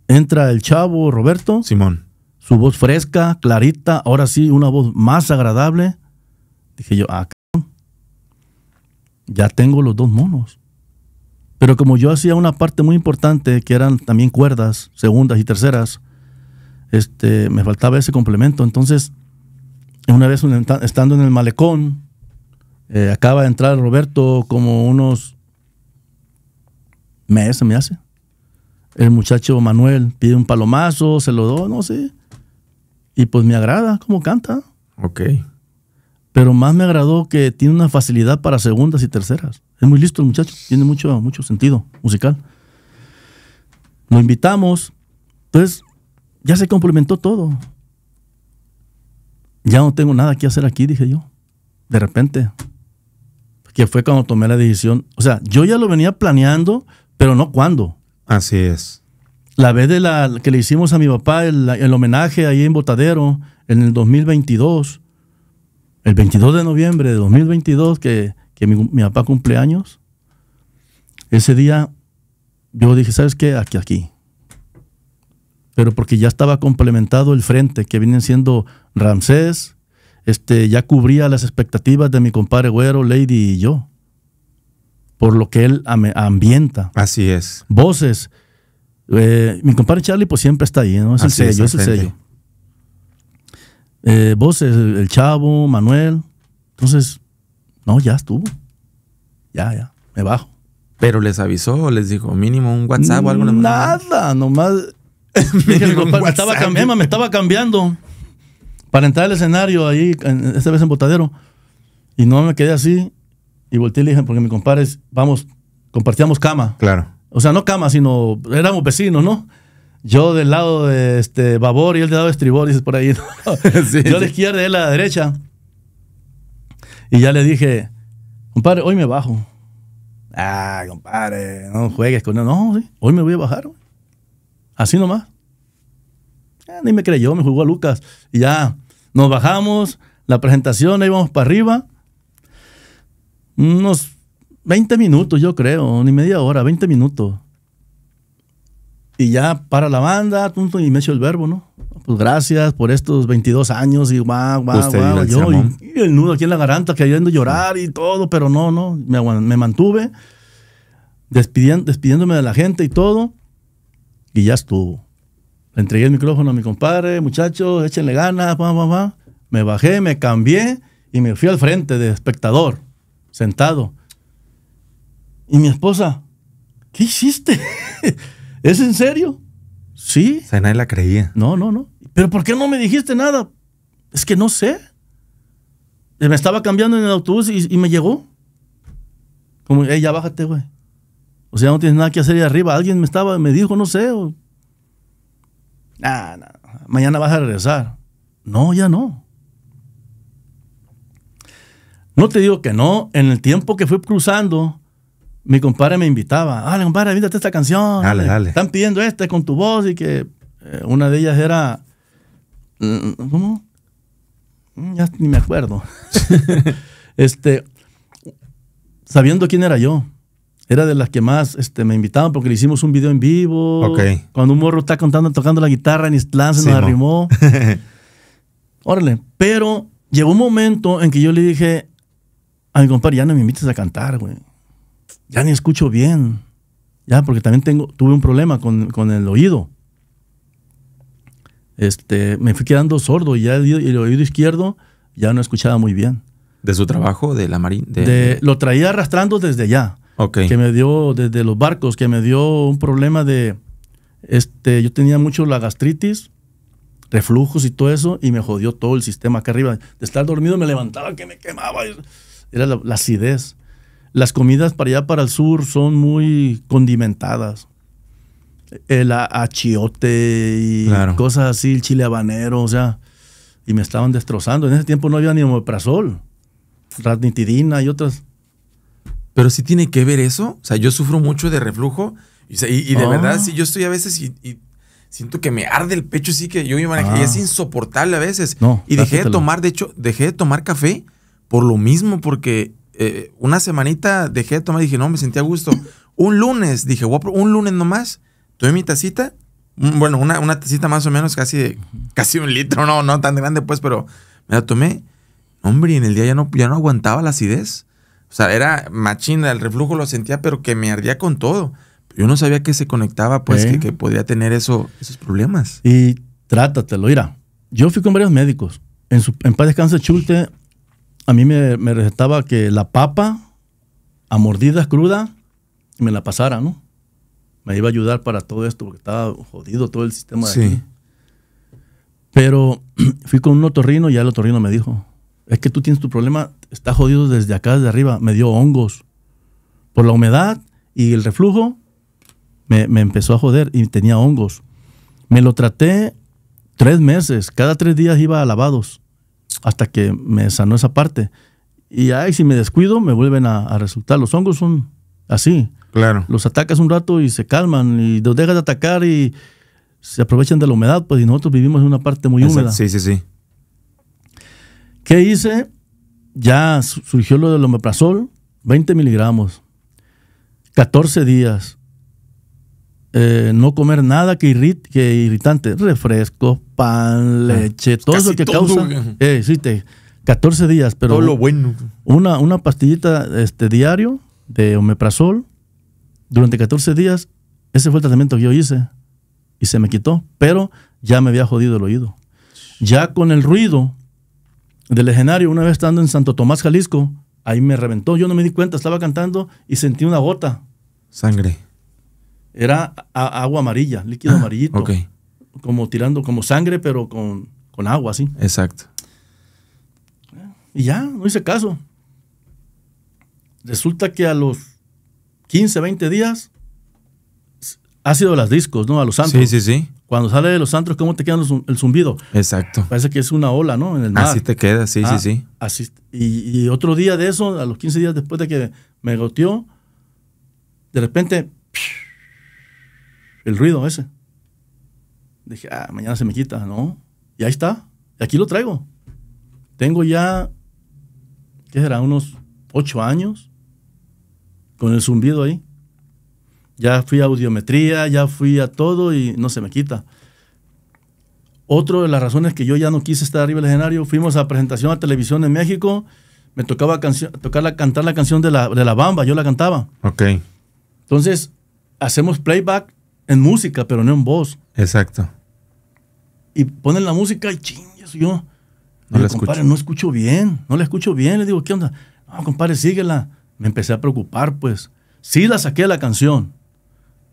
Entra el chavo Roberto. Simón. Su voz fresca, clarita, ahora sí, una voz más agradable. Dije yo, ah, ya tengo los dos monos. Pero como yo hacía una parte muy importante, que eran también cuerdas, segundas y terceras, este, me faltaba ese complemento. Entonces, una vez estando en el malecón, eh, acaba de entrar Roberto como unos meses, me hace. El muchacho Manuel pide un palomazo, se lo doy, no sé. Y pues me agrada cómo canta. Ok. Pero más me agradó que tiene una facilidad para segundas y terceras. Es muy listo el muchacho, tiene mucho, mucho sentido musical. Lo invitamos. Entonces, ya se complementó todo. Ya no tengo nada que hacer aquí, dije yo. De repente. Que fue cuando tomé la decisión. O sea, yo ya lo venía planeando, pero no cuándo. Así es. La vez de la que le hicimos a mi papá el, el homenaje ahí en Botadero en el 2022, el 22 de noviembre de 2022, que que mi, papá papá años, ese día yo dije, ¿sabes qué? Aquí, aquí. Pero porque ya estaba complementado el frente, que vienen siendo Ramsés, este, ya cubría las expectativas de mi compadre Güero, Lady y yo. Por lo que él ambienta. Así es. Voces. Eh, mi compadre Charlie, pues siempre está ahí, ¿no? Es el sello, es, el sello. Eh, voces, el Chavo, Manuel. Entonces, no, ya estuvo. Ya, ya, me bajo. ¿Pero les avisó les dijo mínimo un WhatsApp o algo? Nada, nomás. <laughs> me, estaba cambiando, me estaba cambiando para entrar al escenario ahí, en, esta vez en Botadero. Y no me quedé así. Y volteé y le dije, porque mi compadre, vamos, compartíamos cama. Claro. O sea, no cama, sino éramos vecinos, ¿no? Yo del lado de este, Babor y él del lado de Estribor, dices por ahí. <laughs> yo de izquierda y él a la derecha. Y ya le dije, compadre, hoy me bajo. Ah, compadre, no juegues con él. No, hoy me voy a bajar. Así nomás. ni me creyó, me jugó a Lucas. Y ya, nos bajamos, la presentación, íbamos para arriba. Unos 20 minutos, yo creo, ni media hora, 20 minutos. Y ya para la banda, y me echo el verbo, ¿no? Pues gracias por estos 22 años y guau, guau, guau. Yo, y, el nudo aquí en la garanta, queriendo llorar y todo, pero no, no, me, me mantuve despidiendo, despidiéndome de la gente y todo. Y ya estuvo. Le entregué el micrófono a mi compadre, muchachos, échenle ganas, guau, guau, guau. Me bajé, me cambié y me fui al frente de espectador, sentado. Y mi esposa, ¿qué hiciste? <laughs> ¿Es en serio? Sí. O sea, nadie la creía. No, no, no. ¿Pero por qué no me dijiste nada? Es que no sé. Me estaba cambiando en el autobús y, me llegó. Como, hey, ya bájate, güey. O sea, no tienes nada que hacer ahí arriba. Alguien me estaba, me dijo, no sé. Ah, mañana vas a regresar. No, ya no. No te digo que no. En el tiempo que fui cruzando, mi compadre me invitaba, Dale compadre, invítate esta canción. Dale, Están pidiendo esta con tu voz y que eh, una de ellas era, mm, ¿cómo? Mm, ya ni me acuerdo. <laughs> este, sabiendo quién era yo, era de las que más este, me invitaban porque le hicimos un video en vivo. Cuando un morro está contando, tocando la guitarra en se nos arrimó. <laughs> Órale, pero llegó un momento en que yo le dije a mi compadre, ya no me invites a cantar, güey ya ni escucho bien. Ya, porque también tengo, tuve un problema con, el oído. Este, me fui quedando sordo y ya el, oído izquierdo ya no escuchaba muy bien. ¿De su trabajo, de la marina? lo traía arrastrando desde ya. Que me dio, desde los barcos, que me dio un problema de, este, yo tenía mucho la gastritis, reflujos y todo eso, y me jodió todo el sistema acá arriba. De estar dormido me levantaba que me quemaba. Era la acidez. Las comidas para allá, para el sur, son muy condimentadas. El achiote y cosas así, el chile habanero, o sea, y me estaban destrozando. En ese tiempo no había ni omeprazol, ranitidina y otras. Pero sí tiene que ver eso. O sea, yo sufro mucho de reflujo y, de ah. verdad, sí, yo estoy a veces y, siento que me arde el pecho, sí que yo me manejé, y ah. es insoportable a veces. y dejé de tomar, de hecho, dejé de tomar café por lo mismo, porque eh, una semanita dejé de tomar dije, no, me sentía a gusto. Un lunes, dije, un lunes nomás, tomé mi tacita, mm, bueno, una, una tacita más o menos, casi, casi un litro, no, no tan grande pues, pero me la tomé. Hombre, y en el día ya no, ya no aguantaba la acidez. O sea, era machina, el reflujo lo sentía, pero que me ardía con todo. Yo no sabía que se conectaba, pues, que, que, podía tener eso, esos problemas. Y trátatelo, mira. Yo fui con varios médicos. En, su, en paz descanse Chulte a mí me, me, recetaba que la papa a mordidas cruda me la pasara, ¿no? Me iba a ayudar para todo esto porque estaba jodido todo el sistema de sí. Pero <clears throat> fui con un otorrino y ya el otorrino me dijo, es que tú tienes tu problema, está jodido desde acá, desde arriba, me dio hongos. Por la humedad y el reflujo me, me empezó a joder y tenía hongos. Me lo traté tres meses, cada tres días iba a lavados hasta que me sanó esa parte. Y ahí si me descuido, me vuelven a, resultar. Los hongos son así. Claro. Los atacas un rato y se calman y los dejas de atacar y se aprovechan de la humedad, pues y nosotros vivimos en una parte muy húmeda. Sí, sí, sí. ¿Qué hice? Ya surgió lo del omeprazol, 20 miligramos, 14 días. Eh, no comer nada que, irrit, que irritante, Refresco, pan, ah, leche, todo lo que causa. Eh, sí, 14 días, pero. lo bueno. Una, una pastillita este, diario de omeprazol durante 14 días. Ese fue el tratamiento que yo hice y se me quitó, pero ya me había jodido el oído. Ya con el ruido del legendario, una vez estando en Santo Tomás, Jalisco, ahí me reventó. Yo no me di cuenta, estaba cantando y sentí una gota. Sangre. Era agua amarilla, líquido ah, amarillito. Como tirando, como sangre, pero con, agua, ¿sí? Exacto. Y ya, no hice caso. Resulta que a los 15, 20 días ha sido las discos, ¿no? A los santos. Sí, sí, sí. Cuando sale de los santos, ¿cómo te queda el zumbido? Exacto. Parece que es una ola, ¿no? En el mar. Así te queda, sí, sí, ah, sí. y, y, otro día de eso, a los 15 días después de que me goteó, de repente el ruido ese. Dije, ah, mañana se me quita, ¿no? Y ahí está, aquí lo traigo. Tengo ya, ¿qué será? Unos ocho años con el zumbido ahí. Ya fui a audiometría, ya fui a todo y no se me quita. Otra de las razones que yo ya no quise estar arriba del escenario, fuimos a presentación a televisión en México, me tocaba cantar la canción de la, de la bamba, yo la cantaba. Ok. Entonces, hacemos playback en música, pero no en voz. Exacto. Y ponen la música y chingues, yo. No la escucho. no escucho bien, no la escucho bien. Le digo, ¿qué onda? No, compadre, síguela. Me empecé a preocupar, pues. Sí la saqué la canción,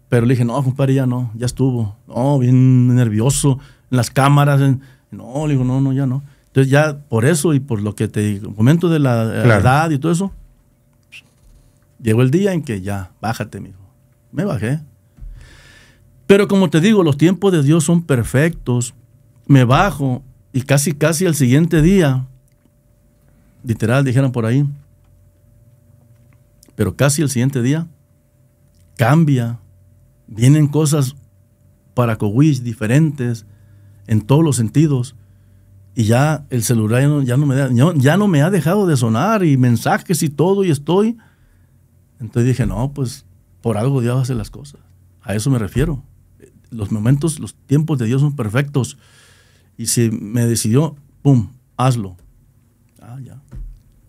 pero le dije, no, compadre, ya no, ya estuvo. No, bien nervioso, en las cámaras. No, le digo, no, no, ya no. Entonces ya por eso y por lo que te digo momento de la eh, edad y todo eso, llegó el día en que ya, bájate, mijo. Me bajé. Pero como te digo, los tiempos de Dios son perfectos. Me bajo y casi, casi al siguiente día, literal, dijeron por ahí, pero casi el siguiente día, cambia. Vienen cosas para Cowish diferentes en todos los sentidos. Y ya el celular ya no, me ya, no me ha dejado de sonar y mensajes y todo y estoy. Entonces dije, no, pues por algo Dios hace las cosas. A eso me refiero los momentos, los tiempos de Dios son perfectos. Y si me decidió, ¡pum!, hazlo. Ah, ya.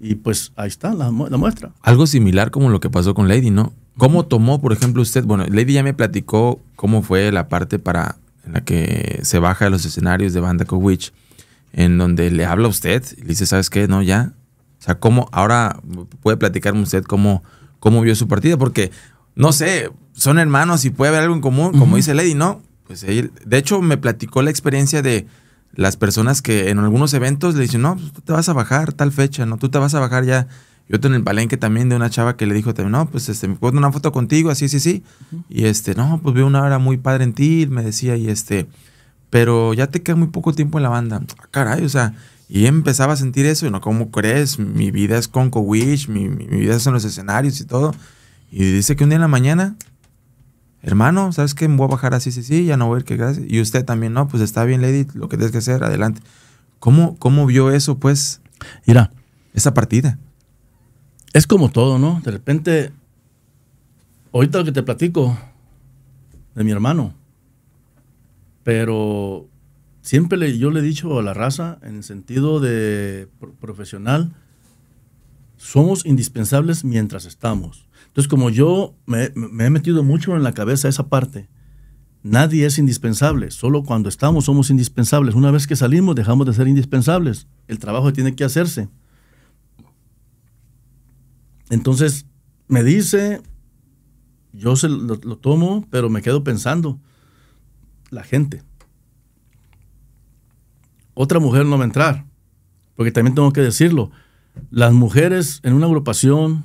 Y pues ahí está la, muestra. Algo similar como lo que pasó con Lady, ¿no? ¿Cómo tomó, por ejemplo, usted? Bueno, Lady ya me platicó cómo fue la parte para en la que se baja de los escenarios de Banda Witch, en donde le habla a usted y le dice, ¿sabes qué? No, ya. O sea, ¿cómo ahora puede platicarme usted cómo, cómo vio su partida? Porque no sé, son hermanos y puede haber algo en común, como dice Lady, ¿no? Pues de hecho, me platicó la experiencia de las personas que en algunos eventos le dicen, no, pues tú te vas a bajar tal fecha, ¿no? Tú te vas a bajar ya. Yo tengo el palenque también de una chava que le dijo también, no, pues este, me puedo una foto contigo, así, sí, sí. Y este, no, pues veo una hora muy padre en ti, me decía, y este, pero ya te queda muy poco tiempo en la banda. Ah, caray, o sea, y empezaba a sentir eso, y no, ¿cómo crees? Mi vida es con Wish, mi, mi vida es en los escenarios y todo. Y dice que un día en la mañana, hermano, ¿sabes qué? voy a bajar así, sí, sí, ya no voy a ir, que gracias. Y usted también, no, pues está bien, Lady, lo que tienes que hacer, adelante. ¿Cómo, cómo vio eso, pues? Mira. Esa partida. Es como todo, ¿no? De repente, ahorita lo que te platico de mi hermano, pero siempre yo le he dicho a la raza, en el sentido de profesional, somos indispensables mientras estamos. Entonces, como yo me, he metido mucho en la cabeza esa parte, nadie es indispensable, solo cuando estamos somos indispensables. Una vez que salimos dejamos de ser indispensables, el trabajo tiene que hacerse. Entonces, me dice, yo lo, lo tomo, pero me quedo pensando, la gente. Otra mujer no va a entrar, porque también tengo que decirlo, las mujeres en una agrupación,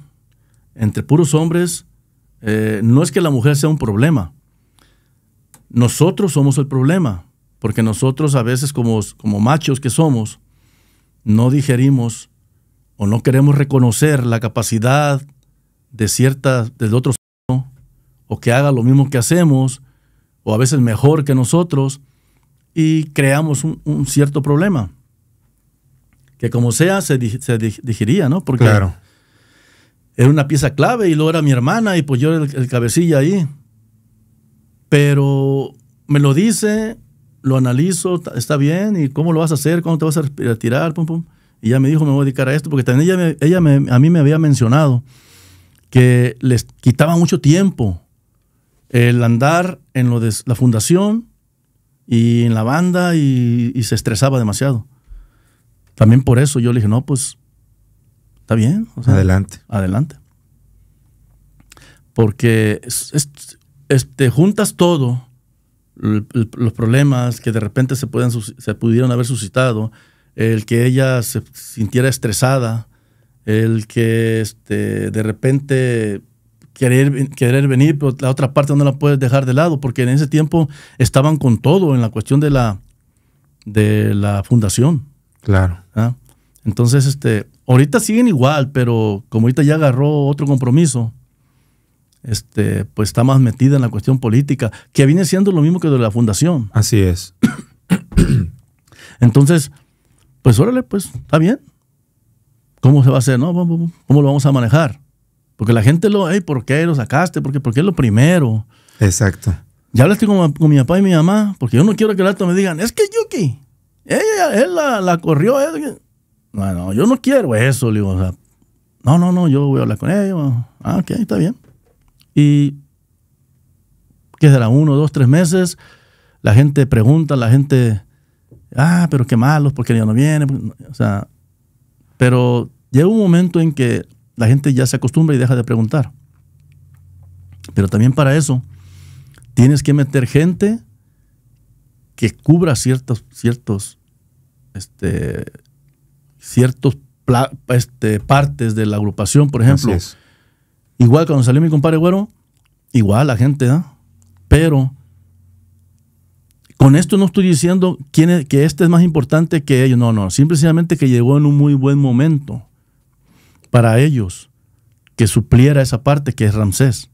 entre puros hombres, eh, no es que la mujer sea un problema. Nosotros somos el problema, porque nosotros a veces como, como machos que somos, no digerimos o no queremos reconocer la capacidad de ciertas, del otro o que haga lo mismo que hacemos, o a veces mejor que nosotros, y creamos un, cierto problema. Que como sea, se, se digería, ¿no? Porque claro era una pieza clave y luego era mi hermana y pues yo era el, cabecilla ahí. Pero me lo dice, lo analizo, está bien, y cómo lo vas a hacer, cómo te vas a retirar, pum, pum. Y ella me dijo, me voy a dedicar a esto, porque también ella, ella a mí me había mencionado que les quitaba mucho tiempo el andar en lo de la fundación y en la banda y se estresaba demasiado. También por eso yo le dije, no, pues Está bien. adelante. Adelante. Porque este, juntas todo, los problemas que de repente se, pueden, se pudieron haber suscitado, el que ella se sintiera estresada, el que este, de repente querer, querer venir, pero la otra parte no la puedes dejar de lado, porque en ese tiempo estaban con todo en la cuestión de la, de la fundación. Claro. ¿Ah? Entonces, este, ahorita siguen igual, pero como ahorita ya agarró otro compromiso, este, pues está más metida en la cuestión política, que viene siendo lo mismo que de la fundación. Así es. Entonces, pues órale, pues está bien. ¿Cómo se va a hacer? No? ¿Cómo lo vamos a manejar? Porque la gente lo, hey, ¿por qué lo sacaste? Porque, porque es lo primero. Exacto. Ya hablaste con, con, mi papá y mi mamá, porque yo no quiero que el rato me digan, es que Yuki, ella, él la, la corrió. Él, eh, bueno, yo no quiero eso, le digo, no, no, no, yo voy a hablar con ellos. Ah, ok, está bien. Y, que será? Uno, dos, tres meses, la gente pregunta, la gente, ah, pero qué malos, porque ya no viene. O sea, pero llega un momento en que la gente ya se acostumbra y deja de preguntar. Pero también para eso tienes que meter gente que cubra ciertos, ciertos este, ciertas este, partes de la agrupación, por ejemplo. Igual cuando salió mi compadre Güero, igual la gente, ¿ah? Pero con esto no estoy diciendo quién que este es más importante que ellos. No, no. Simplemente que llegó en un muy buen momento para ellos que supliera esa parte que es Ramsés.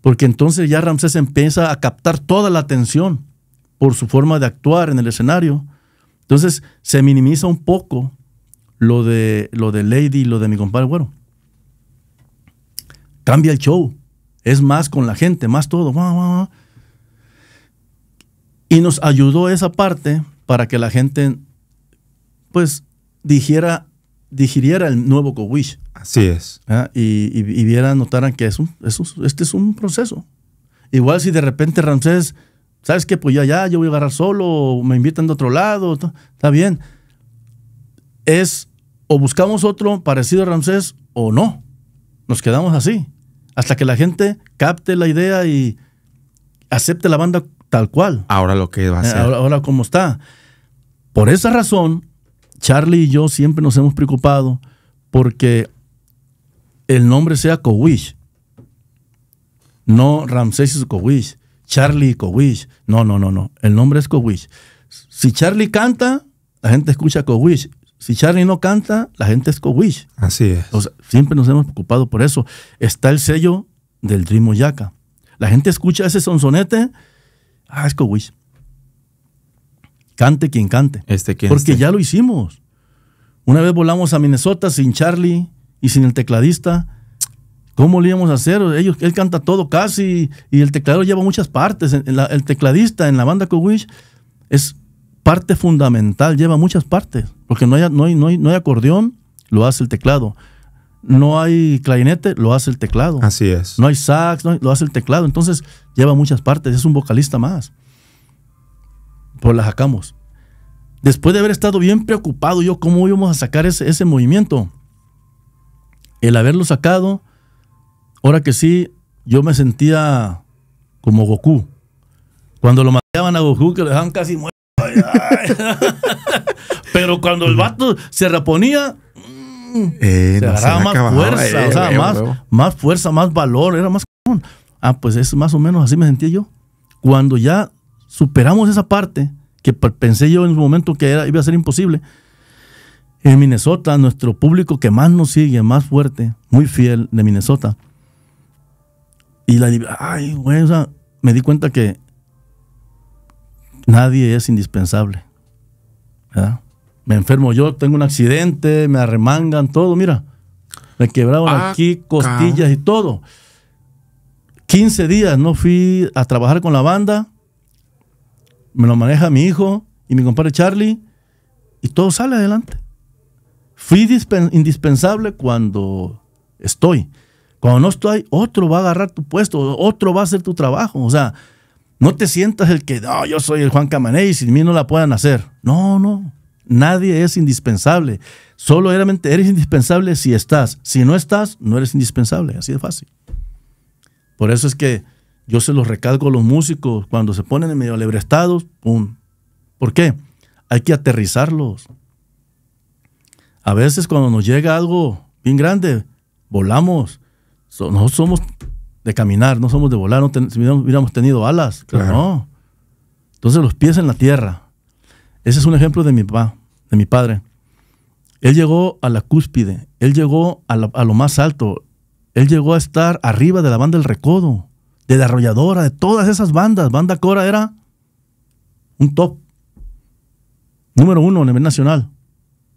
Porque entonces ya Ramsés empieza a captar toda la atención por su forma de actuar en el escenario. Entonces se minimiza un poco lo de, lo de Lady y lo de mi compadre Güero. Cambia el show. Es más con la gente, más todo. Y nos ayudó esa parte para que la gente, pues, digiera digiriera el nuevo Cowish. Así es. ¿Ah? Y, vieran, notaran que es este es un proceso. Igual si de repente Ramsés, ¿sabes qué? Pues ya, ya, yo voy a agarrar solo, me invitan de otro lado, está bien. Es o buscamos otro parecido a Ramsés o no. Nos quedamos así. Hasta que la gente capte la idea y acepte la banda tal cual. Ahora lo que va a eh, ser. Ahora, como está. Por esa razón, Charlie y yo siempre nos hemos preocupado porque el nombre sea Cowish. No Ramsés y Cowish. Charlie y Cowish. No, no, no, no. El nombre es Cowish. Si Charlie canta, la gente escucha Cowish si Charlie no canta, la gente es Cowish. Así es. siempre nos hemos preocupado por eso. Está el sello del Dream La gente escucha ese sonsonete, ah, es wish Cante quien cante. Este quien Porque ya lo hicimos. Una vez volamos a Minnesota sin Charlie y sin el tecladista. ¿Cómo lo íbamos a hacer? Ellos, él canta todo casi y el teclado lleva muchas partes. el tecladista en la banda Cowish es parte fundamental, lleva muchas partes, porque no hay, no hay, no hay, acordeón, lo hace el teclado. No hay clarinete, lo hace el teclado. Así es. No hay sax, lo hace el teclado. Entonces lleva muchas partes, es un vocalista más. por la sacamos. Después de haber estado bien preocupado yo cómo íbamos a sacar ese, ese movimiento, el haberlo sacado, ahora que sí, yo me sentía como Goku. Cuando lo mataban a Goku, que lo dejaban casi muerto. <laughs> Pero cuando el vato se reponía, mm, eh, se más fuerza, eh, eh, más, fuerza, más valor, era más Ah, pues es más o menos así me sentía yo. Cuando ya superamos esa parte, que pensé yo en un momento que iba a ser imposible, en Minnesota, nuestro público que más nos sigue, más fuerte, muy fiel de Minnesota, y la ay, güey, me di cuenta que nadie es indispensable. Me enfermo yo, tengo un accidente, me arremangan, todo, mira. Me quebraron ah, aquí costillas y todo. 15 días no fui a trabajar con la banda. Me lo maneja mi hijo y mi compadre Charlie. Y todo sale adelante. Fui indispensable cuando estoy. Cuando no estoy, otro va a agarrar tu puesto, otro va a hacer tu trabajo. O sea, no te sientas el que, no, ah, yo soy el Juan Camané y sin mí no la puedan hacer. No, no. Nadie es indispensable. Solo eres indispensable si estás. Si no estás, no eres indispensable. Así de fácil. Por eso es que yo se los recalco a los músicos cuando se ponen en medio alebrestados. ¡pum! ¿Por qué? Hay que aterrizarlos. A veces cuando nos llega algo bien grande, volamos. No somos de caminar, no somos de volar, no si hubiéramos, tenido alas, pues, claro. no. Entonces los pies en la tierra. Ese es un ejemplo de mi papá, de mi padre. Él llegó a la cúspide, él llegó a, lo más alto, él llegó a estar arriba de la banda del Recodo, de la Arrolladora, de todas esas bandas. Banda Cora era un top, número uno a nivel nacional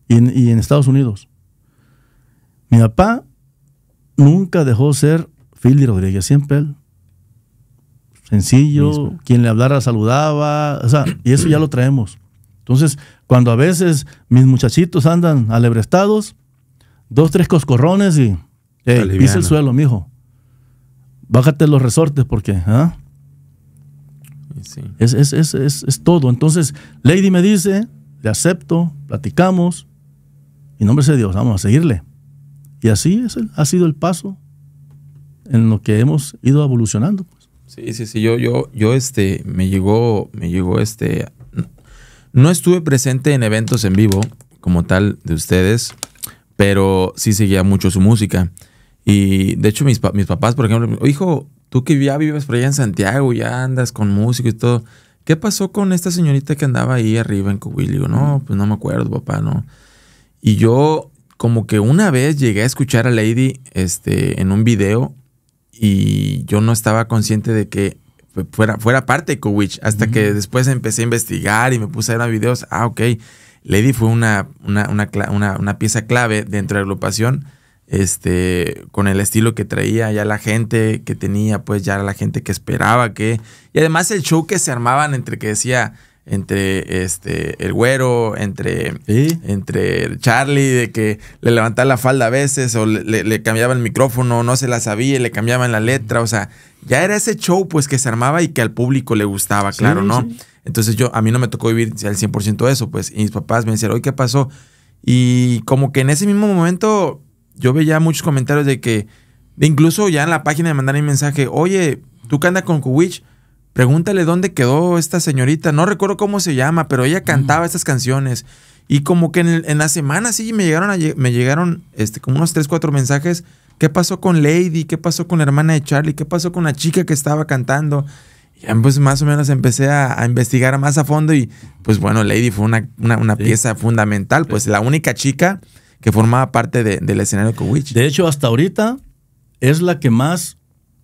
y en, y en Estados Unidos. Mi papá nunca dejó ser Pili Rodríguez, siempre Sencillo, quien le hablara saludaba, o sea, y eso ya lo traemos. Entonces, cuando a veces mis muchachitos andan alebrestados, dos, tres coscorrones y hey, el suelo, mijo. Bájate los resortes porque... ¿ah? Es, todo. Entonces, Lady me dice, le acepto, platicamos, y nombre de Dios, vamos a seguirle. Y así ha sido el paso en lo que hemos ido evolucionando. Pues. Sí, sí, sí. Yo, yo, yo, este, me llegó, me llegó, este, no estuve presente en eventos en vivo como tal de ustedes, pero sí seguía mucho su música. Y de hecho mis, papás, por ejemplo, hijo, tú que ya vives por allá en Santiago, ya andas con música y todo, ¿qué pasó con esta señorita que andaba ahí arriba en Coahuila? Digo, no, pues no me acuerdo, papá, no. Y yo como que una vez llegué a escuchar a Lady este, en un video y yo no estaba consciente de que fuera, fuera parte de Cowich, hasta que después empecé a investigar y me puse a ver videos. Ah, ok, Lady fue una, una, pieza clave dentro de la agrupación, este, con el estilo que traía, ya la gente que tenía, pues ya la gente que esperaba que... Y además el show que se armaban entre que decía entre este el güero, entre, entre Charlie, de que le levantaba la falda a veces, o le, cambiaba el micrófono, no se la sabía, le cambiaban la letra, o sea, ya era ese show pues que se armaba y que al público le gustaba, claro, ¿no? Entonces yo, a mí no me tocó vivir al 100% eso, pues, y mis papás me decían, oye, ¿qué pasó? Y como que en ese mismo momento yo veía muchos comentarios de que, incluso ya en la página de mandar un mensaje, oye, tú qué andas con Kuwich, Pregúntale dónde quedó esta señorita. No recuerdo cómo se llama, pero ella cantaba estas canciones. Y como que en, la semana sí me llegaron, me llegaron este, como unos 3, 4 mensajes. ¿Qué pasó con Lady? ¿Qué pasó con la hermana de Charlie? ¿Qué pasó con la chica que estaba cantando? Y pues más o menos empecé a, investigar más a fondo y pues bueno, Lady fue una, una, pieza fundamental, pues la única chica que formaba parte del escenario Kowich. De hecho, hasta ahorita es la que más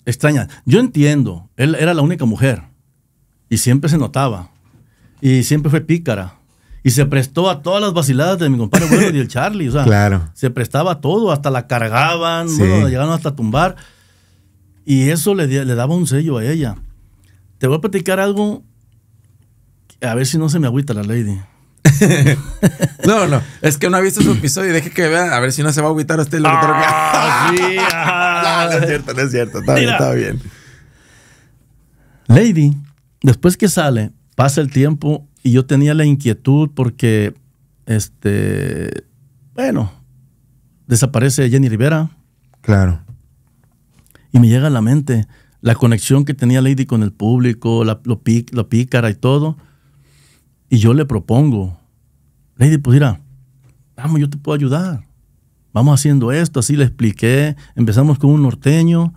extraña. Yo entiendo, él era la única mujer y siempre se notaba y siempre fue pícara y se prestó a todas las vaciladas de mi compadre y el <laughs> Charlie, o sea, se prestaba a todo, hasta la cargaban, llegaron hasta tumbar y eso le, le daba un sello a ella. Te voy a platicar algo, a ver si no se me agüita la lady. <laughs> no, no, es que no ha visto su episodio y deje que vea a ver si no se va a agüitar a usted. Ah, sí, <laughs> ah. no, es cierto, no es cierto. Está bien, está bien. Lady, después que sale, pasa el tiempo y yo tenía la inquietud porque, este, bueno, desaparece Jenny Rivera. Claro. Y me llega a la mente la conexión que tenía Lady con el público, la, lo, lo pícara y todo. Y yo le propongo, Lady, pues mira, vamos, yo te puedo ayudar. Vamos haciendo esto, así le expliqué. Empezamos con un norteño,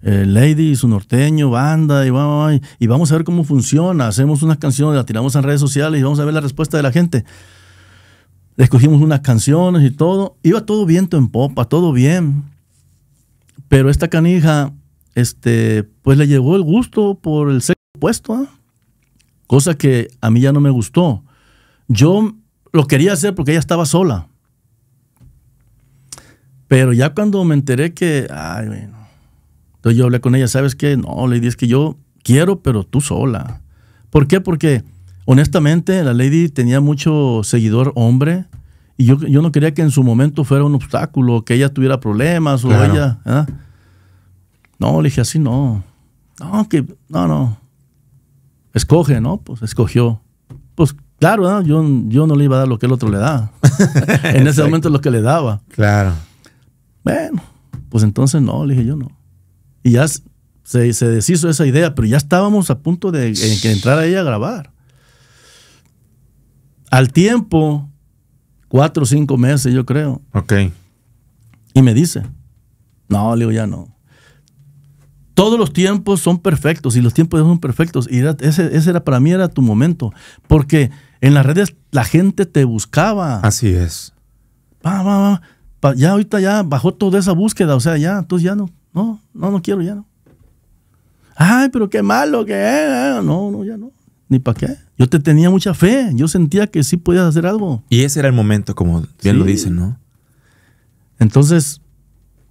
eh, Lady y su norteño, banda, y vamos, y vamos a ver cómo funciona. Hacemos unas canciones, las tiramos en redes sociales y vamos a ver la respuesta de la gente. Le escogimos unas canciones y todo. Iba todo viento en popa, todo bien. Pero esta canija, este, pues le llevó el gusto por el sexo puesto, ¿ah? cosa que a mí ya no me gustó. Yo lo quería hacer porque ella estaba sola. Pero ya cuando me enteré que, ay, bueno, entonces yo hablé con ella, ¿sabes qué? No, Lady, es que yo quiero, pero tú sola. ¿Por qué? Porque honestamente la Lady tenía mucho seguidor hombre y yo, no quería que en su momento fuera un obstáculo, que ella tuviera problemas o ella. ¿ah? No, le dije así, no. No, que, no, no escoge, ¿no? Pues escogió. Pues claro, Yo, yo no le iba a dar lo que el otro le da. <laughs> en ese momento lo que le daba. Claro. Bueno, pues entonces no, le dije yo no. Y ya se, deshizo esa idea, pero ya estábamos a punto de, entrar eh, que ella a grabar. Al tiempo, cuatro o cinco meses, yo creo. Ok. Y me dice, no, le digo, ya no. Todos los tiempos son perfectos y los tiempos son perfectos. Y ese, era para mí era tu momento. Porque en las redes la gente te buscaba. Así es. Ya ahorita ya bajó toda esa búsqueda. O sea, ya, entonces ya no. No, no, no quiero, ya no. Ay, pero qué malo que ah, No, no, ya no. Ni para qué. Yo te tenía mucha fe. Yo sentía que sí podías hacer algo. Y ese era el momento, como bien lo dicen, ¿no? Entonces,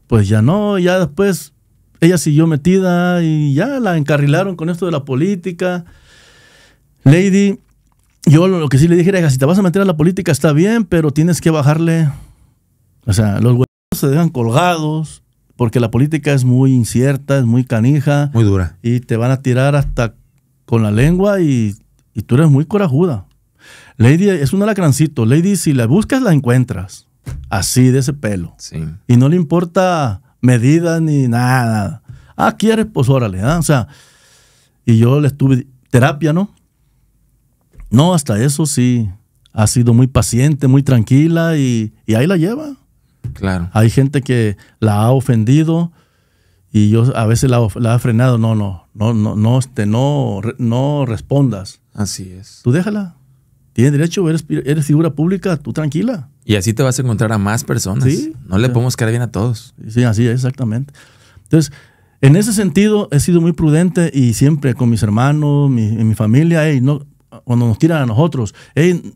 pues ya no, ya después ella siguió metida y ya la encarrilaron con esto de la política. Lady, yo lo que sí le dije era, si te vas a meter a la política está bien, pero tienes que bajarle. O sea, los huevos se dejan colgados porque la política es muy incierta, es muy canija. Muy dura. Y te van a tirar hasta con la lengua y, tú eres muy corajuda. Lady es un alacrancito. Lady, si la buscas, la encuentras. Así, de ese pelo. Sí. Y no le importa medidas ni nada. Ah, ¿quieres? Pues órale. ¿ah? O sea, y yo le estuve terapia, ¿no? No, hasta eso sí. Ha sido muy paciente, muy tranquila y, ahí la lleva. Claro. Hay gente que la ha ofendido y yo a veces la, la ha frenado. No, no, no, no, no, este, no, no respondas. Así es. Tú déjala. Tienes derecho, eres, eres figura pública, tú tranquila. Y así te vas a encontrar a más personas. No le podemos caer bien a todos. Sí, así es, exactamente. Entonces, en ese sentido, he sido muy prudente y siempre con mis hermanos, mi, mi familia, hey, no, cuando nos tiran a nosotros,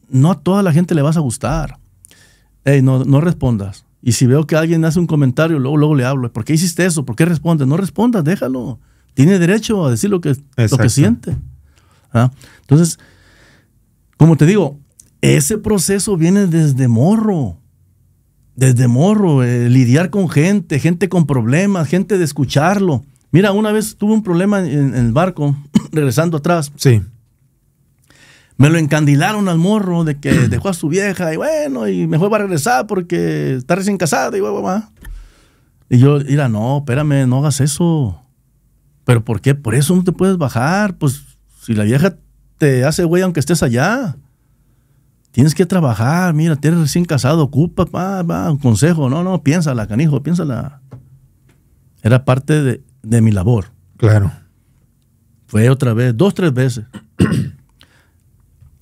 no a toda la gente le vas a gustar. no, no respondas. Y si veo que alguien hace un comentario, luego, luego le hablo. ¿Por qué hiciste eso? ¿Por qué respondes? No respondas, déjalo. Tiene derecho a decir lo que, lo que siente. ¿Ah? Entonces, como te digo, ese proceso viene desde morro. Desde morro, eh, lidiar con gente, gente con problemas, gente de escucharlo. Mira, una vez tuve un problema en, el barco, <clears throat> regresando atrás. Sí. Me lo encandilaron al morro de que <clears throat> dejó a su vieja y bueno, y me fue a regresar porque está recién casada. y va. Y yo, mira, no, espérame, no hagas eso. ¿Pero por qué? Por eso no te puedes bajar. Pues si la vieja te hace güey aunque estés allá tienes que trabajar, mira, tienes recién casado, ocupa, va, va, un consejo. No, no, piénsala, canijo, piénsala. Era parte de, mi labor. Claro. Fue otra vez, dos, tres veces.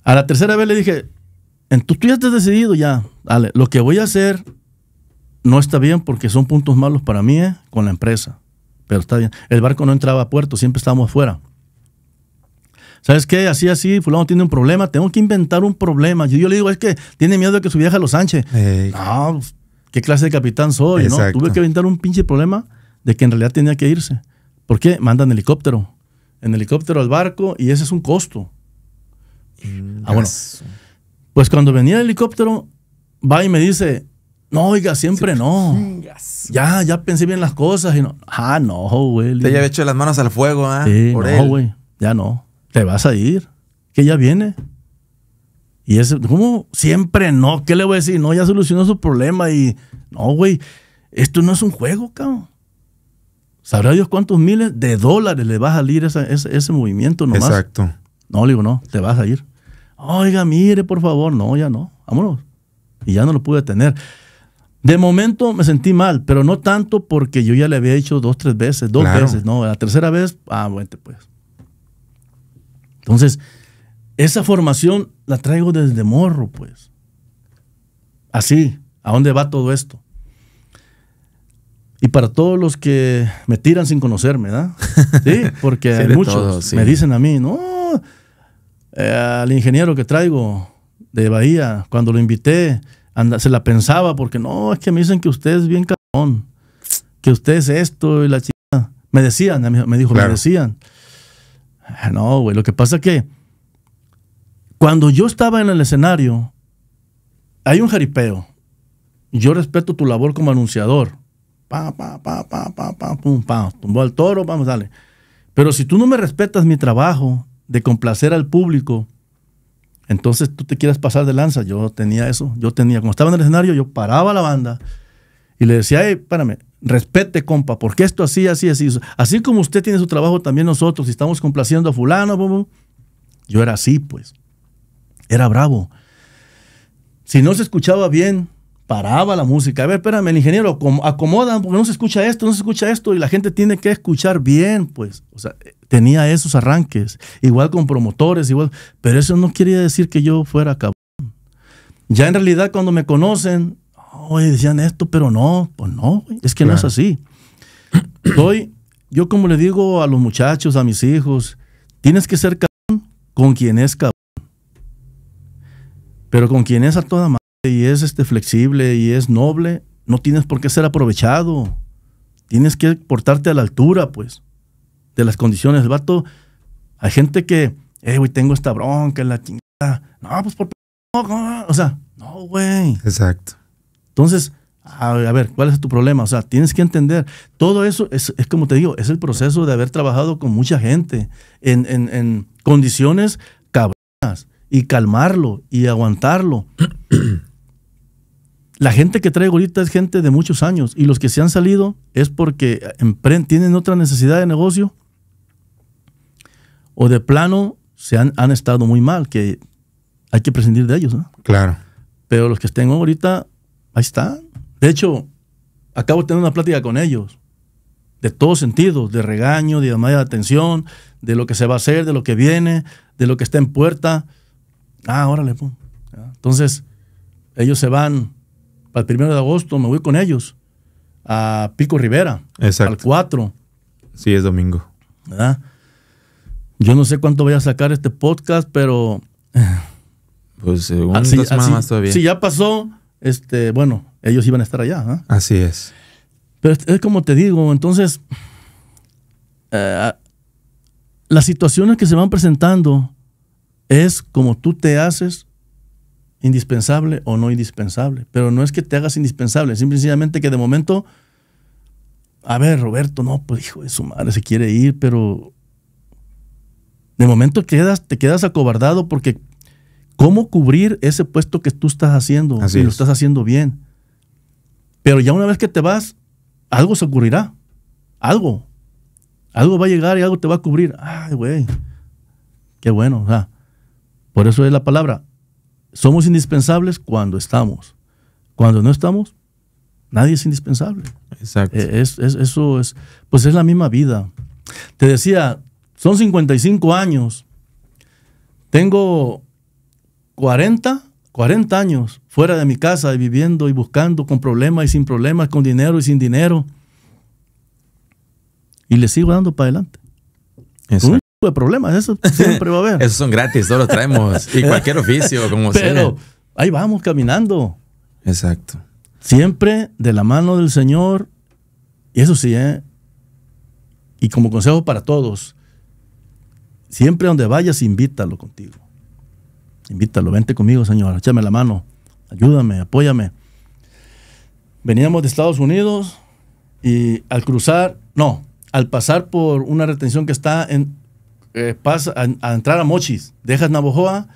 a la tercera vez le dije, tú, tú te has decidido ya, dale. lo que voy a hacer no está bien porque son puntos malos para mí eh, con la empresa, pero está bien. El barco no entraba a puerto, siempre estábamos afuera. ¿Sabes qué? Así, así, fulano tiene un problema, tengo que inventar un problema. Yo, le digo, es que tiene miedo de que su viaje a Los Sánchez. Pues, ¿qué clase de capitán soy? ¿no? Tuve que inventar un pinche problema de que en realidad tenía que irse. ¿Por qué? Manda en helicóptero. En helicóptero al barco y ese es un costo. ah, bueno. Pues cuando venía el helicóptero, va y me dice, no, oiga, siempre, no. Ya, ya pensé bien las cosas y no. Ah, no, güey. Te había hecho las manos al fuego, ¿ah? Sí, güey. Ya no te vas a ir, que ya viene. Y es como siempre no, ¿qué le voy a decir? No, ya solucionó su problema y no, güey, esto no es un juego, cabrón. ¿Sabrá Dios cuántos miles de dólares le va a salir ese, movimiento nomás? Exacto. No, le digo, no, te vas a ir. Oiga, mire, por favor, no, ya no, vámonos. Y ya no lo pude tener. De momento me sentí mal, pero no tanto porque yo ya le había hecho dos, tres veces, dos veces, no, la tercera vez, ah, bueno, pues. Entonces, esa formación la traigo desde morro, pues. Así, ¿a dónde va todo esto? Y para todos los que me tiran sin conocerme, ¿verdad? Sí, <laughs> porque muchos me dicen a mí, no, eh, al ingeniero que traigo de Bahía, cuando lo invité, anda, se la pensaba porque no, es que me dicen que usted es bien cabrón, que usted es esto y la chica. Me decían, me dijo, me decían. Ah, no, güey, lo que pasa que cuando yo estaba en el escenario, hay un jaripeo. Yo respeto tu labor como anunciador. Pa, pa, pum, pa. Tumbó al toro, vamos, dale. Pero si tú no me respetas mi trabajo de complacer al público, entonces tú te quieras pasar de lanza. Yo tenía eso, yo tenía, cuando estaba en el escenario, yo paraba la banda y le decía, hey, párame, respete, compa, porque esto así, así, así. Así como usted tiene su trabajo, también nosotros, y estamos complaciendo a fulano, yo era así, pues. Era bravo. Si no se escuchaba bien, paraba la música. A ver, espérame, el ingeniero, acomodan, porque no se escucha esto, no se escucha esto, y la gente tiene que escuchar bien, pues. O sea, tenía esos arranques, igual con promotores, igual. Pero eso no quería decir que yo fuera cabrón. Ya en realidad, cuando me conocen, oye, decían esto, pero no, pues no, es que no es así. Soy, yo como le digo a los muchachos, a mis hijos, tienes que ser cabrón con quien es cabrón. Pero con quien es a toda madre y es este, flexible y es noble, no tienes por qué ser aprovechado. Tienes que portarte a la altura, pues, de las condiciones. El vato, hay gente que, eh, güey, tengo esta bronca, la chingada. No, pues por... No, O sea, no, güey. Exacto. Entonces, a, ver, ¿cuál es tu problema? O sea, tienes que entender, todo eso es, como te digo, es el proceso de haber trabajado con mucha gente en, condiciones cabronas y calmarlo y aguantarlo. <clears throat> La gente que traigo ahorita es gente de muchos años y los que se han salido es porque tienen otra necesidad de negocio o de plano se han, estado muy mal, que hay que prescindir de ellos. ¿no? Claro. Pero los que estén ahorita Ahí está. De hecho, acabo de tener una plática con ellos, de todos sentidos, de regaño, de llamada de atención, de lo que se va a hacer, de lo que viene, de lo que está en puerta. Ah, órale, Entonces, ellos se van para el primero de agosto, me voy con ellos a Pico Rivera, Exacto. al 4. Sí, es domingo. Yo no sé cuánto voy a sacar este podcast, pero. Eh, pues según todavía. Si ya pasó, este, bueno, ellos iban a estar allá. ¿ah? Así es. Pero es como te digo, entonces, eh, las situaciones que se van presentando es como tú te haces indispensable o no indispensable. Pero no es que te hagas indispensable, simplemente que de momento, a ver, Roberto, no, pues hijo de su madre se quiere ir, pero de momento quedas, te quedas acobardado porque cómo cubrir ese puesto que tú estás haciendo Si lo estás haciendo bien. Pero ya una vez que te vas, algo se ocurrirá. Algo. Algo va a llegar y algo te va a cubrir. Ay, güey. Qué bueno. por eso es la palabra. Somos indispensables cuando estamos. Cuando no estamos, nadie es indispensable. Exacto. Eh, eso es, pues es la misma vida. Te decía, son 55 años. Tengo 40, 40 años fuera de mi casa, y viviendo y buscando con problemas y sin problemas, con dinero y sin dinero. Y le sigo dando para adelante. un tipo de problemas, eso siempre va a haber. <laughs> Esos son gratis, todos los traemos. y <laughs> cualquier oficio, como Pero, ahí vamos caminando. Exacto. Siempre de la mano del Señor. Y eso sí, ¿eh? Y como consejo para todos, siempre donde vayas, invítalo contigo invítalo, vente conmigo, Señor, échame la mano, ayúdame, apóyame. Veníamos de Estados Unidos y al cruzar, no, al pasar por una retención que está en, eh, pasa a, entrar a Mochis, dejas Navojoa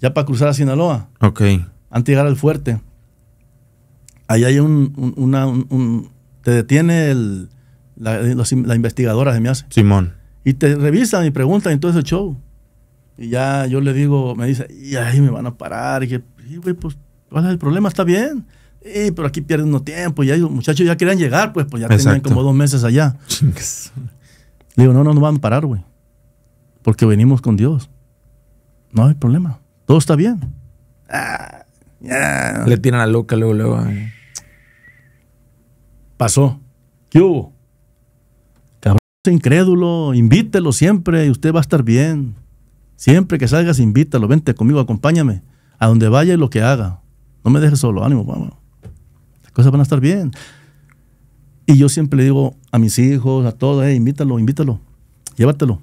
ya para cruzar a Sinaloa. Ok. Antes de llegar al fuerte. Ahí hay un, te detiene el, la, investigadora, de mi hace. Simón. Y te revisan y preguntan entonces todo ese show. Y ya yo le digo, me dice, y ahí me van a parar. Y dije, güey, pues, el problema? Está bien. y pero aquí pierden uno tiempo. Y los muchachos, ya querían llegar, pues, pues ya tenían como dos meses allá. <laughs> Digo, no, no nos van a parar, güey. Porque venimos con Dios. No hay problema. Todo está bien. Ah, le tiran a loca luego, luego. Ah. Pasó. ¿Qué hubo? Cabrón, incrédulo, invítelo siempre y usted va a estar bien. Siempre que salgas, invítalo, vente conmigo, acompáñame. A donde vaya y lo que haga. No me dejes solo, ánimo, vamos. Las cosas van a estar bien. Y yo siempre le digo a mis hijos, a todos, invítalo, invítalo, llévatelo.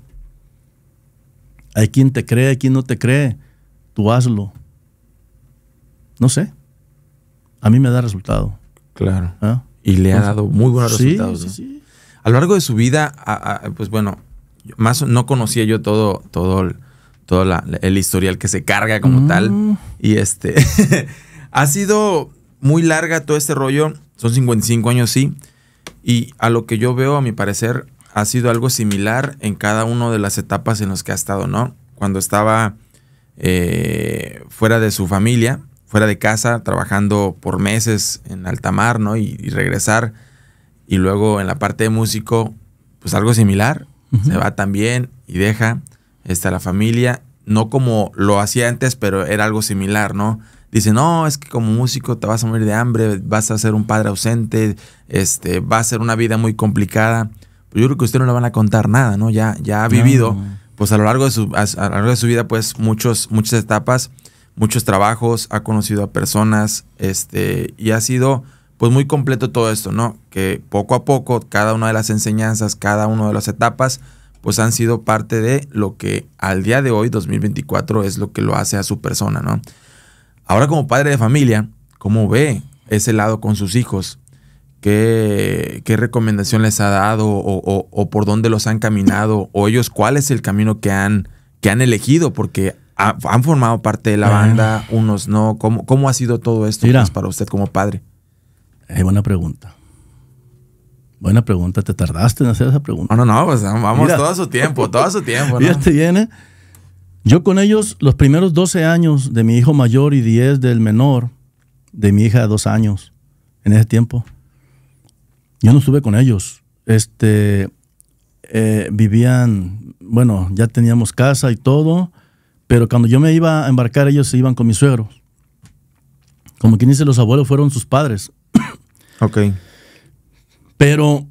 Hay quien te cree, hay quien no te cree. Tú hazlo. No sé. A mí me da resultado. Claro. ¿Ah? Y le ha dado muy buenos resultados. Sí. A lo largo de su vida, pues bueno, más no conocía yo todo, todo el, todo el historial que se carga como mm. tal. Y este, <laughs> ha sido muy larga todo este rollo, son 55 años, sí, y a lo que yo veo, a mi parecer, ha sido algo similar en cada una de las etapas en las que ha estado, ¿no? Cuando estaba eh, fuera de su familia, fuera de casa, trabajando por meses en altamar, ¿no? Y, regresar. Y luego en la parte de músico, pues algo similar. Se va también y deja está la familia, no como lo hacía antes, pero era algo similar, ¿no? Dice, no, es que como músico te vas a morir de hambre, vas a ser un padre ausente, este, va a ser una vida muy complicada. Pues yo creo que usted no le van a contar nada, ¿no? Ya, ya ha vivido, pues a lo largo de su, largo de su vida, pues muchos, muchas etapas, muchos trabajos, ha conocido a personas, este, y ha sido, pues muy completo todo esto, ¿no? Que poco a poco, cada una de las enseñanzas, cada una de las etapas, pues han sido parte de lo que al día de hoy, 2024, es lo que lo hace a su persona, ¿no? Ahora como padre de familia, ¿cómo ve ese lado con sus hijos? ¿Qué, qué recomendación les ha dado o, por dónde los han caminado? ¿O ellos cuál es el camino que han, que han elegido? Porque han formado parte de la banda, unos no. ¿Cómo, cómo ha sido todo esto pues, para usted como padre? Es buena pregunta. Buena pregunta, te tardaste en hacer esa pregunta. No, no, no, pues, vamos todo su tiempo, todo su tiempo. ¿no? viene. Yo con ellos, los primeros 12 años de mi hijo mayor y 10 del menor, de mi hija de años, en ese tiempo, yo no estuve con ellos. Este, eh, vivían, bueno, ya teníamos casa y todo, pero cuando yo me iba a embarcar, ellos se iban con mis suegros. Como quien dice, los abuelos fueron sus padres. Ok. Pero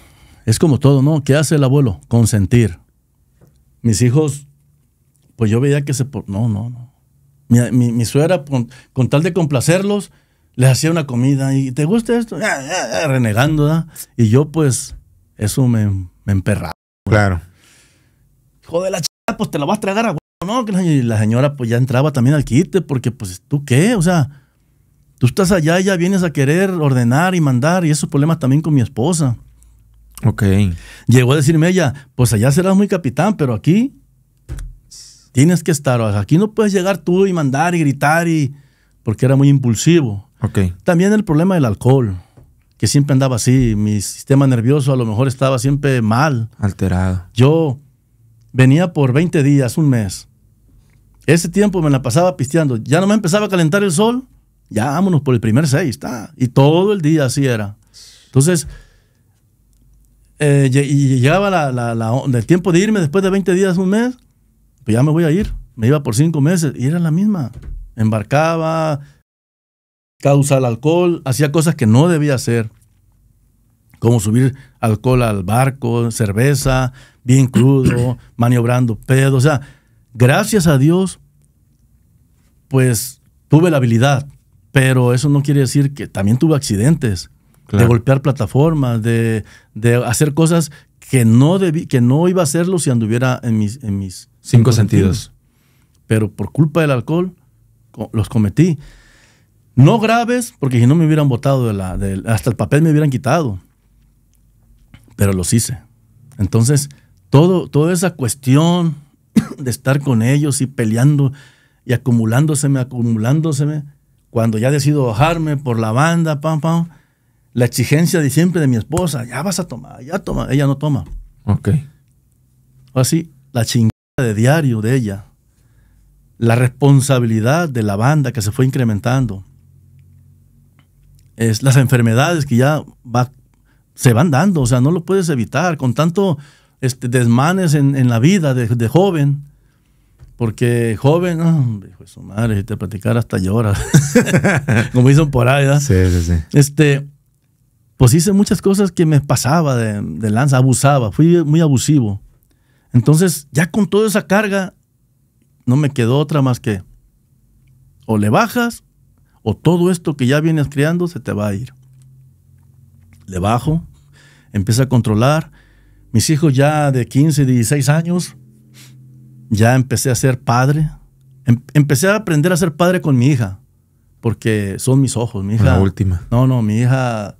<clears throat> es como todo, ¿no? ¿Qué hace el abuelo? Consentir. Mis hijos, pues yo veía que se... No, no, no. Mi, suera, suegra, con, tal de complacerlos, les hacía una comida y ¿te gusta esto? Ah, ah, ah, renegando, ¿da? Y yo pues eso me, me emperraba. Claro. Hijo de la chata, pues te la vas a tragar a ¿no? Y la señora pues ya entraba también al quite porque pues tú qué, o sea Tú estás allá y ya vienes a querer ordenar y mandar y esos problemas también con mi esposa. Ok. Llegó a decirme ella, pues allá serás muy capitán, pero aquí tienes que estar. Aquí no puedes llegar tú y mandar y gritar y... porque era muy impulsivo. Ok. También el problema del alcohol, que siempre andaba así. Mi sistema nervioso a lo mejor estaba siempre mal. Alterado. Yo venía por 20 días, un mes. Ese tiempo me la pasaba pisteando. Ya no me empezaba a calentar el sol ya vámonos por el primer seis, está. Y todo el día así era. Entonces, eh, y llegaba la, la, el tiempo de irme después de 20 días, un mes, pues ya me voy a ir. Me iba por cinco meses y era la misma. Embarcaba, causaba alcohol, hacía cosas que no debía hacer, como subir alcohol al barco, cerveza, bien crudo, <clears throat> maniobrando pedo. O sea, gracias a Dios, pues tuve la habilidad pero eso no quiere decir que también tuve accidentes, de golpear plataformas, de, hacer cosas que no, debí, que no iba a hacerlo si anduviera en mis, en mis cinco, sentidos. Pero por culpa del alcohol los cometí. No graves, porque si no me hubieran votado, hasta el papel me hubieran quitado. Pero los hice. Entonces, todo, toda esa cuestión <coughs> de estar con ellos y peleando y acumulándoseme, acumulándoseme, cuando ya decido bajarme por la banda, pam, pam, la exigencia de siempre de mi esposa, ya vas a tomar, ya toma, ella no toma. Ok. Así, la chingada de diario de ella, la responsabilidad de la banda que se fue incrementando, es las enfermedades que ya va, se van dando, o sea, no lo puedes evitar, con tanto este, desmanes en, la vida de joven, porque joven, ah, hijo su madre, si te platicara hasta llora. <laughs> Como dicen por ahí, Sí, Este, pues hice muchas cosas que me pasaba de, lanza, abusaba, fui muy abusivo. Entonces, ya con toda esa carga, no me quedó otra más que o le bajas o todo esto que ya vienes criando se te va a ir. Le bajo, empiezo a controlar. Mis hijos ya de 15, 16 años, ya empecé a ser padre. Em, empecé a aprender a ser padre con mi hija, porque son mis ojos, mi hija. La última. No, no, mi hija,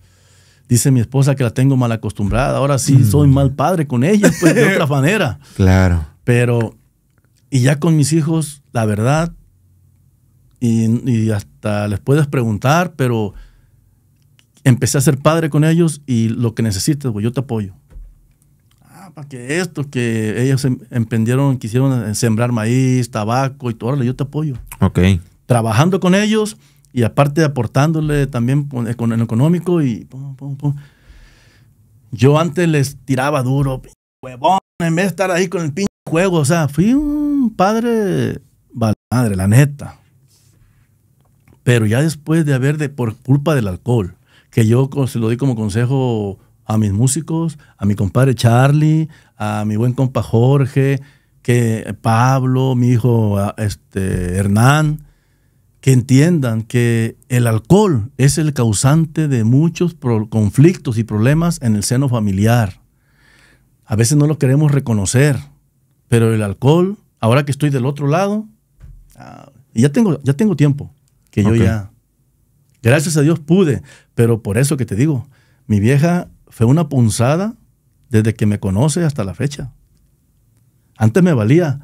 dice mi esposa que la tengo mal acostumbrada. Ahora sí, mm. soy mal padre con ella, pues de otra <laughs> manera. Claro. Pero, y ya con mis hijos, la verdad, y, hasta les puedes preguntar, pero empecé a ser padre con ellos y lo que necesites, pues yo te apoyo que esto, que ellos em, emprendieron, quisieron eh, sembrar maíz, tabaco y todo, yo te apoyo. Ok. Trabajando con ellos y aparte aportándole también con, el eh, económico y pum, pum, pum. Yo antes les tiraba duro, huevón, en vez de estar ahí con el pinche juego, o sea, fui un padre, madre, la neta. Pero ya después de haber, de, por culpa del alcohol, que yo se lo di como consejo a mis músicos, a mi compadre Charlie, a mi buen compa Jorge, que Pablo, mi hijo ah, este, Hernán, que entiendan que el alcohol es el causante de muchos conflictos y problemas en el seno familiar. A veces no lo queremos reconocer, pero el alcohol, ahora que estoy del otro lado, ah, ya tengo, ya tengo tiempo, que yo ya, gracias a Dios pude, pero por eso que te digo, mi vieja fue una punzada desde que me conoce hasta la fecha. Antes me valía,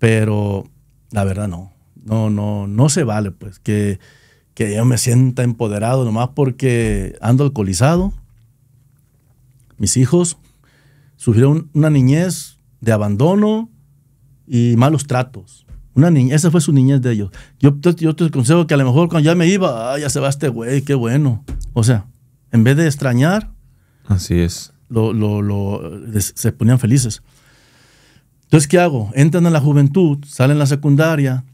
pero la verdad no. No, no, no se vale, pues, que, yo me sienta empoderado nomás porque ando alcoholizado. Mis hijos sufrieron una niñez de abandono y malos tratos. Una niña, esa fue su niñez de ellos. Yo, yo te aconsejo que a lo mejor cuando ya me iba, ya se va este güey, qué bueno. O sea, en vez de extrañar, Así es. Lo, lo, se ponían felices. Entonces, ¿qué hago? Entran a la juventud, salen a la secundaria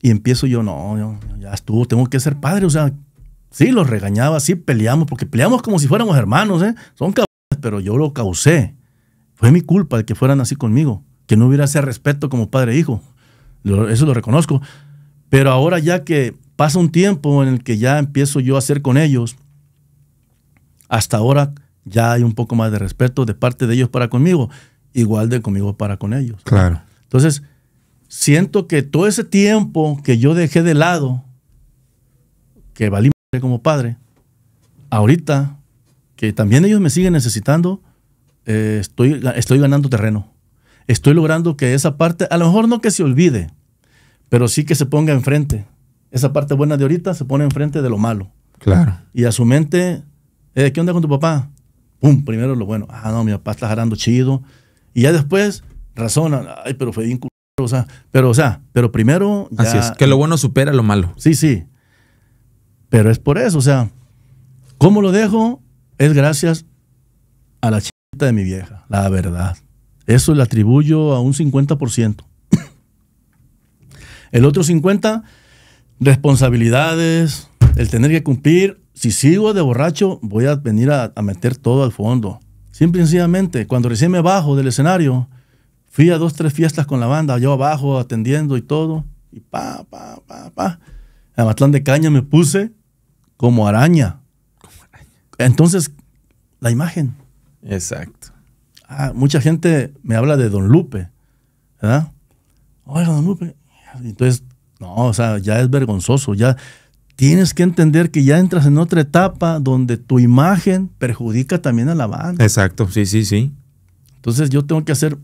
y empiezo yo, no, ya estuvo, tengo que ser padre. O sea, sí, los regañaba, sí peleamos, porque peleamos como si fuéramos hermanos, ¿eh? Son cabrones, pero yo lo causé. Fue mi culpa de que fueran así conmigo, que no hubiera ese respeto como padre e hijo. Eso lo reconozco. Pero ahora ya que pasa un tiempo en el que ya empiezo yo a hacer con ellos, hasta ahora ya hay un poco más de respeto de parte de ellos para conmigo, igual de conmigo para con ellos. Claro. Entonces, siento que todo ese tiempo que yo dejé de lado, que valí como padre, ahorita que también ellos me siguen necesitando, eh, estoy, estoy ganando terreno. Estoy logrando que esa parte, a lo mejor no que se olvide, pero sí que se ponga enfrente. Esa parte buena de ahorita se pone enfrente de lo malo. Claro. Y a su mente, eh, ¿qué onda con tu papá? primero lo bueno. Ah, no, mi papá está jarando chido. Y ya después razonan, ay, pero fue bien o sea, pero, o sea, pero primero. Así es, que lo bueno supera lo malo. Sí, sí. Pero es por eso, o sea, ¿cómo lo dejo? Es gracias a la chita de mi vieja, la verdad. Eso le atribuyo a un 50%. El otro 50%, responsabilidades, el tener que cumplir si sigo de borracho, voy a venir a, meter todo al fondo. Simple y sencillamente, cuando recién me bajo del escenario, fui a dos, tres fiestas con la banda, yo abajo atendiendo y todo, y pa, pa, pa, pa. A Matlán de Caña me puse como araña. Entonces, la imagen. Exacto. Ah, mucha gente me habla de Don Lupe, ¿verdad? Oiga, Don Lupe. Entonces, no, o sea, ya es vergonzoso, ya tienes que entender que ya entras en otra etapa donde tu imagen perjudica también a la banda. Exacto, sí, sí, sí. Entonces yo tengo que hacer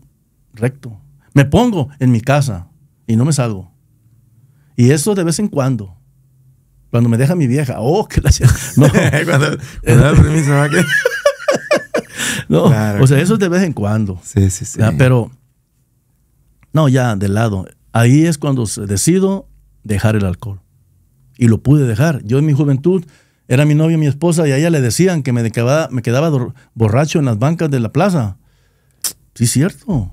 recto. Me pongo en mi casa y no me salgo. Y eso de vez en cuando. Cuando me deja mi vieja. Oh, que la... <laughs> No. permiso, <laughs> no, o sea, eso es de vez en cuando. Sí, sí, sí. Ah, pero, no, ya, de lado. Ahí es cuando decido dejar el alcohol y lo pude dejar. Yo en mi juventud era mi novia, mi esposa, y a ella le decían que me quedaba, me quedaba borracho en las bancas de la plaza. Sí, cierto.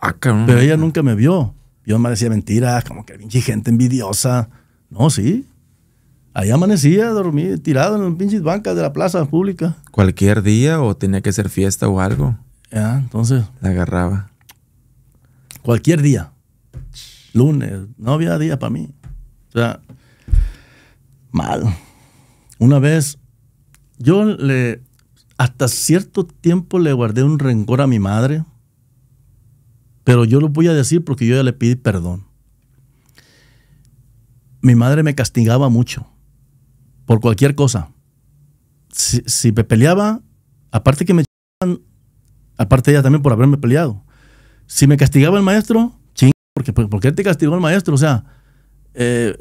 Ah, Pero ella nunca me vio. Yo me decía mentiras, como que gente envidiosa. No, sí. Ahí amanecía, dormía tirado en las pinches bancas de la plaza pública. Cualquier día o tenía que ser fiesta o algo. Ya, entonces. La agarraba. Cualquier día. Lunes, no había día para mí. O sea, mal. Una vez, yo le, hasta cierto tiempo le guardé un rencor a mi madre, pero yo lo voy a decir porque yo ya le pedí perdón. Mi madre me castigaba mucho por cualquier cosa. Si, me peleaba, aparte que me chingaban, aparte ella también por haberme peleado. Si me castigaba el maestro, ching, porque, pues, porque él te castigó el maestro, o sea, eh,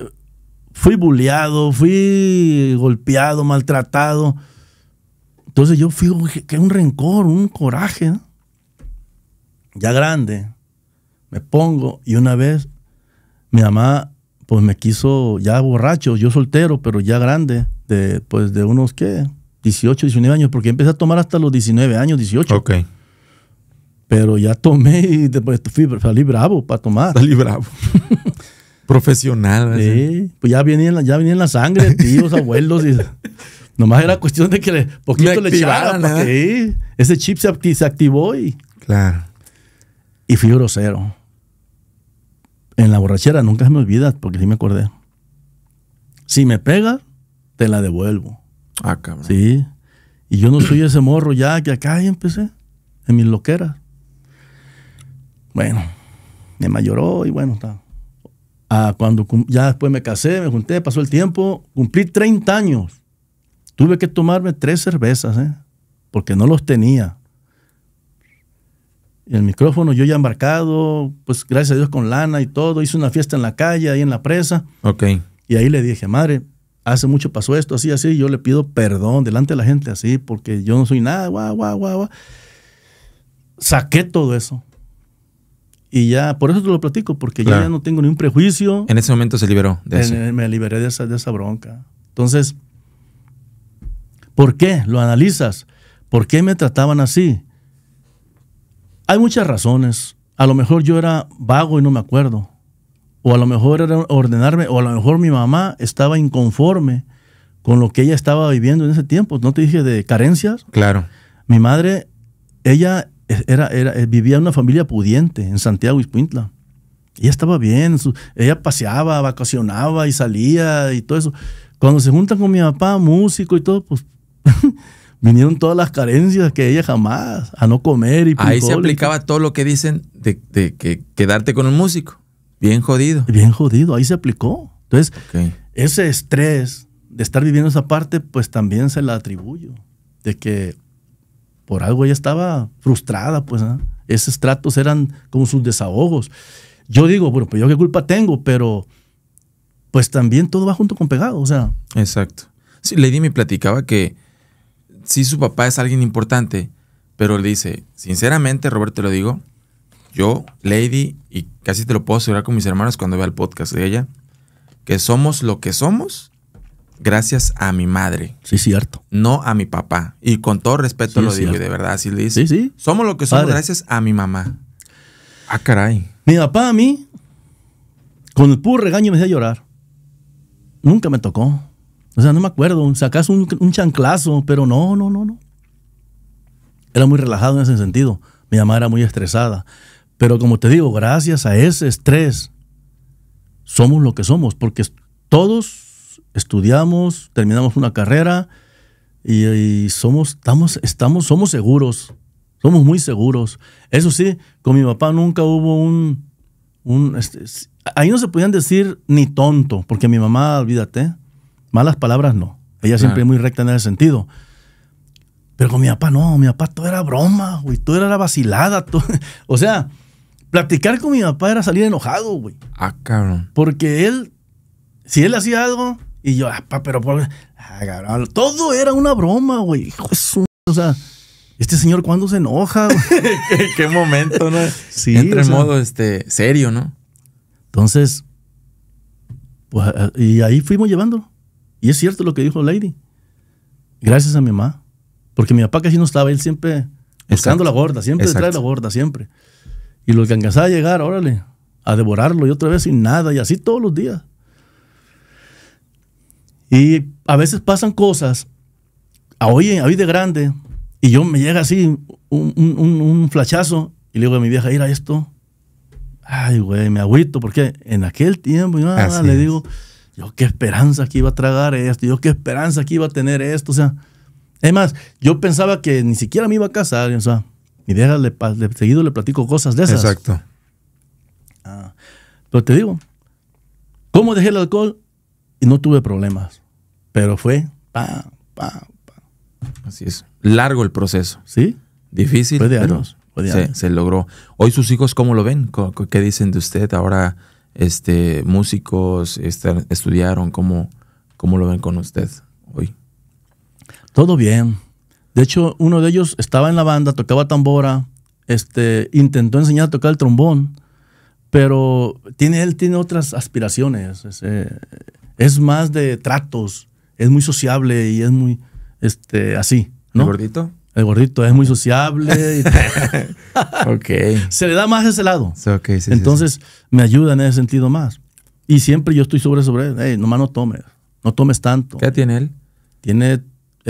fui bulleado, fui golpeado, maltratado. Entonces yo fui que un rencor, un coraje, ya grande. Me pongo y una vez mi mamá pues me quiso ya borracho, yo soltero, pero ya grande, de pues de unos qué, 18, 19 años, porque empecé a tomar hasta los 19 años, 18. Ok. Pero ya tomé y después fui, salí bravo para tomar. Salí bravo. <laughs> Profesional. Sí, pues ya venía, la, ya la sangre, tíos, <laughs> abuelos. Y, nomás era cuestión de que le, poquito le echaran. ¿eh? ese chip se, activó y. Claro. Y fui grosero. En la borrachera nunca se me olvida, porque sí me acordé. Si me pega, te la devuelvo. Ah, cabrón. Sí. Y yo no soy ese morro ya que acá ahí empecé, en mis loqueras. Bueno, me mayoró y bueno, está cuando ya después me casé, me junté, pasó el tiempo, cumplí 30 años. Tuve que tomarme tres cervezas, ¿eh? porque no los tenía. El micrófono yo ya embarcado, pues gracias a Dios con lana y todo, hice una fiesta en la calle, ahí en la presa. Ok. Y ahí le dije, madre, hace mucho pasó esto, así, así, yo le pido perdón delante de la gente, así, porque yo no soy nada, guau, guau, guau, guau. Saqué todo eso. Y ya, por eso te lo platico, porque ya, no tengo ningún prejuicio. En ese momento se liberó de me liberé de esa, de esa bronca. Entonces, ¿por qué? Lo analizas. ¿Por qué me trataban así? Hay muchas razones. A lo mejor yo era vago y no me acuerdo. O a lo mejor era ordenarme, o a lo mejor mi mamá estaba inconforme con lo que ella estaba viviendo en ese tiempo. No te dije de carencias. Claro. Mi madre, ella era, eh, vivía una familia pudiente en Santiago y Puintla. Ella estaba bien, ella paseaba, vacacionaba y salía y todo eso. Cuando se juntan con mi papá, músico y todo, pues <laughs> vinieron todas las carencias que ella jamás, a no comer y Ahí se aplicaba todo lo que dicen de, que quedarte con un músico. Bien jodido. Bien jodido, ahí se aplicó. Entonces, ese estrés de estar viviendo esa parte, pues también se la atribuyo. De que por algo ella estaba frustrada, pues. ¿ah? Esos tratos eran como sus desahogos. Yo digo, bueno, pues yo qué culpa tengo, pero pues también todo va junto con pegado, o sea. Exacto. Sí, Lady me platicaba que sí su papá es alguien importante, pero le dice, sinceramente, Robert, te lo digo, yo, Lady, y casi te lo puedo asegurar con mis hermanos cuando vea el podcast de ella, que somos lo que somos gracias a mi madre. Sí, cierto. No a mi papá. Y con todo respeto lo digo, y de verdad, dice. Sí, sí. Somos lo que somos gracias a mi mamá. Ah, caray. Mi papá a mí, con el puro regaño me hacía llorar. Nunca me tocó. O sea, no me acuerdo. Sacas un, un chanclazo, pero no, no, no, no. Era muy relajado en ese sentido. Mi mamá era muy estresada. Pero como te digo, gracias a ese estrés, somos lo que somos, porque todos estudiamos, terminamos una carrera y, somos, estamos, estamos, somos seguros, somos muy seguros. Eso sí, con mi papá nunca hubo un... un este, ahí no se podían decir ni tonto, porque mi mamá, olvídate, malas palabras no. Ella siempre es muy recta en ese sentido. Pero con mi papá no, mi papá todo era broma, güey, todo era la vacilada. <laughs> Todo... o sea, platicar con mi papá era salir enojado, güey. Ah, cabrón. Porque él, si él hacía algo, y yo, ah, pero, ah, todo era una broma, güey. O sea, este señor cuando se enoja, <laughs> ¿Qué, momento, ¿no? Sí. modo este, serio, ¿no? Entonces, pues, ah, y ahí fuimos llevándolo. Y es cierto lo que dijo Lady. Gracias a mi mamá. Porque mi papá casi no estaba, él siempre buscando la gorda, siempre la gorda, siempre. Y lo que alcanzaba a llegar, órale, a devorarlo y otra vez sin nada, y así todos los días. Y a veces pasan cosas, a hoy, a de grande, y yo me llega así un, un, flachazo y le digo a mi vieja, mira esto. Ay, güey, me agüito, porque en aquel tiempo yo le digo, yo qué esperanza que iba a tragar esto, yo qué esperanza que iba a tener esto, o sea. Es más, yo pensaba que ni siquiera me iba a casar, o sea, mi vieja le, le seguido le platico cosas de esas. Exacto. Ah, pero te digo, ¿cómo dejé el alcohol? Y no tuve problemas. Pero fue pa, pa, Así es. Largo el proceso. Sí. Difícil. Se, logró. Hoy sus hijos, ¿cómo lo ven? ¿Qué dicen de usted? Ahora, este, músicos, este, estudiaron, ¿cómo, ¿cómo lo ven con usted hoy? Todo bien. De hecho, uno de ellos estaba en la banda, tocaba tambora, este, intentó enseñar a tocar el trombón, pero tiene, él tiene otras aspiraciones. Es, es más de tratos, es muy sociable y es muy, este, así, ¿no? ¿El gordito? El gordito es muy sociable. Y <laughs> Se le da más ese lado. sí, Entonces, sí, me ayuda en ese sentido más. Y siempre yo estoy sobre, sobre, él. Hey, nomás no tomes, no tomes tanto. ¿Qué tiene él? Tiene 29,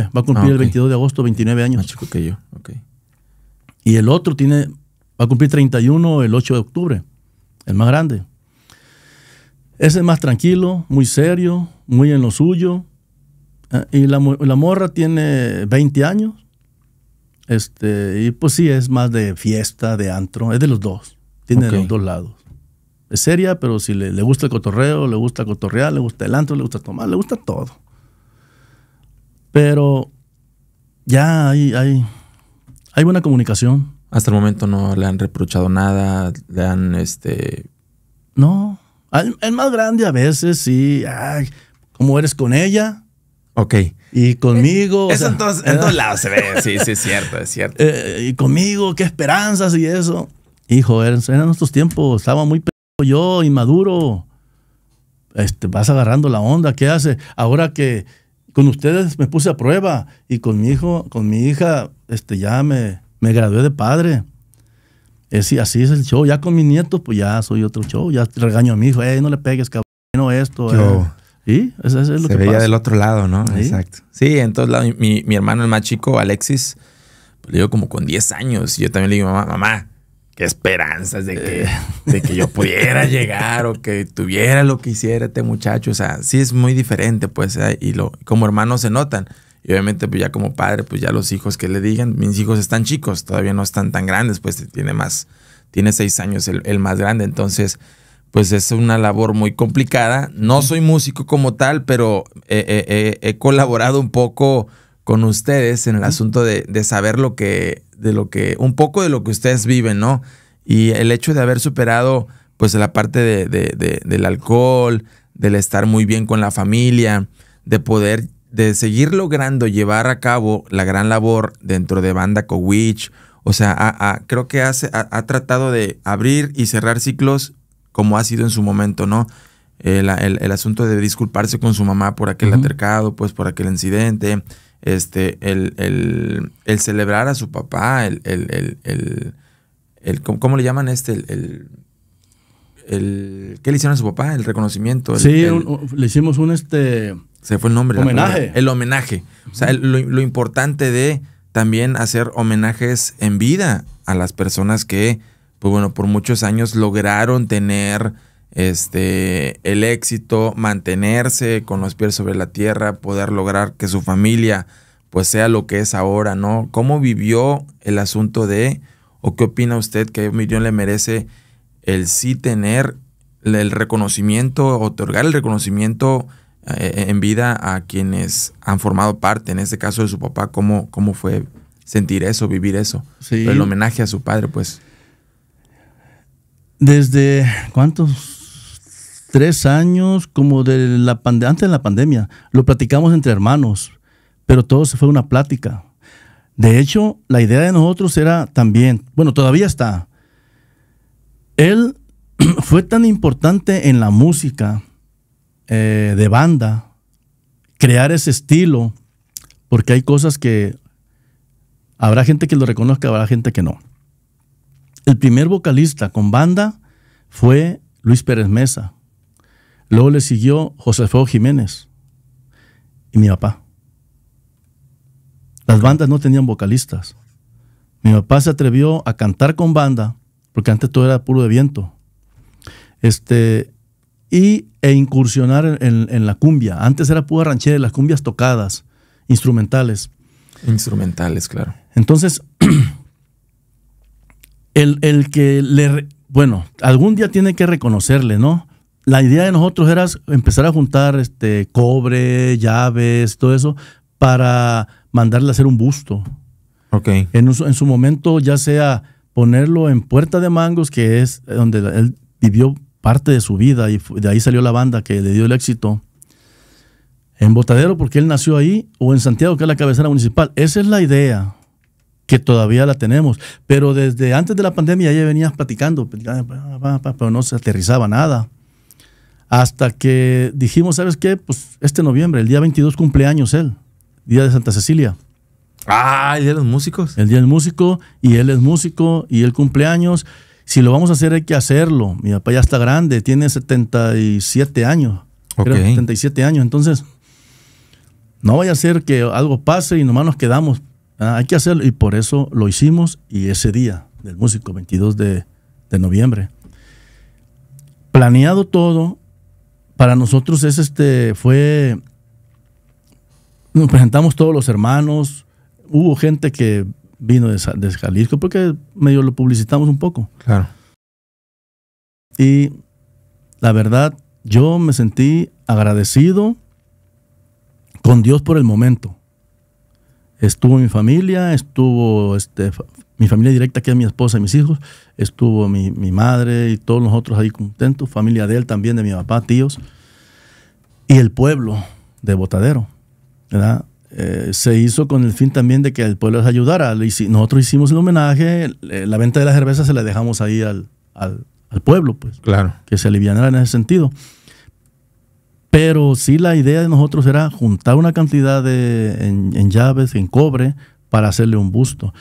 eh, va a cumplir ah, el 22 de agosto, 29 años. chico que yo, ok. Y el otro tiene, va a cumplir 31 el 8 de octubre, el más grande. Ese es más tranquilo, muy serio, muy en lo suyo. Ah, y la, morra tiene 20 años. Este, y pues sí, es más de fiesta, de antro, es de los dos. Tiene los dos lados. Es seria, pero si le, gusta el cotorreo, le gusta cotorrear, le gusta el antro, le gusta tomar, le gusta todo. Pero ya hay, hay, hay buena comunicación. Hasta el momento no le han reprochado nada, le han este. No. El, más grande a veces sí, ¿cómo eres con ella? Ok. Y conmigo. en, todos, lados se ve, sí, sí, cierto, es cierto. <laughs> Eh, y conmigo, qué esperanzas y eso. Hijo, eran, nuestros tiempos, estaba muy yo, inmaduro. Este, vas agarrando la onda, ¿qué hace? Ahora que con ustedes me puse a prueba y con mi hijo, con mi hija, este, ya me, me gradué de padre. Es, así es el show. Ya con mis nietos, pues ya soy otro show. Ya regaño a mi hijo, no le pegues, cabrón, esto. Y eh". eso, es lo se que veía del otro lado, ¿no? Exacto. Sí, en Mi, hermano, el más chico, Alexis, pues, le digo como con 10 años. Y yo también le digo, mamá, mamá, qué esperanzas de que, yo pudiera <laughs> llegar o que tuviera lo que hiciera este muchacho. O sea, sí es muy diferente, pues, eh, y lo, como hermanos se notan. Y obviamente, pues ya como padre, pues ya los hijos que le digan, mis hijos están chicos, todavía no están tan grandes, pues tiene más, tiene seis años el, más grande. Entonces, pues es una labor muy complicada. No soy músico como tal, pero he colaborado un poco con ustedes en el asunto de, de, saber lo que, de lo que, un poco de lo que ustedes viven, ¿no? Y el hecho de haber superado, pues, la parte de, de, del alcohol, del estar muy bien con la familia, de poder de seguir logrando llevar a cabo la gran labor dentro de Banda Cowich, o sea, creo que hace, ha tratado de abrir y cerrar ciclos como ha sido en su momento, ¿no? El, asunto de disculparse con su mamá por aquel altercado, pues por aquel incidente, este, el, celebrar a su papá, el, ¿cómo, le llaman este? el ¿qué le hicieron a su papá? El reconocimiento. sí, le hicimos un este se fue el nombre. Homenaje. el homenaje. O sea, lo, importante de también hacer homenajes en vida a las personas que, pues bueno, por muchos años lograron tener este el éxito, mantenerse con los pies sobre la tierra, poder lograr que su familia pues sea lo que es ahora, ¿no? ¿Cómo vivió el asunto de o qué opina usted que a millón le merece el sí tener el reconocimiento, otorgar el reconocimiento eh, eh, en vida a quienes han formado parte, en este caso de su papá, cómo, cómo fue sentir eso, vivir eso. El homenaje a su padre, pues. Desde cuántos tres años, como de la antes de la pandemia, lo platicamos entre hermanos, pero todo se fue una plática. De hecho, la idea de nosotros era también, bueno, todavía está. Él <clears throat> fue tan importante en la música eh, de banda, crear ese estilo, porque hay cosas que habrá gente que lo reconozca, habrá gente que no. El primer vocalista con banda fue Luis Pérez Mesa. Luego le siguió Josefo Jiménez y mi papá. Las bandas no tenían vocalistas. Mi papá se atrevió a cantar con banda, porque antes todo era puro de viento. Este, y, e incursionar en, la cumbia. Antes era pura ranchera las cumbias tocadas, instrumentales. Instrumentales, claro. Entonces, <clears throat> el, que le... Bueno, algún día tiene que reconocerle, ¿no? La idea de nosotros era empezar a juntar este, cobre, llaves, todo eso, para mandarle a hacer un busto. Ok. En, en su momento, ya sea ponerlo en Puerta de Mangos, que es donde él vivió parte de su vida y de ahí salió la banda que le dio el éxito. En Botadero, porque él nació ahí, o en Santiago, que es la cabecera municipal. Esa es la idea que todavía la tenemos. Pero desde antes de la pandemia ya venías platicando, pues, pero no se aterrizaba nada. Hasta que dijimos, ¿sabes qué? Pues este noviembre, el día 22 cumpleaños él, día de Santa Cecilia. Ah, el día de los músicos. El día del músico, y él es músico, y él cumpleaños si lo vamos a hacer hay que hacerlo. Mi papá ya está grande, tiene 77 años. Okay. 77 años, entonces no vaya a ser que algo pase y nomás nos quedamos. Ah, hay que hacerlo y por eso lo hicimos y ese día del músico, 22 de, de noviembre. Planeado todo, para nosotros es este, fue, nos presentamos todos los hermanos, hubo gente que vino de, Jalisco, porque medio lo publicitamos un poco. Claro. Y la verdad, yo me sentí agradecido con Dios por el momento. Estuvo mi familia, estuvo este, mi familia directa, que es mi esposa y mis hijos, estuvo mi, mi, madre y todos nosotros ahí contentos, familia de él también, de mi papá, tíos, y el pueblo de Botadero, ¿verdad? Eh, se hizo con el fin también de que el pueblo les ayudara. Nosotros hicimos el homenaje, la venta de las cervezas se la dejamos ahí al, pueblo, pues. Claro. Que se alivianara en ese sentido. Pero sí la idea de nosotros era juntar una cantidad de, en, llaves, en cobre, para hacerle un busto.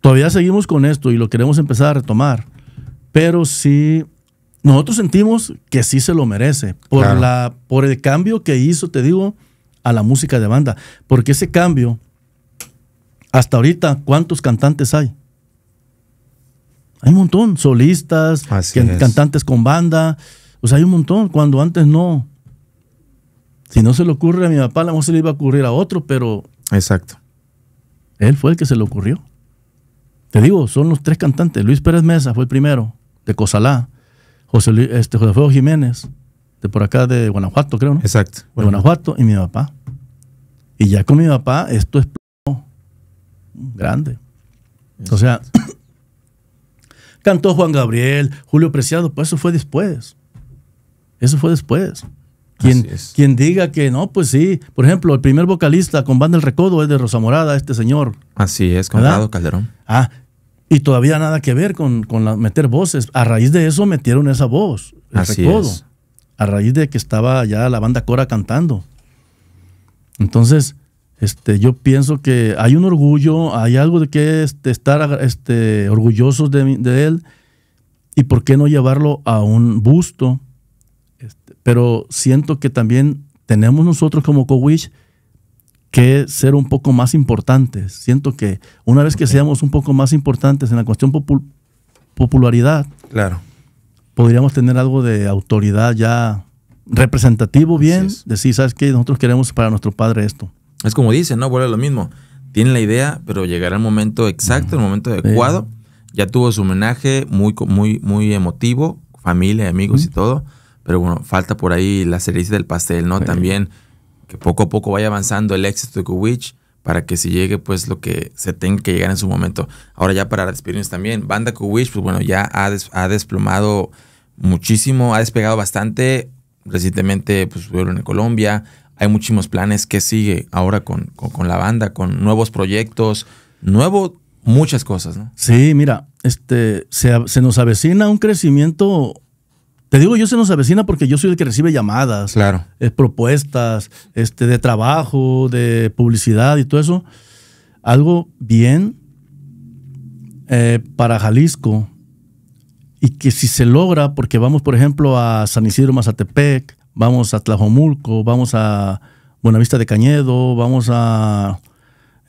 Todavía seguimos con esto y lo queremos empezar a retomar. Pero sí, nosotros sentimos que sí se lo merece. Por, la, por el cambio que hizo, te digo, a la música de banda, porque ese cambio, hasta ahorita, ¿cuántos cantantes hay? Hay un montón, solistas, cantantes con banda, o sea, hay un montón, cuando antes no. Si no se le ocurre a mi papá, a lo mejor se le iba a ocurrir a otro, pero... Exacto. Él fue el que se le ocurrió. Te digo, son los tres cantantes. Luis Pérez Mesa fue el primero, de Cosalá. José, este, José Jiménez por acá de Guanajuato, creo, ¿no? Exacto. De Guanajuato y mi papá. Y ya con mi papá esto es grande. O sea, <coughs> cantó Juan Gabriel, Julio Preciado, pues eso fue después. Eso fue después. Quien, quien, diga que no, pues sí. Por ejemplo, el primer vocalista con Banda El Recodo es de Rosa Morada, este señor. Así es, Conrado Calderón. Ah, y todavía nada que ver con, con meter voces. A raíz de eso metieron esa voz, Así Es a raíz de que estaba ya la banda Cora cantando. Entonces, este, yo pienso que hay un orgullo, hay algo de que este, estar este, orgullosos de, él y por qué no llevarlo a un busto. Este, pero siento que también tenemos nosotros como Cowich que ser un poco más importantes. Siento que una vez que seamos un poco más importantes en la cuestión popularidad, claro podríamos tener algo de autoridad ya representativo bien, decir, ¿sabes qué? Nosotros queremos para nuestro padre esto. Es como dice, ¿no? Vuelve lo mismo. Tiene la idea, pero llegará el momento exacto, el momento adecuado. Ya tuvo su homenaje muy, muy, muy emotivo, familia, amigos y todo. Pero bueno, falta por ahí la cereza del pastel, ¿no? También que poco a poco vaya avanzando el éxito de Kuwich para que si llegue pues lo que se tenga que llegar en su momento. Ahora ya para despedirnos también, Banda wish pues bueno, ya ha, ha, desplomado muchísimo, ha despegado bastante, recientemente pues fueron en Colombia, hay muchísimos planes que sigue ahora con, con, la banda, con nuevos proyectos, nuevo, muchas cosas, ¿no? Sí, mira, este, se, se nos avecina un crecimiento te digo, yo se nos avecina porque yo soy el que recibe llamadas, eh, propuestas, este, de trabajo, de publicidad y todo eso. Algo bien eh, para Jalisco y que si se logra, porque vamos, por ejemplo, a San Isidro Mazatepec, vamos a Tlajomulco, vamos a Buenavista de Cañedo, vamos a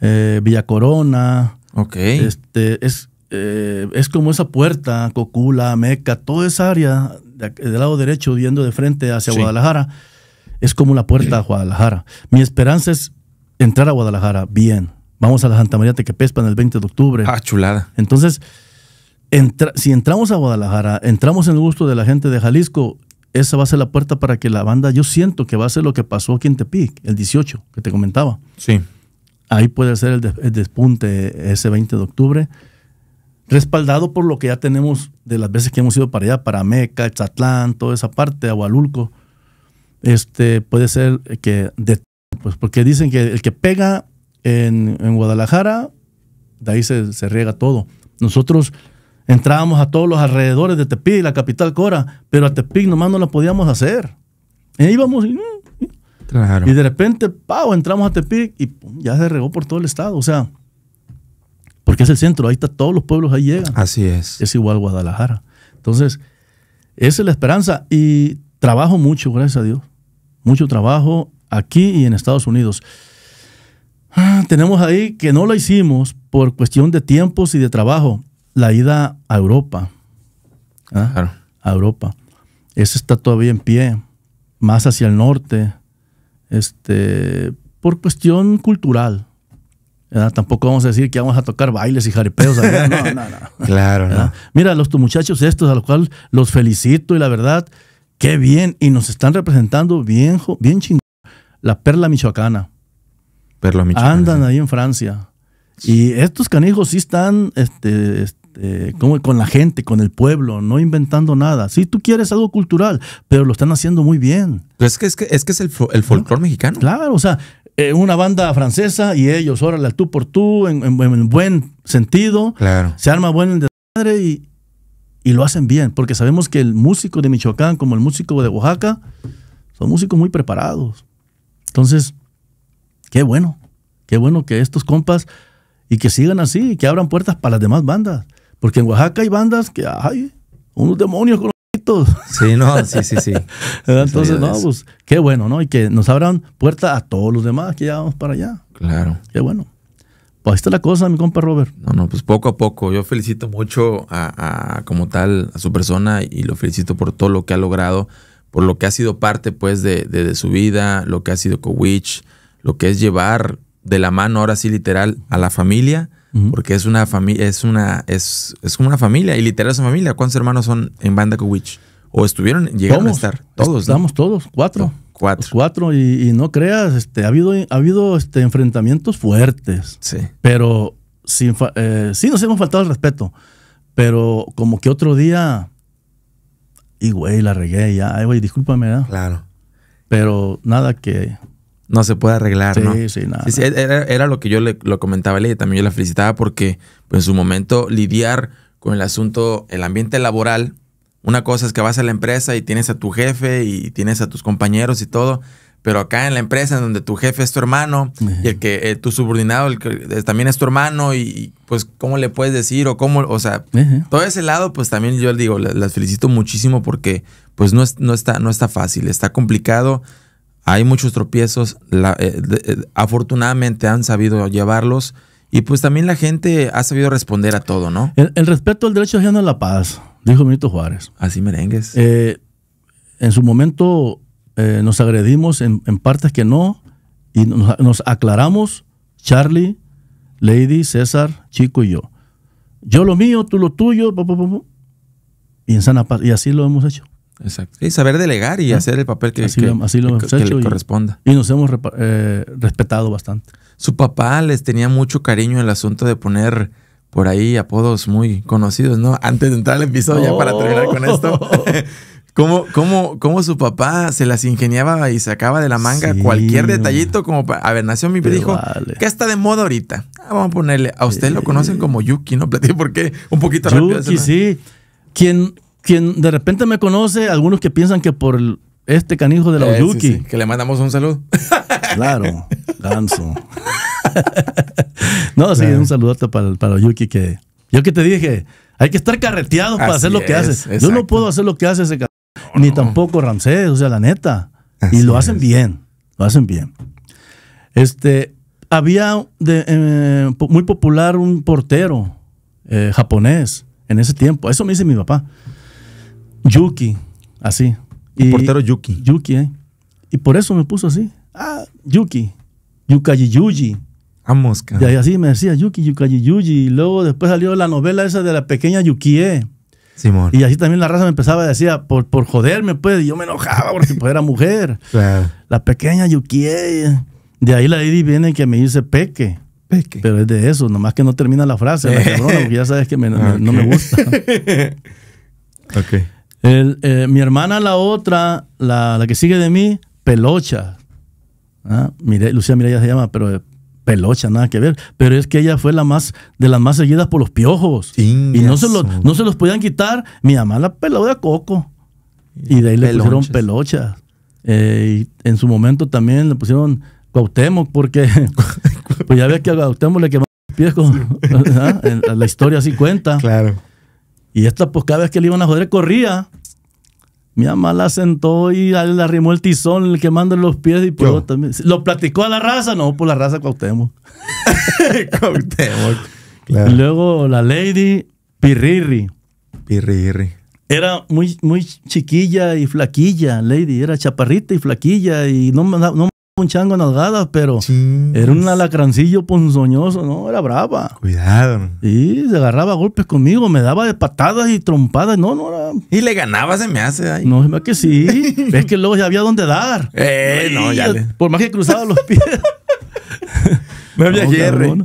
eh, Villa Corona. Ok. Este, es, es como esa puerta, Cocula, Meca, toda esa área del lado derecho viendo de frente hacia Guadalajara, es como la puerta a Guadalajara. Mi esperanza es entrar a Guadalajara bien. Vamos a la Santa María Tequepespa en el 20 de octubre. Ah, chulada. Entonces, si entramos a Guadalajara, entramos en el gusto de la gente de Jalisco, esa va a ser la puerta para que la banda, yo siento que va a ser lo que pasó aquí en Tepic, el 18, que te comentaba. Sí. Ahí puede ser el, el despunte ese 20 de octubre respaldado por lo que ya tenemos de las veces que hemos ido para allá, para Meca, Chatlán, toda esa parte, Agualulco. Este, puede ser que, pues porque dicen que el que pega en, en Guadalajara, de ahí se, riega todo. Nosotros entrábamos a todos los alrededores de Tepic, la capital Cora, pero a Tepic nomás no la podíamos hacer. E íbamos y, mm, claro. y de repente, pau, entramos a Tepic y ya se regó por todo el estado. O sea, porque es el centro, ahí está, todos los pueblos ahí llegan. Así es. Es igual Guadalajara. Entonces, esa es la esperanza y trabajo mucho, gracias a Dios. Mucho trabajo aquí y en Estados Unidos. Ah, tenemos ahí que no la hicimos por cuestión de tiempos y de trabajo, la ida a Europa. ¿Ah? Claro. A Europa. Esa está todavía en pie, más hacia el norte, este, por cuestión cultural. Tampoco vamos a decir que vamos a tocar bailes y jarepeos No, no, no. <laughs> Claro. No. Mira, los muchachos estos, a los cuales los felicito y la verdad, qué bien. Y nos están representando bien, bien chingón. La perla michoacana. Perla michoacana. Andan ahí en Francia. Y estos canijos sí están este, este, como con la gente, con el pueblo, no inventando nada. Sí, tú quieres algo cultural, pero lo están haciendo muy bien. Pero pues es que es, que, es, el, el folclore mexicano. Claro, o sea, eh, una banda francesa y ellos, órale, tú por tú, en, buen sentido. Se arma buen desmadre y, y lo hacen bien, porque sabemos que el músico de Michoacán, como el músico de Oaxaca, son músicos muy preparados. Entonces, qué bueno, qué bueno que estos compas y que sigan así, que abran puertas para las demás bandas. Porque en Oaxaca hay bandas que hay unos demonios con Sí, no, sí, sí, sí. <laughs> Entonces, no, pues qué bueno, ¿no? Y que nos abran puerta a todos los demás que ya vamos para allá. Claro. Qué bueno. Pues está la cosa, mi compa Robert. No, no, pues poco a poco. Yo felicito mucho a, como tal a su persona y lo felicito por todo lo que ha logrado, por lo que ha sido parte pues de, su vida, lo que ha sido Cowich, lo que es llevar de la mano ahora sí literal a la familia porque es una familia, es una, es, es, como una familia, y literal es una familia. ¿Cuántos hermanos son en Banda witch ¿O estuvieron, llegaron a estar? Todos. Estamos todos, cuatro. cuatro. Cuatro, y, no creas, este, ha habido, ha habido este, enfrentamientos fuertes. Sí. Pero sin eh, sí nos hemos faltado el respeto, pero como que otro día, y güey, la regué ya, ay güey, discúlpame, ¿verdad? Claro. Pero nada que no se puede arreglar, ¿no? Sí, sí, Era, lo que yo le lo comentaba a ella, también yo la felicitaba porque pues, en su momento lidiar con el asunto, el ambiente laboral, una cosa es que vas a la empresa y tienes a tu jefe y tienes a tus compañeros y todo, pero acá en la empresa en donde tu jefe es tu hermano y el que eh, tu subordinado eh, también es tu hermano y, pues cómo le puedes decir o cómo, o sea, todo ese lado pues también yo digo, las, felicito muchísimo porque pues no, no, está, no está fácil, está complicado hay muchos tropiezos, eh, eh, afortunadamente han sabido llevarlos y pues también la gente ha sabido responder a todo, ¿no? El, respeto al derecho ajeno a la paz, dijo Benito Juárez. Así merengues. Eh, en su momento nos agredimos en, partes que no y nos, aclaramos, Charlie, Lady, César, Chico y yo. Yo lo mío, tú lo tuyo, y en sana paz. Y así lo hemos hecho. Exacto. Y saber delegar y ah, hacer el papel que, le corresponda. Y nos hemos eh, respetado bastante. Su papá les tenía mucho cariño el asunto de poner por ahí apodos muy conocidos, ¿no? Antes de entrar al episodio, ya para terminar con esto. Oh. <laughs> ¿Cómo, cómo, ¿Cómo su papá se las ingeniaba y sacaba de la manga cualquier detallito? Como a ver, nació mi hijo. que ¿Qué está de moda ahorita? Ah, vamos a ponerle. A usted lo conocen como Yuki, ¿no? <laughs> platí por qué. Un poquito rápido. Yuki, sí. Quien, quien de repente me conoce, algunos que piensan que por este canijo de la Yuki, eh, Oyuki. Que le mandamos un saludo. <laughs> Claro, ganso. <laughs> no, sí, un saludote para, para Yuki que. Yo que te dije, hay que estar carreteados para hacer lo que haces Yo no puedo hacer lo que hace ese Ni tampoco Ramsés, o sea, la neta. y lo hacen bien, lo hacen bien. Este, había de, eh, muy popular un portero eh, japonés en ese tiempo. Eso me dice mi papá. Yuki, así. El y, portero Yuki. Yuki, ¿eh? Y por eso me puso así. Ah, Yuki. Yukai, Yuji. Ah, mosca. Y así me decía Yuki, Yukayi Yuji. Y luego después salió la novela esa de la pequeña Yukie. Eh. Simón. Y así también la raza me empezaba a decir, ah, por, por joderme, pues. Y yo me enojaba porque pues era mujer. claro. La pequeña Yukie. Eh. De ahí la lady viene que me dice Peque. Peque. Pero es de eso, nomás que no termina la frase, la <laughs> ya sabes que no me gusta. <laughs> ok. Eh, mi hermana, la otra, la, que sigue de mí, Pelocha. Ah, Mire, Lucía Mireya se llama, pero eh, Pelocha, nada que ver. Pero es que ella fue la más, de las más seguidas por los piojos. Y no se, los, no se los podían quitar. Mi mamá la peló de coco. Y de ahí le pusieron Pelocha. Eh, y en su momento también le pusieron Cuauhtémoc, porque <laughs> pues ya ves que a Cuauhtémoc le quemaron los pies. Con, <laughs> La historia así cuenta. Claro. Y esta, pues cada vez que le iban a joder, corría. Mi mamá la sentó y le arrimó el tizón, quemando los pies y pues también. ¿Lo platicó a la raza? No, por pues, la raza cautemos. Cuauhtémoc, <laughs> Y luego la lady Piriri. Piriri. Era muy, chiquilla y flaquilla, lady. Era chaparrita y flaquilla y no, no un chango en pero era un alacrancillo ponzoñoso, ¿no? Era brava. Cuidado. Y se agarraba golpes conmigo, me daba de patadas y trompadas. No, no era. Y le ganaba, se me hace. Ahí. No, es que sí. <laughs> es que luego ya había donde dar. Eh, no, ya. Le... Por más que cruzaba los pies. me había hierro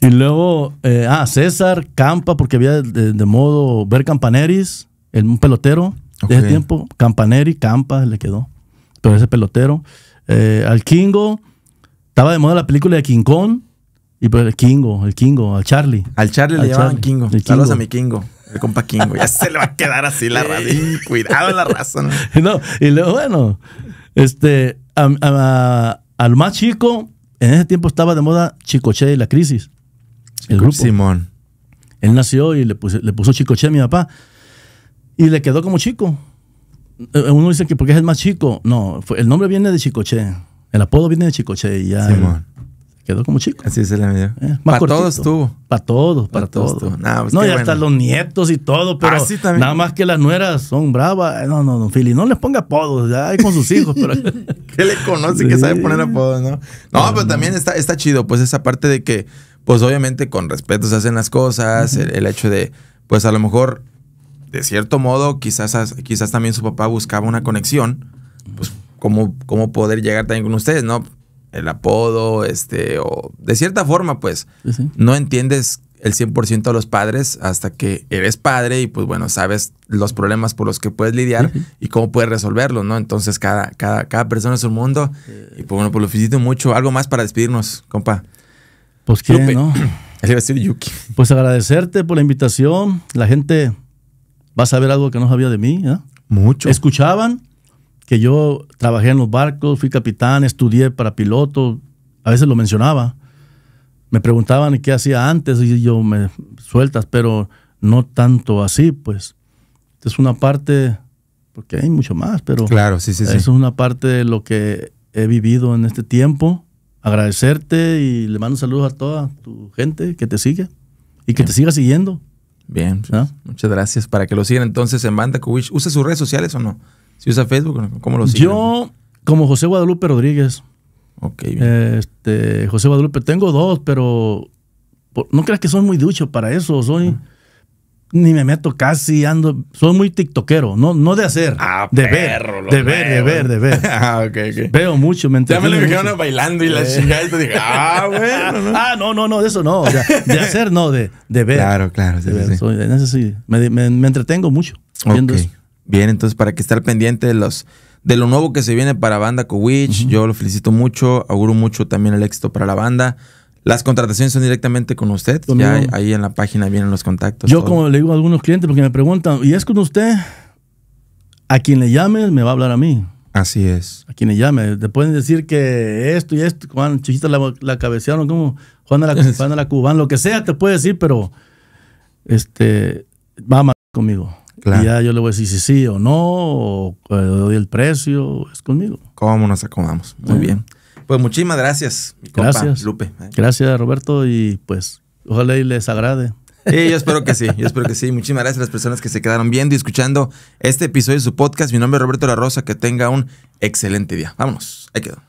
y luego, eh, ah, César, Campa, porque había de, modo ver Campaneris, el, un pelotero de ese tiempo. Campaneri, Campa le quedó. Pero ese pelotero. Eh, al Kingo. Estaba de moda la película de King Kong. Y pues el Kingo, el Kingo, al Charlie. Al Charlie le llamaban Kingo. Kingo. a mi Kingo. El compa Kingo. Ya se le va a quedar así la radio. Cuidado la razón. <laughs> ¿no? y luego, bueno, este, al más chico, en ese tiempo estaba de moda Chicoche y la crisis. El grupo. Simón. Él nació y le, le puso Chicoche a mi papá. Y le quedó como chico. Eh, uno dice que porque es el más chico. No, el nombre viene de Chicoche. El apodo viene de Chicoche y ya. Sí, quedó como chico. Así se le para todos estuvo. Para todos, para, todos. Pues no, y hasta los nietos y todo, pero así ah, nada más que las nueras son bravas. No, no, no, Fili, no les ponga apodos, ya hay con sus <laughs> hijos. Pero... <laughs> ¿Qué le conoce, que sabe poner apodos, ¿no? No, pero, también está, está chido, pues esa parte de que, pues obviamente con respeto se hacen las cosas, el hecho de, pues a lo mejor de cierto modo, quizás, quizás también su papá buscaba una conexión, pues cómo, cómo poder llegar también con ustedes, ¿no? El apodo, este, o de cierta forma, pues, no entiendes el 100% de los padres hasta que eres padre y pues bueno, sabes los problemas por los que puedes lidiar y cómo puedes resolverlos, ¿no? Entonces cada, cada, cada persona es un mundo y pues bueno, pues lo felicito mucho. Algo más para despedirnos, compa. Pues que no. <clears throat> Yuki. Pues agradecerte por la invitación. La gente ¿Vas a ver algo que no sabía de mí? Eh? Mucho. Escuchaban que yo trabajé en los barcos, fui capitán, estudié para piloto, a veces lo mencionaba. Me preguntaban qué hacía antes y yo me sueltas, pero no tanto así, pues. Es una parte, porque hay mucho más, pero claro, sí, sí, es una parte de lo que he vivido en este tiempo. Agradecerte y le mando saludos a toda tu gente que te sigue y que te siga siguiendo. Bien, pues, muchas gracias. Para que lo sigan entonces en Banda Kubich. ¿Usa sus redes sociales o no? ¿Si usa Facebook? ¿Cómo lo siguen? Yo, como José Guadalupe Rodríguez. Ok, bien. Este, José Guadalupe, tengo dos, pero no creas que soy muy ducho para eso. Soy. Ah ni me meto casi, ando, soy muy tiktokero, no, no de hacer, ah, de, ver, de ver, de ver, de ver, <laughs> ah, Veo mucho, me entretengo Ya me lo dijeron bailando y la eh. chingada y te dije, ah, güey. <laughs> Ah, no, no, no, de eso no, de <laughs> hacer no, de, de ver. Claro, claro. de ver. eso sí, me, me, entretengo mucho viendo eso. Bien, entonces para que estar pendiente de los de lo nuevo que se viene para banda Cowich, yo lo felicito mucho, auguro mucho también el éxito para la banda. Las contrataciones son directamente con usted. ahí en la página vienen los contactos. Yo, como le digo a algunos clientes, porque me preguntan, ¿y es con usted? A quien le llame, me va a hablar a mí. Así es. A quien le llame. Te pueden decir que esto y esto, Juan, chiquita la, cabecearon, como Juan la, <laughs> la Cubán, lo que sea, te puede decir, pero este, va a matar conmigo. Y ya yo le voy a decir si sí o no, o, eh, doy el precio, es conmigo. ¿Cómo nos acomodamos? Muy bien. Pues muchísimas gracias, mi compa gracias. Lupe. ¿eh? Gracias, Roberto, y pues ojalá y les agrade. Sí, yo espero que sí, yo espero que sí. Muchísimas gracias a las personas que se quedaron viendo y escuchando este episodio de su podcast. Mi nombre es Roberto La Rosa, que tenga un excelente día. Vámonos, ahí quedó.